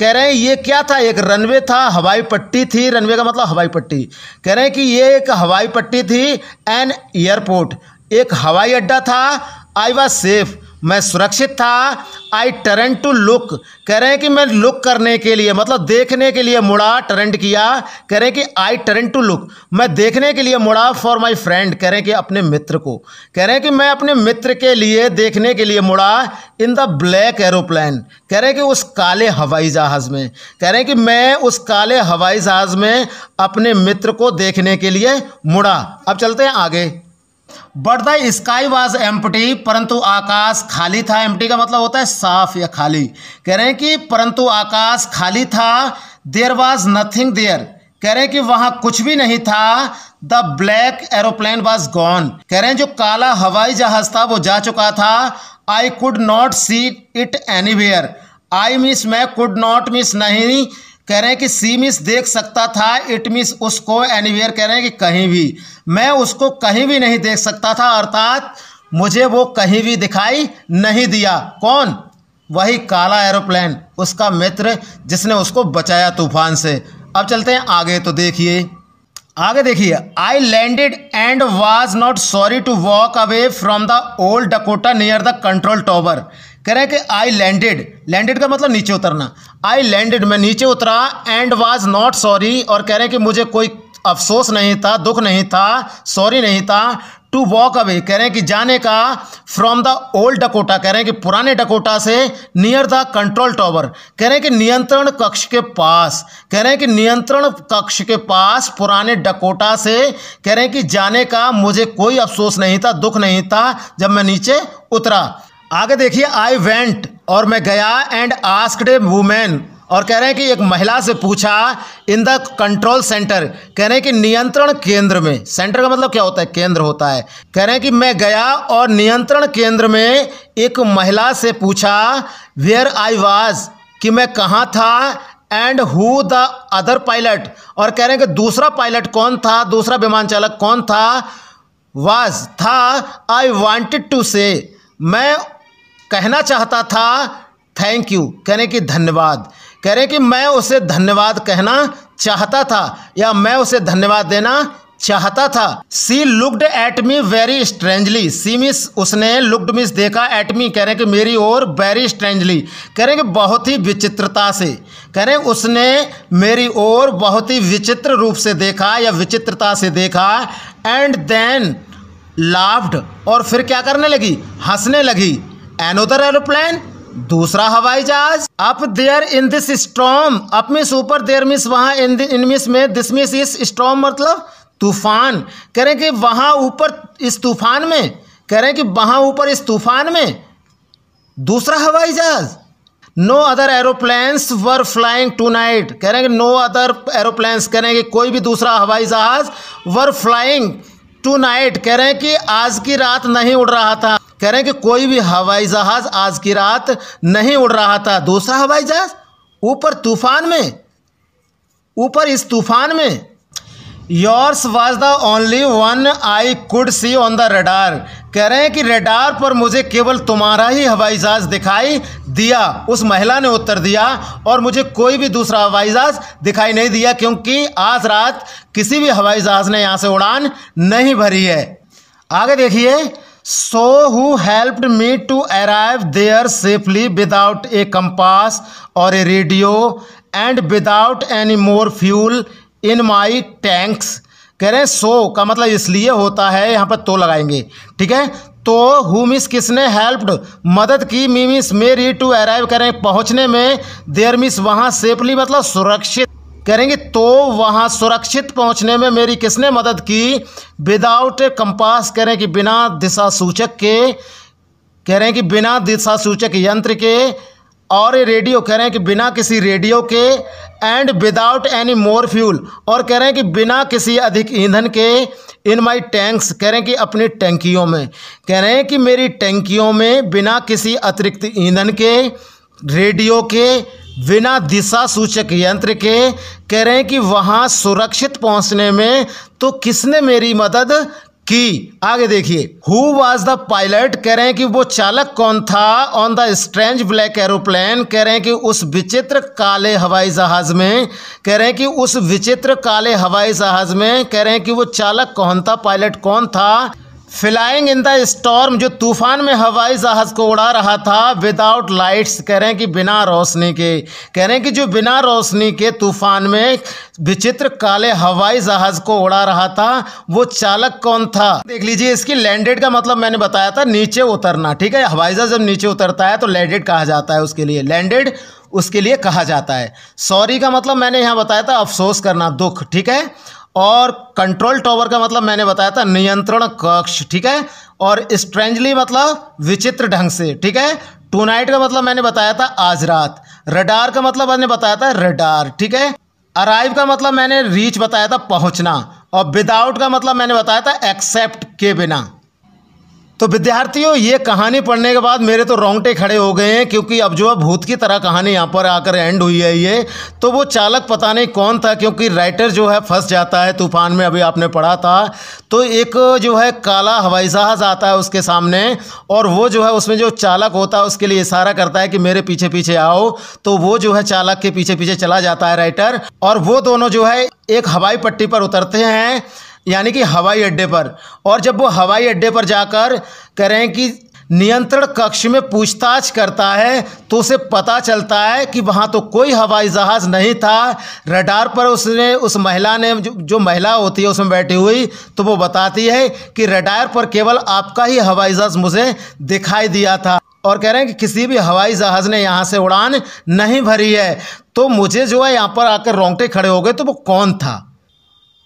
S1: कह रहे हैं ये क्या था एक रनवे था हवाई पट्टी थी रनवे का मतलब हवाई पट्टी कह रहे हैं कि ये एक हवाई पट्टी थी एन एयरपोर्ट एक हवाई अड्डा था आई वॉज सेफ़ मैं सुरक्षित था आई टर्न टू लुक कह रहे हैं कि मैं लुक करने के लिए मतलब देखने के लिए मुड़ा टरेंट किया कह रहे हैं कि आई टर्न टू लुक मैं देखने के लिए मुड़ा फॉर माई फ्रेंड कह रहे हैं कि अपने मित्र को कह रहे हैं कि मैं अपने मित्र के लिए देखने के लिए मुड़ा इन द ब्लैक एरोप्लेन कह रहे हैं कि उस काले हवाई जहाज़ में कह रहे हैं कि मैं उस काले हवाई जहाज़ में अपने मित्र को देखने के लिए मुड़ा अब चलते हैं आगे but the sky was empty परंतु आकाश खाली था एम्पटी का मतलब होता है साफ या खाली कह रहे हैं कि परंतु आकाश खाली था देयर वॉज नथिंग देयर कह रहे हैं कि वहां कुछ भी नहीं था the black aeroplane was gone कह रहे हैं जो काला हवाई जहाज था वो जा चुका था I could not see it anywhere I मिस मैं कुड नॉट मिस नहीं कह रहे हैं कि सी मिस देख सकता था इट मिस उसको एनी वेयर कह रहे हैं कि कहीं भी मैं उसको कहीं भी नहीं देख सकता था अर्थात मुझे वो कहीं भी दिखाई नहीं दिया कौन वही काला एरोप्लेन उसका मित्र जिसने उसको बचाया तूफान से अब चलते हैं आगे तो देखिए आगे देखिए I landed and was not sorry to walk away from the old Dakota near the control tower कह रहे हैं कि आई लैंडेड लैंडेड का मतलब नीचे उतरना आई लैंडेड मैं नीचे उतरा एंड वॉज नॉट सॉरी और कह रहे हैं कि मुझे कोई अफसोस नहीं था दुख नहीं था सॉरी नहीं था टू वॉक अवे कह रहे हैं कि जाने का फ्रॉम द ओल्ड डकोटा कह रहे हैं कि पुराने डकोटा से नियर द कंट्रोल टॉवर कह रहे हैं कि नियंत्रण कक्ष के पास कह रहे हैं कि नियंत्रण कक्ष के पास पुराने डकोटा से कह रहे हैं कि जाने का मुझे कोई अफसोस नहीं था दुख नहीं था जब मैं नीचे उतरा आगे देखिए आई वेंट और मैं गया एंड आस्कड ए वूमेन और कह रहे हैं कि एक महिला से पूछा इन द कंट्रोल सेंटर कह रहे हैं कि नियंत्रण केंद्र में सेंटर का मतलब क्या होता है केंद्र होता है कह रहे हैं कि मैं गया और नियंत्रण केंद्र में एक महिला से पूछा वेयर आई वाज कि मैं कहाँ था and who the other pilot और कह रहे हैं कि दूसरा पायलट कौन था दूसरा विमान चालक कौन था वाज था आई वॉन्टेड टू से मैं कहना चाहता था थैंक यू कहने की धन्यवाद कह रहे कि मैं उसे धन्यवाद कहना चाहता था या मैं उसे धन्यवाद देना चाहता था she looked at me very strangely she मिस उसने लुक्ड मिस देखा एट मी कह रहे कि मेरी ओर वेरी स्ट्रेंजली कह रहे कि बहुत ही विचित्रता से कह रहे उसने मेरी ओर बहुत ही विचित्र रूप से देखा या विचित्रता से देखा एंड देन लाफ्ड और फिर क्या करने लगी हंसने लगी एनोदर एरोप्लेन दूसरा हवाई जहाज up there in this storm up मिस ऊपर देयर मिस वहां इन इन मिस में दिस मिस इस स्ट्रॉम मतलब तूफान कह रहे हैं कि वहां ऊपर इस तूफान में कह रहे हैं कि वहां ऊपर इस तूफान में दूसरा हवाई जहाज no other aeroplanes were flying tonight कह रहे हैं कि नो अदर एरोप्लेन्स कह रहे हैं कि कोई भी दूसरा हवाई जहाज वर फ्लाइंग टू नाइट कह रहे हैं कि आज की रात नहीं उड़ रहा था कह रहे हैं कि कोई भी हवाई जहाज आज की रात नहीं उड़ रहा था दूसरा हवाई जहाज ऊपर तूफान में ऊपर इस तूफान में yours was the only one I could see on the radar कह रहे हैं कि रडार पर मुझे केवल तुम्हारा ही हवाई जहाज़ दिखाई दिया उस महिला ने उत्तर दिया और मुझे कोई भी दूसरा हवाई जहाज़ दिखाई नहीं दिया क्योंकि आज रात किसी भी हवाई जहाज़ ने यहाँ से उड़ान नहीं भरी है आगे देखिए so who helped me to arrive there safely without a compass और a radio and without any more fuel in my tanks कह रहे हैं सो का मतलब इसलिए होता है यहाँ पर तो लगाएंगे ठीक है तो हु मिस किसने हेल्प्ड मदद की मी मिस मेरी टू अराइव करें पहुँचने में देर मिस वहाँ सेफली मतलब सुरक्षित करेंगे तो वहाँ सुरक्षित पहुँचने में मेरी किसने मदद की विदाउट कंपास करें कि बिना दिशा सूचक के कह रहे हैं कि बिना दिशा सूचक यंत्र के और ये रेडियो कह रहे हैं कि बिना किसी रेडियो के and without any more fuel और कह रहे हैं कि बिना किसी अधिक ईंधन के इन माई टैंक्स कह रहे हैं कि अपनी टैंकियों में कह रहे हैं कि मेरी टैंकियों में बिना किसी अतिरिक्त ईंधन के रेडियो के बिना दिशा सूचक यंत्र के कह रहे हैं कि वहाँ सुरक्षित पहुँचने में तो किसने मेरी मदद कि आगे देखिए हु वॉज द पायलट कह रहे हैं कि वो चालक कौन था on the strange black aeroplane कह रहे हैं कि उस विचित्र काले हवाई जहाज में कह रहे हैं कि उस विचित्र काले हवाई जहाज में कह रहे हैं कि वो चालक कौन था पायलट कौन था फ्लाइंग इन द स्टॉर्म जो तूफान में हवाई जहाज को उड़ा रहा था विदाउट लाइट्स कह रहे हैं कि बिना रोशनी के कह रहे हैं कि जो बिना रोशनी के तूफान में विचित्र काले हवाई जहाज को उड़ा रहा था वो चालक कौन था देख लीजिए इसकी लैंडेड का मतलब मैंने बताया था नीचे उतरना ठीक है हवाई जहाज जब नीचे उतरता है तो लैंडेड कहा जाता है उसके लिए लैंडेड उसके लिए कहा जाता है सॉरी का मतलब मैंने यहाँ बताया था अफसोस करना दुख ठीक है और कंट्रोल टॉवर का मतलब मैंने बताया था नियंत्रण कक्ष ठीक है और स्ट्रेंजली मतलब विचित्र ढंग से ठीक है टू नाइट का मतलब मैंने बताया था आज रात रडार का मतलब मैंने बताया था रडार ठीक है अराइव का मतलब मैंने रीच बताया था पहुंचना और विदाउट का मतलब मैंने बताया था एक्सेप्ट के बिना तो विद्यार्थियों ये कहानी पढ़ने के बाद मेरे तो रोंगटे खड़े हो गए हैं क्योंकि अब जो है भूत की तरह कहानी यहाँ पर आकर एंड हुई है ये तो वो चालक पता नहीं कौन था क्योंकि राइटर जो है फंस जाता है तूफान में अभी आपने पढ़ा था तो एक जो है काला हवाई जहाज आता है उसके सामने और वो जो है उसमें जो चालक होता है उसके लिए इशारा करता है कि मेरे पीछे पीछे आओ तो वो जो है चालक के पीछे पीछे चला जाता है राइटर और वो दोनों जो है एक हवाई पट्टी पर उतरते हैं यानी कि हवाई अड्डे पर और जब वो हवाई अड्डे पर जाकर कह रहे हैं कि नियंत्रण कक्ष में पूछताछ करता है तो उसे पता चलता है कि वहाँ तो कोई हवाई जहाज़ नहीं था रडार पर उसने उस महिला ने जो, जो महिला होती है उसमें बैठी हुई तो वो बताती है कि रडार पर केवल आपका ही हवाई जहाज़ मुझे दिखाई दिया था और कह रहे हैं कि किसी भी हवाई जहाज़ ने यहाँ से उड़ान नहीं भरी है तो मुझे जो है यहाँ पर आकर रोंगटे खड़े हो गए तो वो कौन था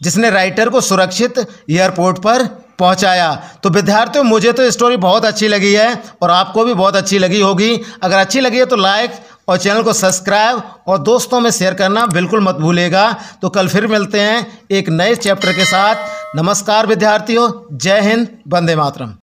S1: जिसने राइटर को सुरक्षित एयरपोर्ट पर पहुंचाया तो विद्यार्थियों मुझे तो स्टोरी बहुत अच्छी लगी है और आपको भी बहुत अच्छी लगी होगी अगर अच्छी लगी है तो लाइक और चैनल को सब्सक्राइब और दोस्तों में शेयर करना बिल्कुल मत भूलेगा तो कल फिर मिलते हैं एक नए चैप्टर के साथ नमस्कार विद्यार्थियों जय हिंद वंदे मातरम